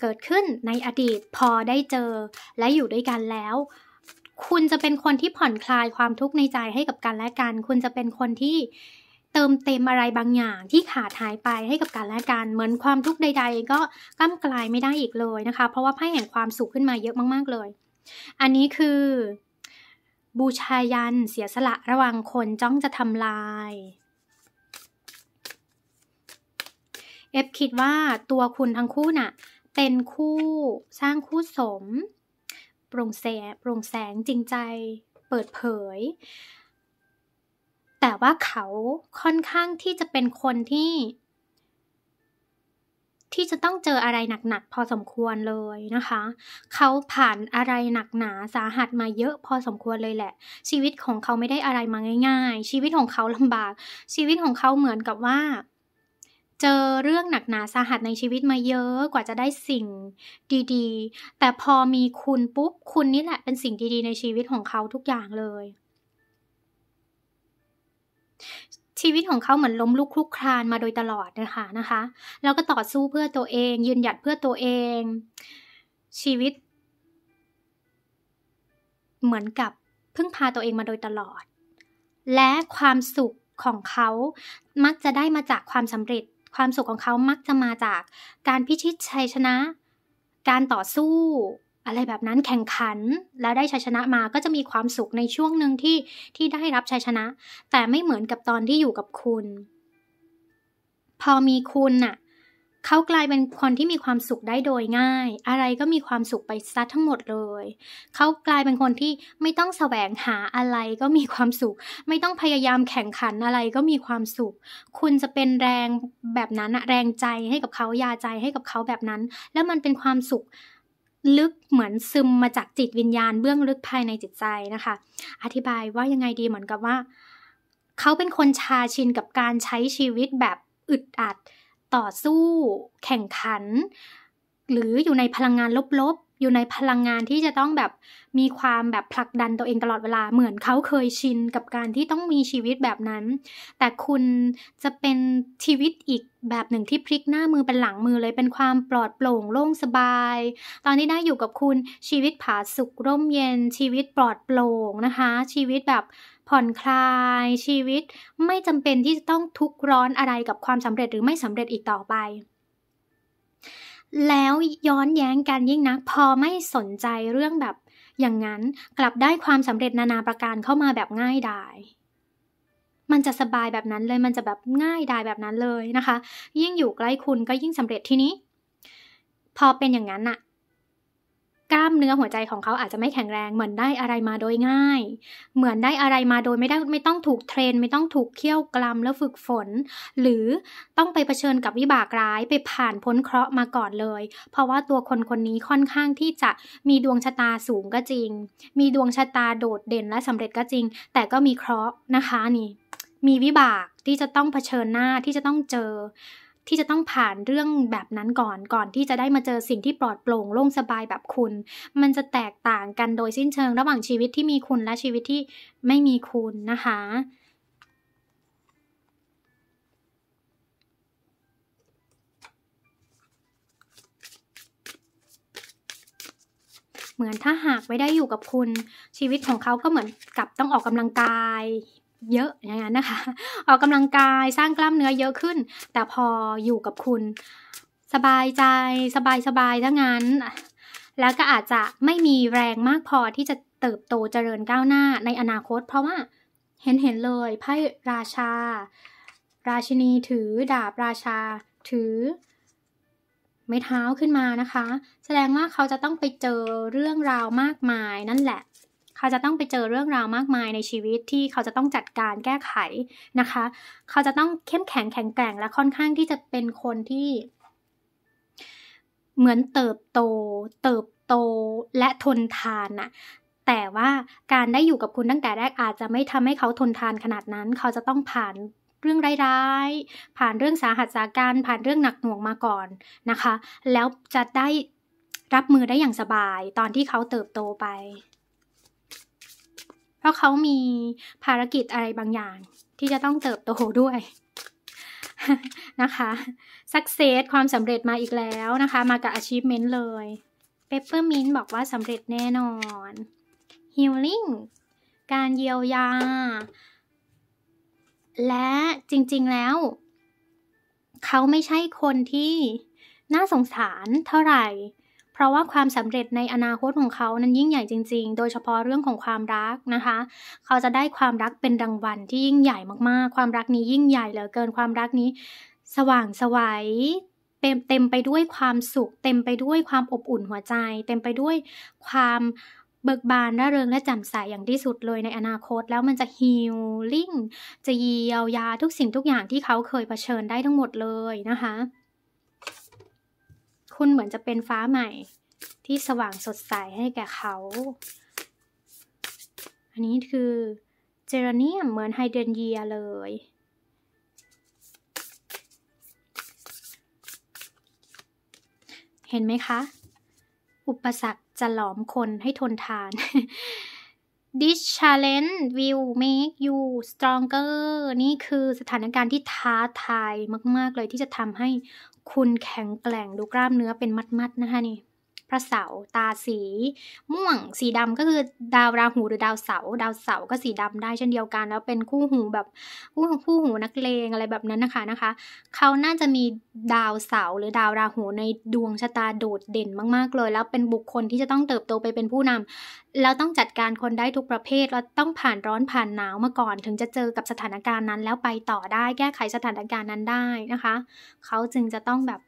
[SPEAKER 1] เกิดขึ้นในอดีตพอได้เจอและอยู่ด้วยกันแล้ว คุณจะเป็นคนที่ผ่อนคลายความทุกข์ในใจให้กับกันและกันคุณจะเป็นคนที่เติมเต็มอะไรบางอย่างที่ขาดหายไปให้กับการและกันเหมือนความทุกข์ใด ๆ ก็ก้ามกลายไม่ได้อีกเลยนะคะเพราะว่าไพ่แห่งความสุขขึ้นมาเยอะมากๆเลย อันนี้คือ บูชายันเสียสละระวังคนจ้องจะทำลายเอฟคิดว่าตัวคุณทั้งคู่น่ะเป็นคู่สร้างคู่สมโปร่งแสโปร่งแสงจริงใจ เปิดเผย แต่ว่าเขาค่อนข้างที่จะเป็นคนที่ ที่จะต้องเจออะไรหนักๆพอสมควรเลยนะคะ เขาผ่านอะไรหนักหนาสาหัสมาเยอะพอสมควรเลยแหละ ชีวิตของเขาไม่ได้อะไรมาง่าย ๆ ชีวิตของเขาลำบาก ชีวิตของเขาเหมือนกับว่าเจอเรื่องหนักหนาสาหัสในชีวิตมาเยอะกว่าจะได้สิ่งดีๆ แต่พอมีคุณปุ๊บ คุณนี่แหละ เป็นสิ่งดีๆในชีวิตของเขาทุกอย่างเลย ชีวิตของเขาเหมือนล้มลุกคลุกคลาน มาโดยตลอดนะคะนะคะ แล้วก็ต่อสู้เพื่อตัวเอง ยืนหยัดเพื่อตัวเอง ชีวิต เหมือนกับพึ่งพาตัวเองมาโดยตลอด และความสุขของเขามักจะได้มาจากความสำเร็จความสุขของเขามักจะมาจากการพิชิตชัยชนะ การต่อสู้ อะไรแบบนั้นแข่งขัน แล้วได้ชัยชนะมาก็จะมีความสุขในช่วงหนึ่งที่ ที่ได้รับชัยชนะ แต่ไม่เหมือนกับตอนที่อยู่กับคุณ พอมีคุณน่ะเขากลายเป็นคนที่มีความสุขได้โดยง่าย อะไรก็มีความสุขไปซะทั้งหมดเลย เขากลายเป็นคนที่ไม่ต้องแสวงหาอะไรก็มีความสุข ไม่ต้องพยายามแข่งขันอะไรก็มีความสุข คุณจะเป็นแรงแบบนั้นอะแรงใจให้กับเขา ยาใจให้กับเขาแบบนั้น แล้วมันเป็นความสุขลึกเหมือนซึมมาจากจิตวิญญาณเบื้องลึกภายในจิตใจนะคะ อธิบายว่ายังไงดีเหมือนกับว่า เขาเป็นคนชาชินกับการใช้ชีวิตแบบอึดอัดต่อสู้ แข่งขันหรืออยู่ในพลังงานลบๆ อยู่ในพลังงานที่จะต้องแบบมีความแบบผลักดันตัวเองตลอดเวลาเหมือนเขาเคยชินกับการที่ต้องมีชีวิตแบบนั้น แต่คุณจะเป็นชีวิตอีกแบบหนึ่งที่พลิกหน้ามือเป็นหลังมือเลยเป็นความปลอดโปร่ง โล่งสบาย ตอนนี้ได้อยู่กับคุณชีวิตผาสุกร่มเย็นชีวิตปลอดโปร่งนะคะ ชีวิตแบบผ่อนคลาย ชีวิตไม่จำเป็นที่จะต้องทุกข์ร้อนอะไรกับความสำเร็จหรือไม่สำเร็จอีกต่อไปแล้วย้อนแย้งกันยิ่งนัก พอไม่สนใจเรื่องแบบอย่างนั้น กลับได้ความสำเร็จนานาประการเข้ามาแบบง่ายดาย มันจะสบายแบบนั้นเลยมันจะแบบง่ายดายแบบนั้นเลยนะคะ ยิ่งอยู่ใกล้คุณก็ยิ่งสำเร็จทีนี้ พอเป็นอย่างนั้นอะกล้ามเนื้อหัวใจของเขาอาจจะไม่แข็งแรงเหมือนได้อะไรมาโดยง่าย เหมือนได้อะไรมาโดยไม่ได้ไม่ต้องถูกเทรน ไม่ต้องถูกเคี่ยวกลัมแล้วฝึกฝน หรือต้องไปเผชิญกับวิบากร้ายไปผ่านพ้นเคราะห์มาก่อนเลย เพราะว่าตัวคนคนนี้ค่อนข้างที่จะมีดวงชะตาสูงก็จริง มีดวงชะตาโดดเด่นและสำเร็จก็จริง แต่ก็มีเคราะห์นะคะนี่ มีวิบากที่จะต้องเผชิญหน้าที่จะต้องเจอที่จะต้องผ่านเรื่องแบบนั้นก่อนก่อนที่จะได้มาเจอสิ่งที่ปลอดโปร่งโล่งสบายแบบคุณ มันจะแตกต่างกันโดยสิ้นเชิง ระหว่างชีวิตที่มีคุณและชีวิตที่ไม่มีคุณนะคะเหมือนถ้าหากไม่ได้อยู่กับคุณชีวิตของเขาก็เหมือนกับต้องออกกำลังกายเยอะอย่างนั้นนะคะ ออกกำลังกายสร้างกล้ามเนื้อเยอะขึ้น แต่พออยู่กับคุณ สบายใจสบายสบายถ้างั้น แล้วก็อาจจะไม่มีแรงมากพอที่จะเติบโตเจริญก้าวหน้า ในอนาคตเพราะว่าเห็นเห็นเลยไพ่ราชา ราชินีถือดาบราชาถือ ไม้เท้าขึ้นมานะคะ แสดงว่าเขาจะต้องไปเจอเรื่องราวมากมายนั่นแหละเขาจะต้องไปเจอเรื่องราวมากมายในชีวิตที่เขาจะต้องจัดการแก้ไขนะคะ เขาจะต้องเข้มแข็งแข็งแกร่งและค่อนข้างที่จะเป็นคนที่ เหมือนเติบโต เติบโตและทนทานน่ะ แต่ว่าการได้อยู่กับคุณตั้งแต่แรกอาจจะไม่ทำให้เขาทนทานขนาดนั้น เขาจะต้องผ่านเรื่องร้ายๆ ผ่านเรื่องสาหัสสาการผ่านเรื่องหนักหน่วงมาก่อนนะคะ แล้วจะได้รับมือได้อย่างสบาย ตอนที่เขาเติบโตไปเพราะเขามีภารกิจอะไรบางอย่าง ที่จะต้องเติบโตด้วยนะคะสักเซสความสำเร็จมาอีกแล้วนะคะ มากับ achievement เลยเป p เปอร์มินบอกว่าสำเร็จแน่นอน healing การเยียวยา และจริงๆแล้ว เขาไม่ใช่คนที่น่าสงสารเท่าไหร่เพราะว่าความสำเร็จในอนาคตของเขานั้นยิ่งใหญ่จริง ๆ โดยเฉพาะเรื่องของความรักนะคะ เขาจะได้ความรักเป็นรางวัลที่ยิ่งใหญ่มากๆ ความรักนี้ยิ่งใหญ่เหลือเกิน ความรักนี้ สว่าง สวัยเต็มไปด้วยความสุข เต็มไปด้วยความอบอุ่นหัวใจ เต็มไปด้วยความเบิกบานร่าเริงและแจ่มใสอย่างที่สุดเลยในอนาคตแล้วมันจะฮิลลิ่งจะเยียวยาทุกสิ่งทุกอย่างที่เขาเคยเผชิญได้ทั้งหมดเลยนะคะคุณเหมือนจะเป็นฟ้าใหม่ที่สว่างสดใสให้แก่เขา อันนี้คือ เจอร์เนียมเหมือนไฮเดรนเยียเลย เห็นไหมคะ อุปสรรคจะหลอมคนให้ทนทาน This challenge will make you stronger นี่คือสถานการณ์ที่ท้าทายมาก ๆเลยที่จะทำให้คุณแข็งแกร่งดูกล้ามเนื้อเป็นมัด ๆ นะคะนี่พระเสาร์ตาสี ม่วง สีดำก็คือดาวราหูหรือดาวเสาร์ดาวเสาร์ก็สีดำได้เช่นเดียวกัน แล้วเป็นคู่หูแบบคู่คู่หูนักเลงอะไรแบบนั้นนะคะนะคะ เขาน่าจะมีดาวเสาร์หรือดาวราหูในดวงชะตาโดดเด่นมากๆ เลย แล้วเป็นบุคคลที่จะต้องเติบโตไปเป็นผู้นำแล้วต้องจัดการคนได้ทุกประเภทเราต้องผ่านร้อนผ่านหนาวมาก่อน ถึงจะเจอกับสถานการณ์นั้น แล้วไปต่อได้แก้ไขสถานการณ์นั้นได้นะคะ เขาจึงจะต้องแบบ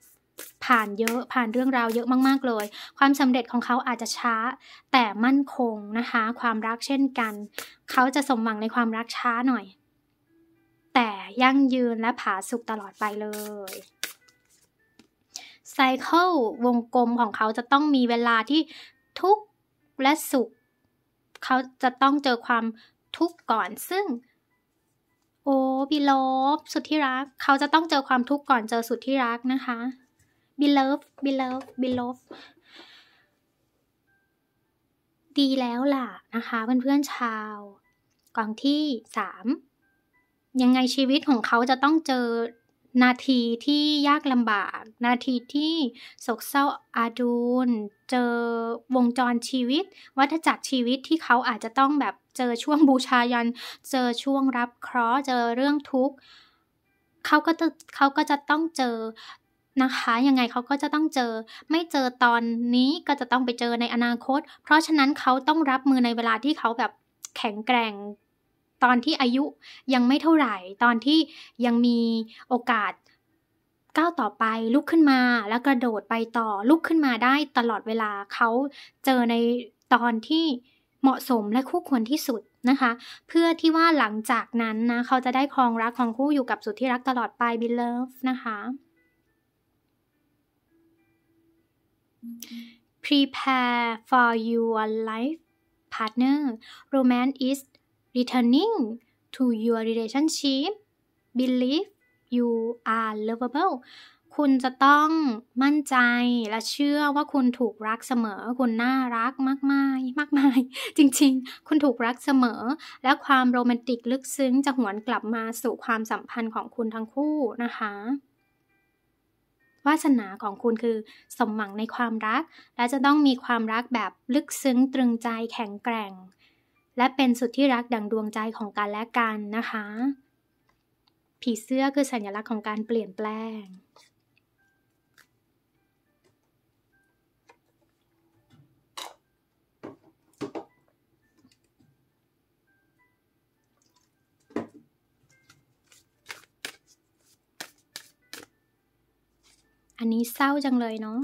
[SPEAKER 1] ผ่านเยอะผ่านเรื่องราวเยอะมากๆ เลย ความสำเร็จของเขาอาจจะช้า แต่มั่นคงนะคะ ความรักเช่นกัน เขาจะสมหวังในความรักช้าหน่อย แต่ยั่งยืนและผาสุกตลอดไปเลยไซเคิลวงกลมของเขาจะต้องมีเวลาที่ทุกข์และสุข เขาจะต้องเจอความทุกข์ก่อนซึ่ง โอ้บิลบสุดที่รัก เขาจะต้องเจอความทุกข์ก่อนเจอสุดที่รักนะคะ beloved beloved b e l o v e ดีแล้วล่ะ นะคะ เพื่อนเพื่อนชาวกล่องที่สามยังไงชีวิตของเขาจะต้องเจอนาทีที่ยากลำบาก นาทีที่โศกเศร้าอาดูนเจอวงจรชีวิต วัฏจักรชีวิตที่เขาอาจจะต้องแบบเจอช่วงบูชายัน เจอช่วงรับเคราะห์เจอเรื่องทุกข์เขาก็จะเขาก็จะต้องเจอนะคะยังไงเขาก็จะต้องเจอไม่เจอตอนนี้ก็จะต้องไปเจอในอนาคต เพราะฉะนั้นเขาต้องรับมือในเวลาที่เขาแบบแข็งแกร่ง ตอนที่อายุยังไม่เท่าไหร่ตอนที่ยังมีโอกาส ก้าวต่อไปลุกขึ้นมาแล้วกระโดดไปต่อลุกขึ้นมาได้ ตลอดเวลาเขาเจอในตอนที่เหมาะสมและคู่ควรที่สุดนะคะ เพื่อที่ว่าหลังจากนั้นนะเขาจะได้ครองรักของคู่อยู่กับสุดที่รักตลอดไป b e l o v e นะคะ prepare for your life partner romance is returning to your relationship believe you are lovable คุณจะต้องมั่นใจและเชื่อว่าคุณถูกรักเสมอ คุณน่ารักมากมายมากมายจริงๆ คุณถูกรักเสมอ และความโรแมนติกลึกซึ้งจะหวนกลับมาสู่ความสัมพันธ์ของคุณทั้งคู่นะคะวาสนาของคุณคือสมหวังในความรักและจะต้องมีความรักแบบลึกซึ้งตรึงใจแข็งแกร่ง และเป็นสุดที่รักดังดวงใจของกันและกันนะคะ ผีเสื้อคือสัญลักษณ์ของการเปลี่ยนแปลงอันนี้เศร้าจังเลยเนาะ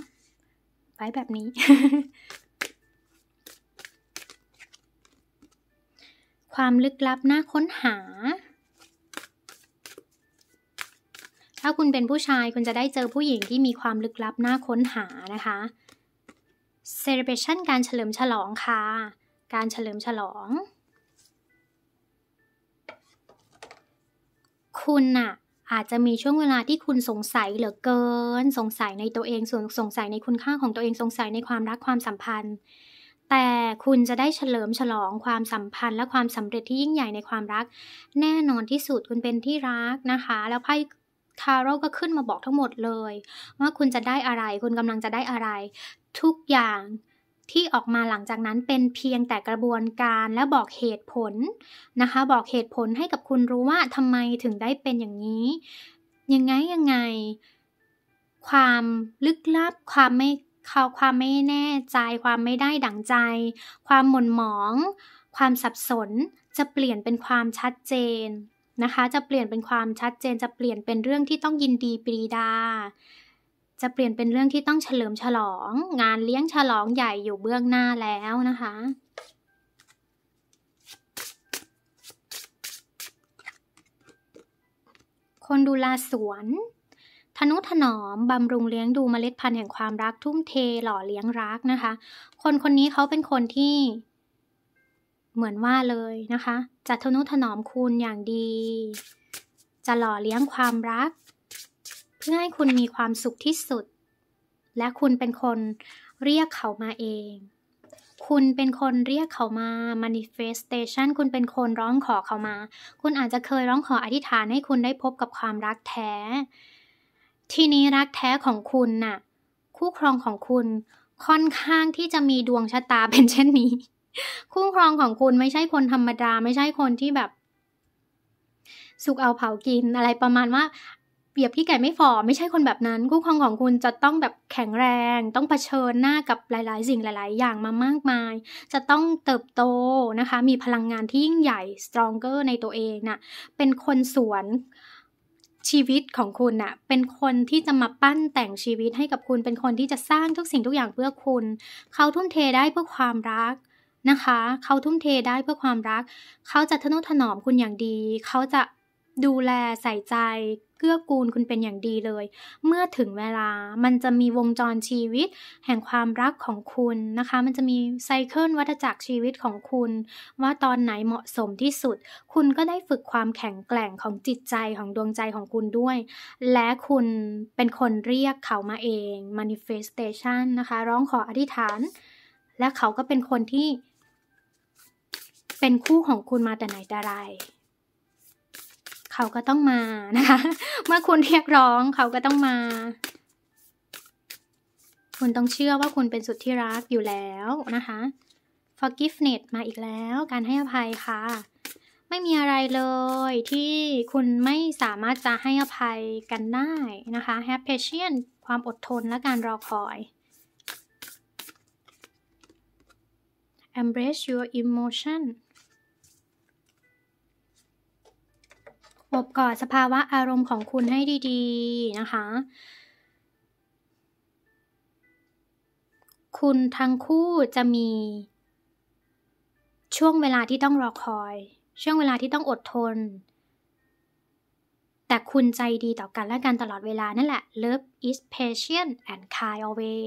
[SPEAKER 1] ไว้แบบนี้ ความลึกลับน่าค้นหา ถ้าคุณเป็นผู้ชายคุณจะได้เจอผู้หญิงที่มีความลึกลับน่าค้นหานะคะ celebration การเฉลิมฉลองค่ะ การเฉลิมฉลอง คุณอะอาจจะมีช่วงเวลาที่คุณสงสัยเหลือเกิน สงสัยในตัวเองส่วนสงสัยในคุณค่าของตัวเอง สงสัยในความรักความสัมพันธ์ แต่คุณจะได้เฉลิมฉลองความสัมพันธ์และความสำเร็จที่ยิ่งใหญ่ในความรัก แน่นอนที่สุดคุณเป็นที่รักนะคะ แล้วไพ่ทาร์โรก็ขึ้นมาบอกทั้งหมดเลย ว่าคุณจะได้อะไร คุณกำลังจะได้อะไร ทุกอย่างที่ออกมาหลังจากนั้นเป็นเพียงแต่กระบวนการและบอกเหตุผลนะคะ บอกเหตุผลให้กับคุณรู้ว่าทำไมถึงได้เป็นอย่างนี้ยังไงยังไง ความลึกลับความไม่ข่าวความไม่แน่ใจ ความไม่ได้ดั่งใจ ความหม่นหมอง ความสับสนจะเปลี่ยนเป็นความชัดเจนนะคะจะเปลี่ยนเป็นความชัดเจนจะเปลี่ยนเป็นเรื่องที่ต้องยินดีปรีดาจะเปลี่ยนเป็นเรื่องที่ต้องเฉลิมฉลอง งานเลี้ยงฉลองใหญ่อยู่เบื้องหน้าแล้วนะคะ คนดูแลสวนธนุถนอมบำรุงเลี้ยงดูเมล็ดพันธุ์แห่งความรักทุ่มเทหล่อเลี้ยงรักนะคะ คนคนนี้เขาเป็นคนที่เหมือนว่าเลยนะคะ จะทนุถนอมคุณอย่างดี จะหล่อเลี้ยงความรักพื่อให้คุณมีความสุขที่สุด และคุณเป็นคนเรียกเขามาเอง คุณเป็นคนเรียกเขามา manifestation คุณเป็นคนร้องขอเขามา คุณอาจจะเคยร้องขออธิษฐานให้คุณได้พบกับความรักแท้ทีนี้รักแท้ของคุณน่ะคู่ครองของคุณค่อนข้างที่จะมีดวงชะตาเป็นเช่นนี้ คู่ครองของคุณไม่ใช่คนธรรมดาไม่ใช่คนที่แบบ สุกเอาเผากินอะไรประมาณว่าเปรียบที่แก่ไม่ฝ่อไม่ใช่คนแบบนั้นคู่ครองของคุณจะต้องแบบแข็งแรง ต้องเผชิญหน้ากับหลายๆ สิ่งหลาย ๆ อย่างมามากมาย จะต้องเติบโตนะคะ มีพลังงานที่ยิ่งใหญ่ stronger ในตัวเองนะ่ะเป็นคนสวนชีวิตของคุณนะ่ะเป็นคนที่จะมาปั้นแต่งชีวิตให้กับคุณ เป็นคนที่จะสร้างทุกสิ่งทุกอย่างเพื่อคุณ เขาทุ่มเทได้เพื่อความรักนะคะ เขาทุ่มเทได้เพื่อความรัก เขาจะทนุถนอมคุณอย่างดี เขาจะดูแลใส่ใจเกื้อกูลคุณเป็นอย่างดีเลย เมื่อถึงเวลา มันจะมีวงจรชีวิต แห่งความรักของคุณนะคะ มันจะมีไซเคิลวัฏจักรชีวิตของคุณ ว่าตอนไหนเหมาะสมที่สุด คุณก็ได้ฝึกความแข็งแกร่งของจิตใจของดวงใจของคุณด้วย และคุณเป็นคนเรียกเขามาเอง manifestation นะคะ ร้องขออธิษฐาน และเขาก็เป็นคนที่ เป็นคู่ของคุณมาแต่ไหนแต่ไรเขาก็ต้องมา นะคะ เมื่อคุณเรียกร้อง เขาก็ต้องมา คุณต้องเชื่อว่าคุณเป็นสุดที่รักอยู่แล้วนะคะ forgiveness มาอีกแล้ว การให้อภัยค่ะ ไม่มีอะไรเลยที่คุณไม่สามารถจะให้อภัยกันได้นะคะ have patience ความอดทนและการรอคอย embrace your emotion อบกอดสภาวะอารมณ์ของคุณให้ดี ๆนะคะ คุณทั้งคู่จะมี ช่วงเวลาที่ต้องรอคอย ช่วงเวลาที่ต้องอดทน แต่คุณใจดีต่อกันและกันตลอดเวลานั่นแหละ Love is patient and kind always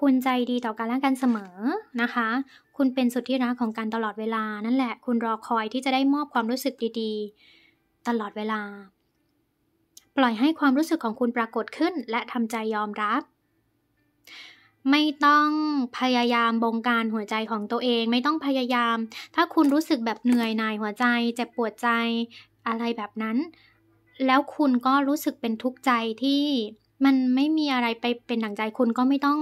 [SPEAKER 1] คุณใจดีต่อกันและกันเสมอนะคะ คุณเป็นสุดที่รักของกันตลอดเวลานั่นแหละ คุณรอคอยที่จะได้มอบความรู้สึกดี ๆตลอดเวลา ปล่อยให้ความรู้สึกของคุณปรากฏขึ้นและทำใจยอมรับ ไม่ต้องพยายามบงการหัวใจของตัวเองไม่ต้องพยายาม ถ้าคุณรู้สึกแบบเหนื่อยหน่ายหัวใจเจ็บปวดใจอะไรแบบนั้น แล้วคุณก็รู้สึกเป็นทุกข์ใจที่ มันไม่มีอะไรไปเป็นดั่งใจคุณก็ไม่ต้อง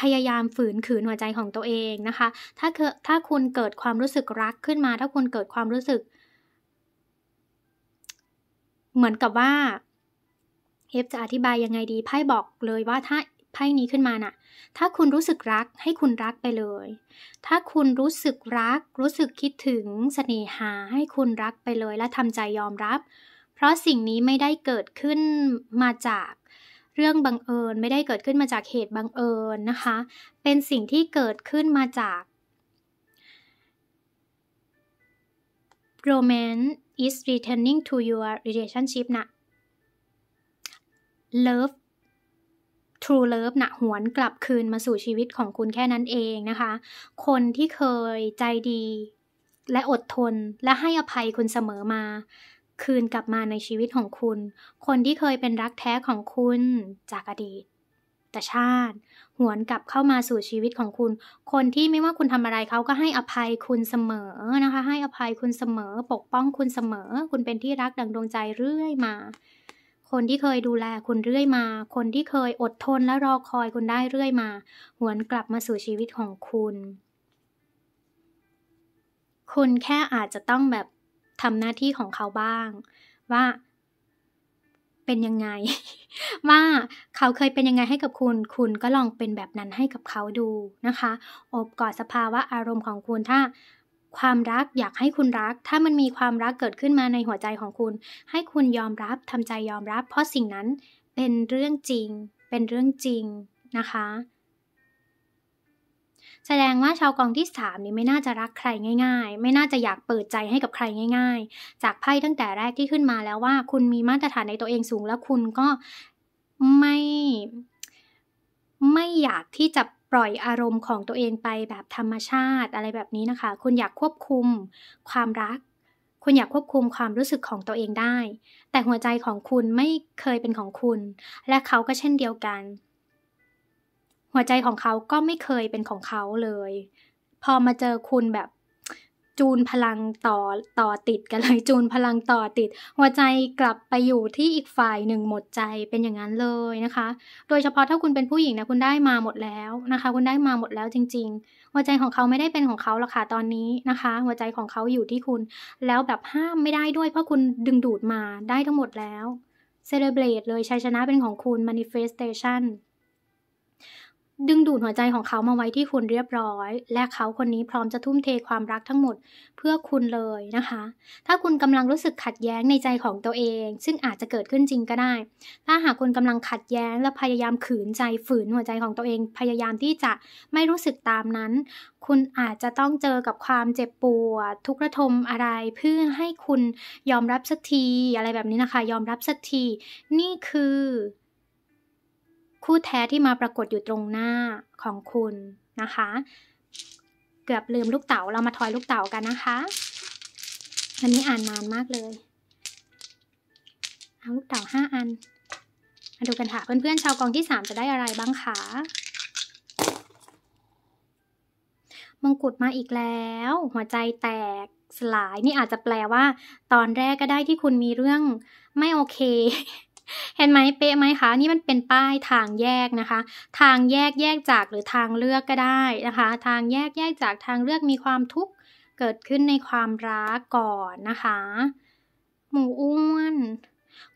[SPEAKER 1] พยายามฝืนขืนหัวใจของตัวเองนะคะ ถ้าถ้าคุณเกิดความรู้สึกรักขึ้นมา ถ้าคุณเกิดความรู้สึกเหมือนกับว่าเฮฟจะอธิบายยังไงดีไพ่บอกเลยว่าถ้าไพ่นี้ขึ้นมาน่ะ ถ้าคุณรู้สึกรักให้คุณรักไปเลย ถ้าคุณรู้สึกรัก รู้สึกคิดถึงสเสน่หาให้คุณรักไปเลยและทำใจยอมรับ เพราะสิ่งนี้ไม่ได้เกิดขึ้นมาจาก เรื่องบังเอิญไม่ได้เกิดขึ้นมาจากเหตุบังเอิญนะคะ เป็นสิ่งที่เกิดขึ้นมาจาก romance is returning to your relationship นะ love true love นะหวนกลับคืนมาสู่ชีวิตของคุณแค่นั้นเองนะคะ คนที่เคยใจดี และอดทน และให้อภัยคุณเสมอมา คืนกลับมาในชีวิตของคุณ คนที่เคยเป็นรักแท้ของคุณจากอดีตตชาติหวนกลับเข้ามาสู่ชีวิตของคุณ คนที่ไม่ว่าคุณทำอะไรเขาก็ให้อภัยคุณเสมอนะคะ ให้อภัยคุณเสมอ ปกป้องคุณเสมอ คุณเป็นที่รักดังดวงใจเรื่อยมา คนที่เคยดูแลคุณเรื่อยมา คนที่เคยอดทนและรอคอยคุณได้เรื่อยมา หวนกลับมาสู่ชีวิตของคุณ คุณแค่อาจจะต้องแบบทำหน้าที่ของเขาบ้าง ว่าเป็นยังไงว่าเขาเคยเป็นยังไงให้กับคุณ คุณก็ลองเป็นแบบนั้นให้กับเขาดูนะคะ อบกอดสภาวะอารมณ์ของคุณถ้าความรักอยากให้คุณรัก ถ้ามันมีความรักเกิดขึ้นมาในหัวใจของคุณ ให้คุณยอมรับทำใจยอมรับเพราะสิ่งนั้นเป็นเรื่องจริง เป็นเรื่องจริงนะคะแสดงว่าชาวกองที่ 3 นี่ไม่น่าจะรักใครง่าย ๆ ไม่น่าจะอยากเปิดใจให้กับใครง่าย ๆ จากไพ่ตั้งแต่แรกที่ขึ้นมาแล้วว่า คุณมีมาตรฐานในตัวเองสูงแล้วคุณก็ไม่ไม่อยากที่จะปล่อยอารมณ์ของตัวเองไปแบบธรรมชาติอะไรแบบนี้นะคะ คุณอยากควบคุมความรัก คุณอยากควบคุมความรู้สึกของตัวเองได้ แต่หัวใจของคุณไม่เคยเป็นของคุณ และเขาก็เช่นเดียวกันหัวใจของเขา ก็ไม่เคยเป็นของเขาเลย พอมาเจอคุณแบบจูนพลังต่อต่อติดกันเลย จูนพลังต่อติด หัวใจกลับไปอยู่ที่อีกฝ่ายหนึ่งหมดใจ เป็นอย่างนั้นเลยนะคะ โดยเฉพาะถ้าคุณเป็นผู้หญิงนะ คุณได้มาหมดแล้วนะคะ คุณได้มาหมดแล้วจริง ๆ หัวใจของเขาไม่ได้เป็นของเขาหรอกค่ะตอนนี้นะคะ หัวใจของเขาอยู่ที่คุณ แล้วแบบห้ามไม่ได้ด้วย เพราะคุณดึงดูดมาได้ทั้งหมดแล้ว เซเลบรตเลยชัยชนะเป็นของคุณ manifestation ดึงดูดหัวใจของเขามาไว้ที่คุณเรียบร้อย และเขาคนนี้พร้อมจะทุ่มเทความรักทั้งหมดเพื่อคุณเลยนะคะ ถ้าคุณกำลังรู้สึกขัดแย้งในใจของตัวเอง ซึ่งอาจจะเกิดขึ้นจริงก็ได้ ถ้าหากคุณกำลังขัดแย้งและพยายามขืนใจฝืนหัวใจของตัวเอง พยายามที่จะไม่รู้สึกตามนั้น คุณอาจจะต้องเจอกับความเจ็บปวดทุกข์ระทมอะไร เพื่อให้คุณยอมรับสักทีอะไรแบบนี้นะคะ ยอมรับสักที นี่คือคู่แท้ที่มาปรากฏอยู่ตรงหน้าของคุณนะคะ เกือบลืมลูกเต๋า เรามาทอยลูกเต๋ากันนะคะ อันนี้อ่านนานมากเลย เอาลูกเต๋าห้าอัน มาดูกันค่ะ เพื่อนๆ ชาวกองที่สามจะได้อะไรบ้างคะมงกุฎมาอีกแล้ว หัวใจแตกสลาย นี่อาจจะแปลว่า ตอนแรกก็ได้ที่คุณมีเรื่องไม่โอเคเห็นไหมเป๊ะไหมคะนี่มันเป็นป้ายทางแยกนะคะ ทางแยกแยกจากหรือทางเลือกก็ได้นะคะ ทางแยกแยกจากทางเลือกมีความทุกข์เกิดขึ้นในความรักก่อนนะคะ หมูอ้วน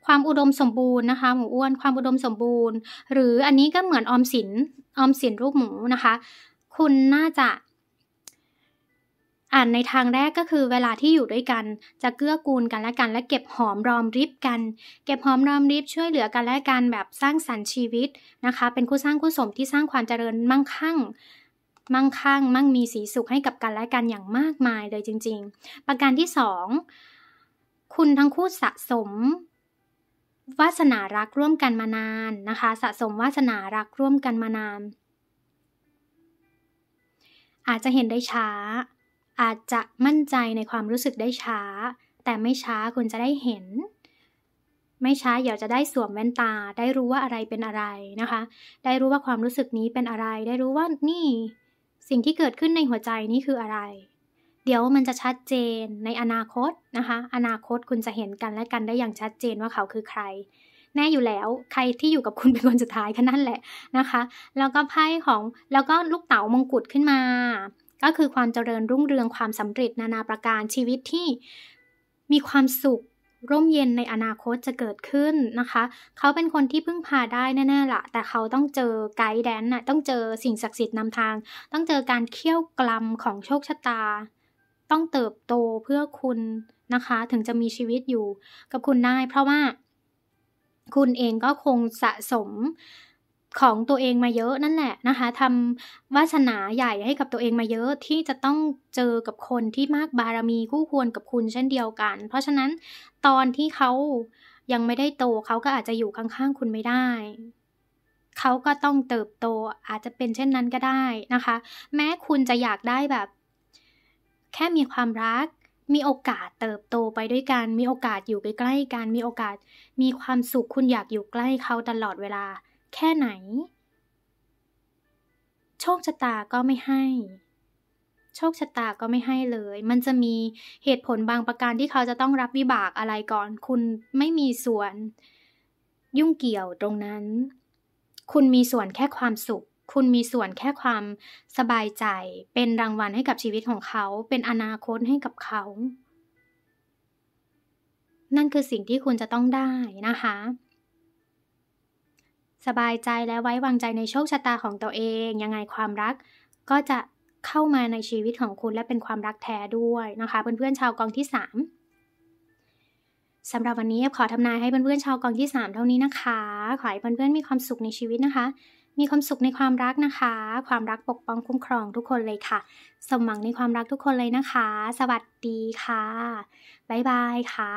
[SPEAKER 1] ความอุดมสมบูรณ์นะคะหมูอ้วนความอุดมสมบูรณ์ หรืออันนี้ก็เหมือนออมสินออมสินรูปหมูนะคะ คุณน่าจะอ่านในทางแรกก็คือเวลาที่อยู่ด้วยกันจะเกื้อกูลกันและกันและเก็บหอมรอมริบกัน เก็บหอมรอมริบช่วยเหลือกันและกัน แบบสร้างสรรค์ชีวิตนะคะเป็นคู่สร้างคู่สมที่สร้างความเจริญมั่งคั่ง มั่งคั่ง มั่งมีสีสุขให้กับกัน และกันอย่างมากมายเลยจริง ๆ ประการที่ 2 คุณทั้งคู่สะสมวาสนารักร่วมกันมานานนะคะสะสมวาสนารักร่วมกันมานานอาจจะเห็นได้ช้าอาจจะมั่นใจในความรู้สึกได้ช้า แต่ไม่ช้าคุณจะได้เห็น ไม่ช้าเดี๋ยวจะได้สวมแว่นตา ได้รู้ว่าอะไรเป็นอะไรนะคะ ได้รู้ว่าความรู้สึกนี้เป็นอะไร ได้รู้ว่านี่ สิ่งที่เกิดขึ้นในหัวใจนี่คืออะไร เดี๋ยวมันจะชัดเจนในอนาคตนะคะ อนาคตคุณจะเห็นกันและกันได้อย่างชัดเจนว่าเขาคือใคร แน่อยู่แล้วใครที่อยู่กับคุณเป็นคนสุดท้ายแค่นั้นแหละนะคะ แล้วก็ไพ่ของ แล้วก็ลูกเต๋ามงกุฎขึ้นมาก็คือความเจริญรุ่งเรืองความสำเร็จนานาประการชีวิตที่มีความสุขร่มเย็นในอนาคตจะเกิดขึ้นนะคะ เขาเป็นคนที่พึ่งพาได้แน่ๆละ่ะแต่เขาต้องเจอไกด์แดนน่ะต้องเจอสิ่งศักดิ์สิทธิ์นำทาง ต้องเจอการเคี่ยวกลัมของโชคชะตา ต้องเติบโตเพื่อคุณนะคะ ถึงจะมีชีวิตอยู่กับคุณได้ เพราะว่าคุณเองก็คงสะสมของตัวเองมาเยอะนั่นแหละนะคะ ทำวาสนาใหญ่ให้กับตัวเองมาเยอะที่จะต้องเจอกับคนที่มากบารมีคู่ควรกับคุณเช่นเดียวกัน เพราะฉะนั้นตอนที่เขายังไม่ได้โตเขาก็อาจจะอยู่ข้างๆคุณไม่ได้ เขาก็ต้องเติบโตอาจจะเป็นเช่นนั้นก็ได้นะคะ แม้คุณจะอยากได้แบบ แค่มีความรัก มีโอกาสเติบโตไปด้วยกันมีโอกาสอยู่ใกล้ๆกันมีโอกาสมีความสุขคุณอยากอยู่ใกล้เขาตลอดเวลาแค่ไหน โชคชะตาก็ไม่ให้ โชคชะตาก็ไม่ให้เลย มันจะมีเหตุผลบางประการที่เขาจะต้องรับวิบากอะไรก่อน คุณไม่มีส่วนยุ่งเกี่ยวตรงนั้น คุณมีส่วนแค่ความสุข คุณมีส่วนแค่ความสบายใจ เป็นรางวัลให้กับชีวิตของเขา เป็นอนาคตให้กับเขา นั่นคือสิ่งที่คุณจะต้องได้นะคะสบายใจและไว้วางใจในโชคชะตาของตัวเองยังไงความรักก็จะเข้ามาในชีวิตของคุณและเป็นความรักแท้ด้วยนะคะเพื่อนๆชาวกองที่3สำหรับวันนี้ขอทำนายให้เพื่อนๆชาวกองที่ 3 เท่านี้นะคะ ขอให้เพื่อนๆมีความสุขในชีวิตนะคะ มีความสุขในความรักนะคะ ความรักปกป้องคุ้มครองทุกคนเลยค่ะ สมหวังในความรักทุกคนเลยนะคะ สวัสดีค่ะบ๊ายบายค่ะ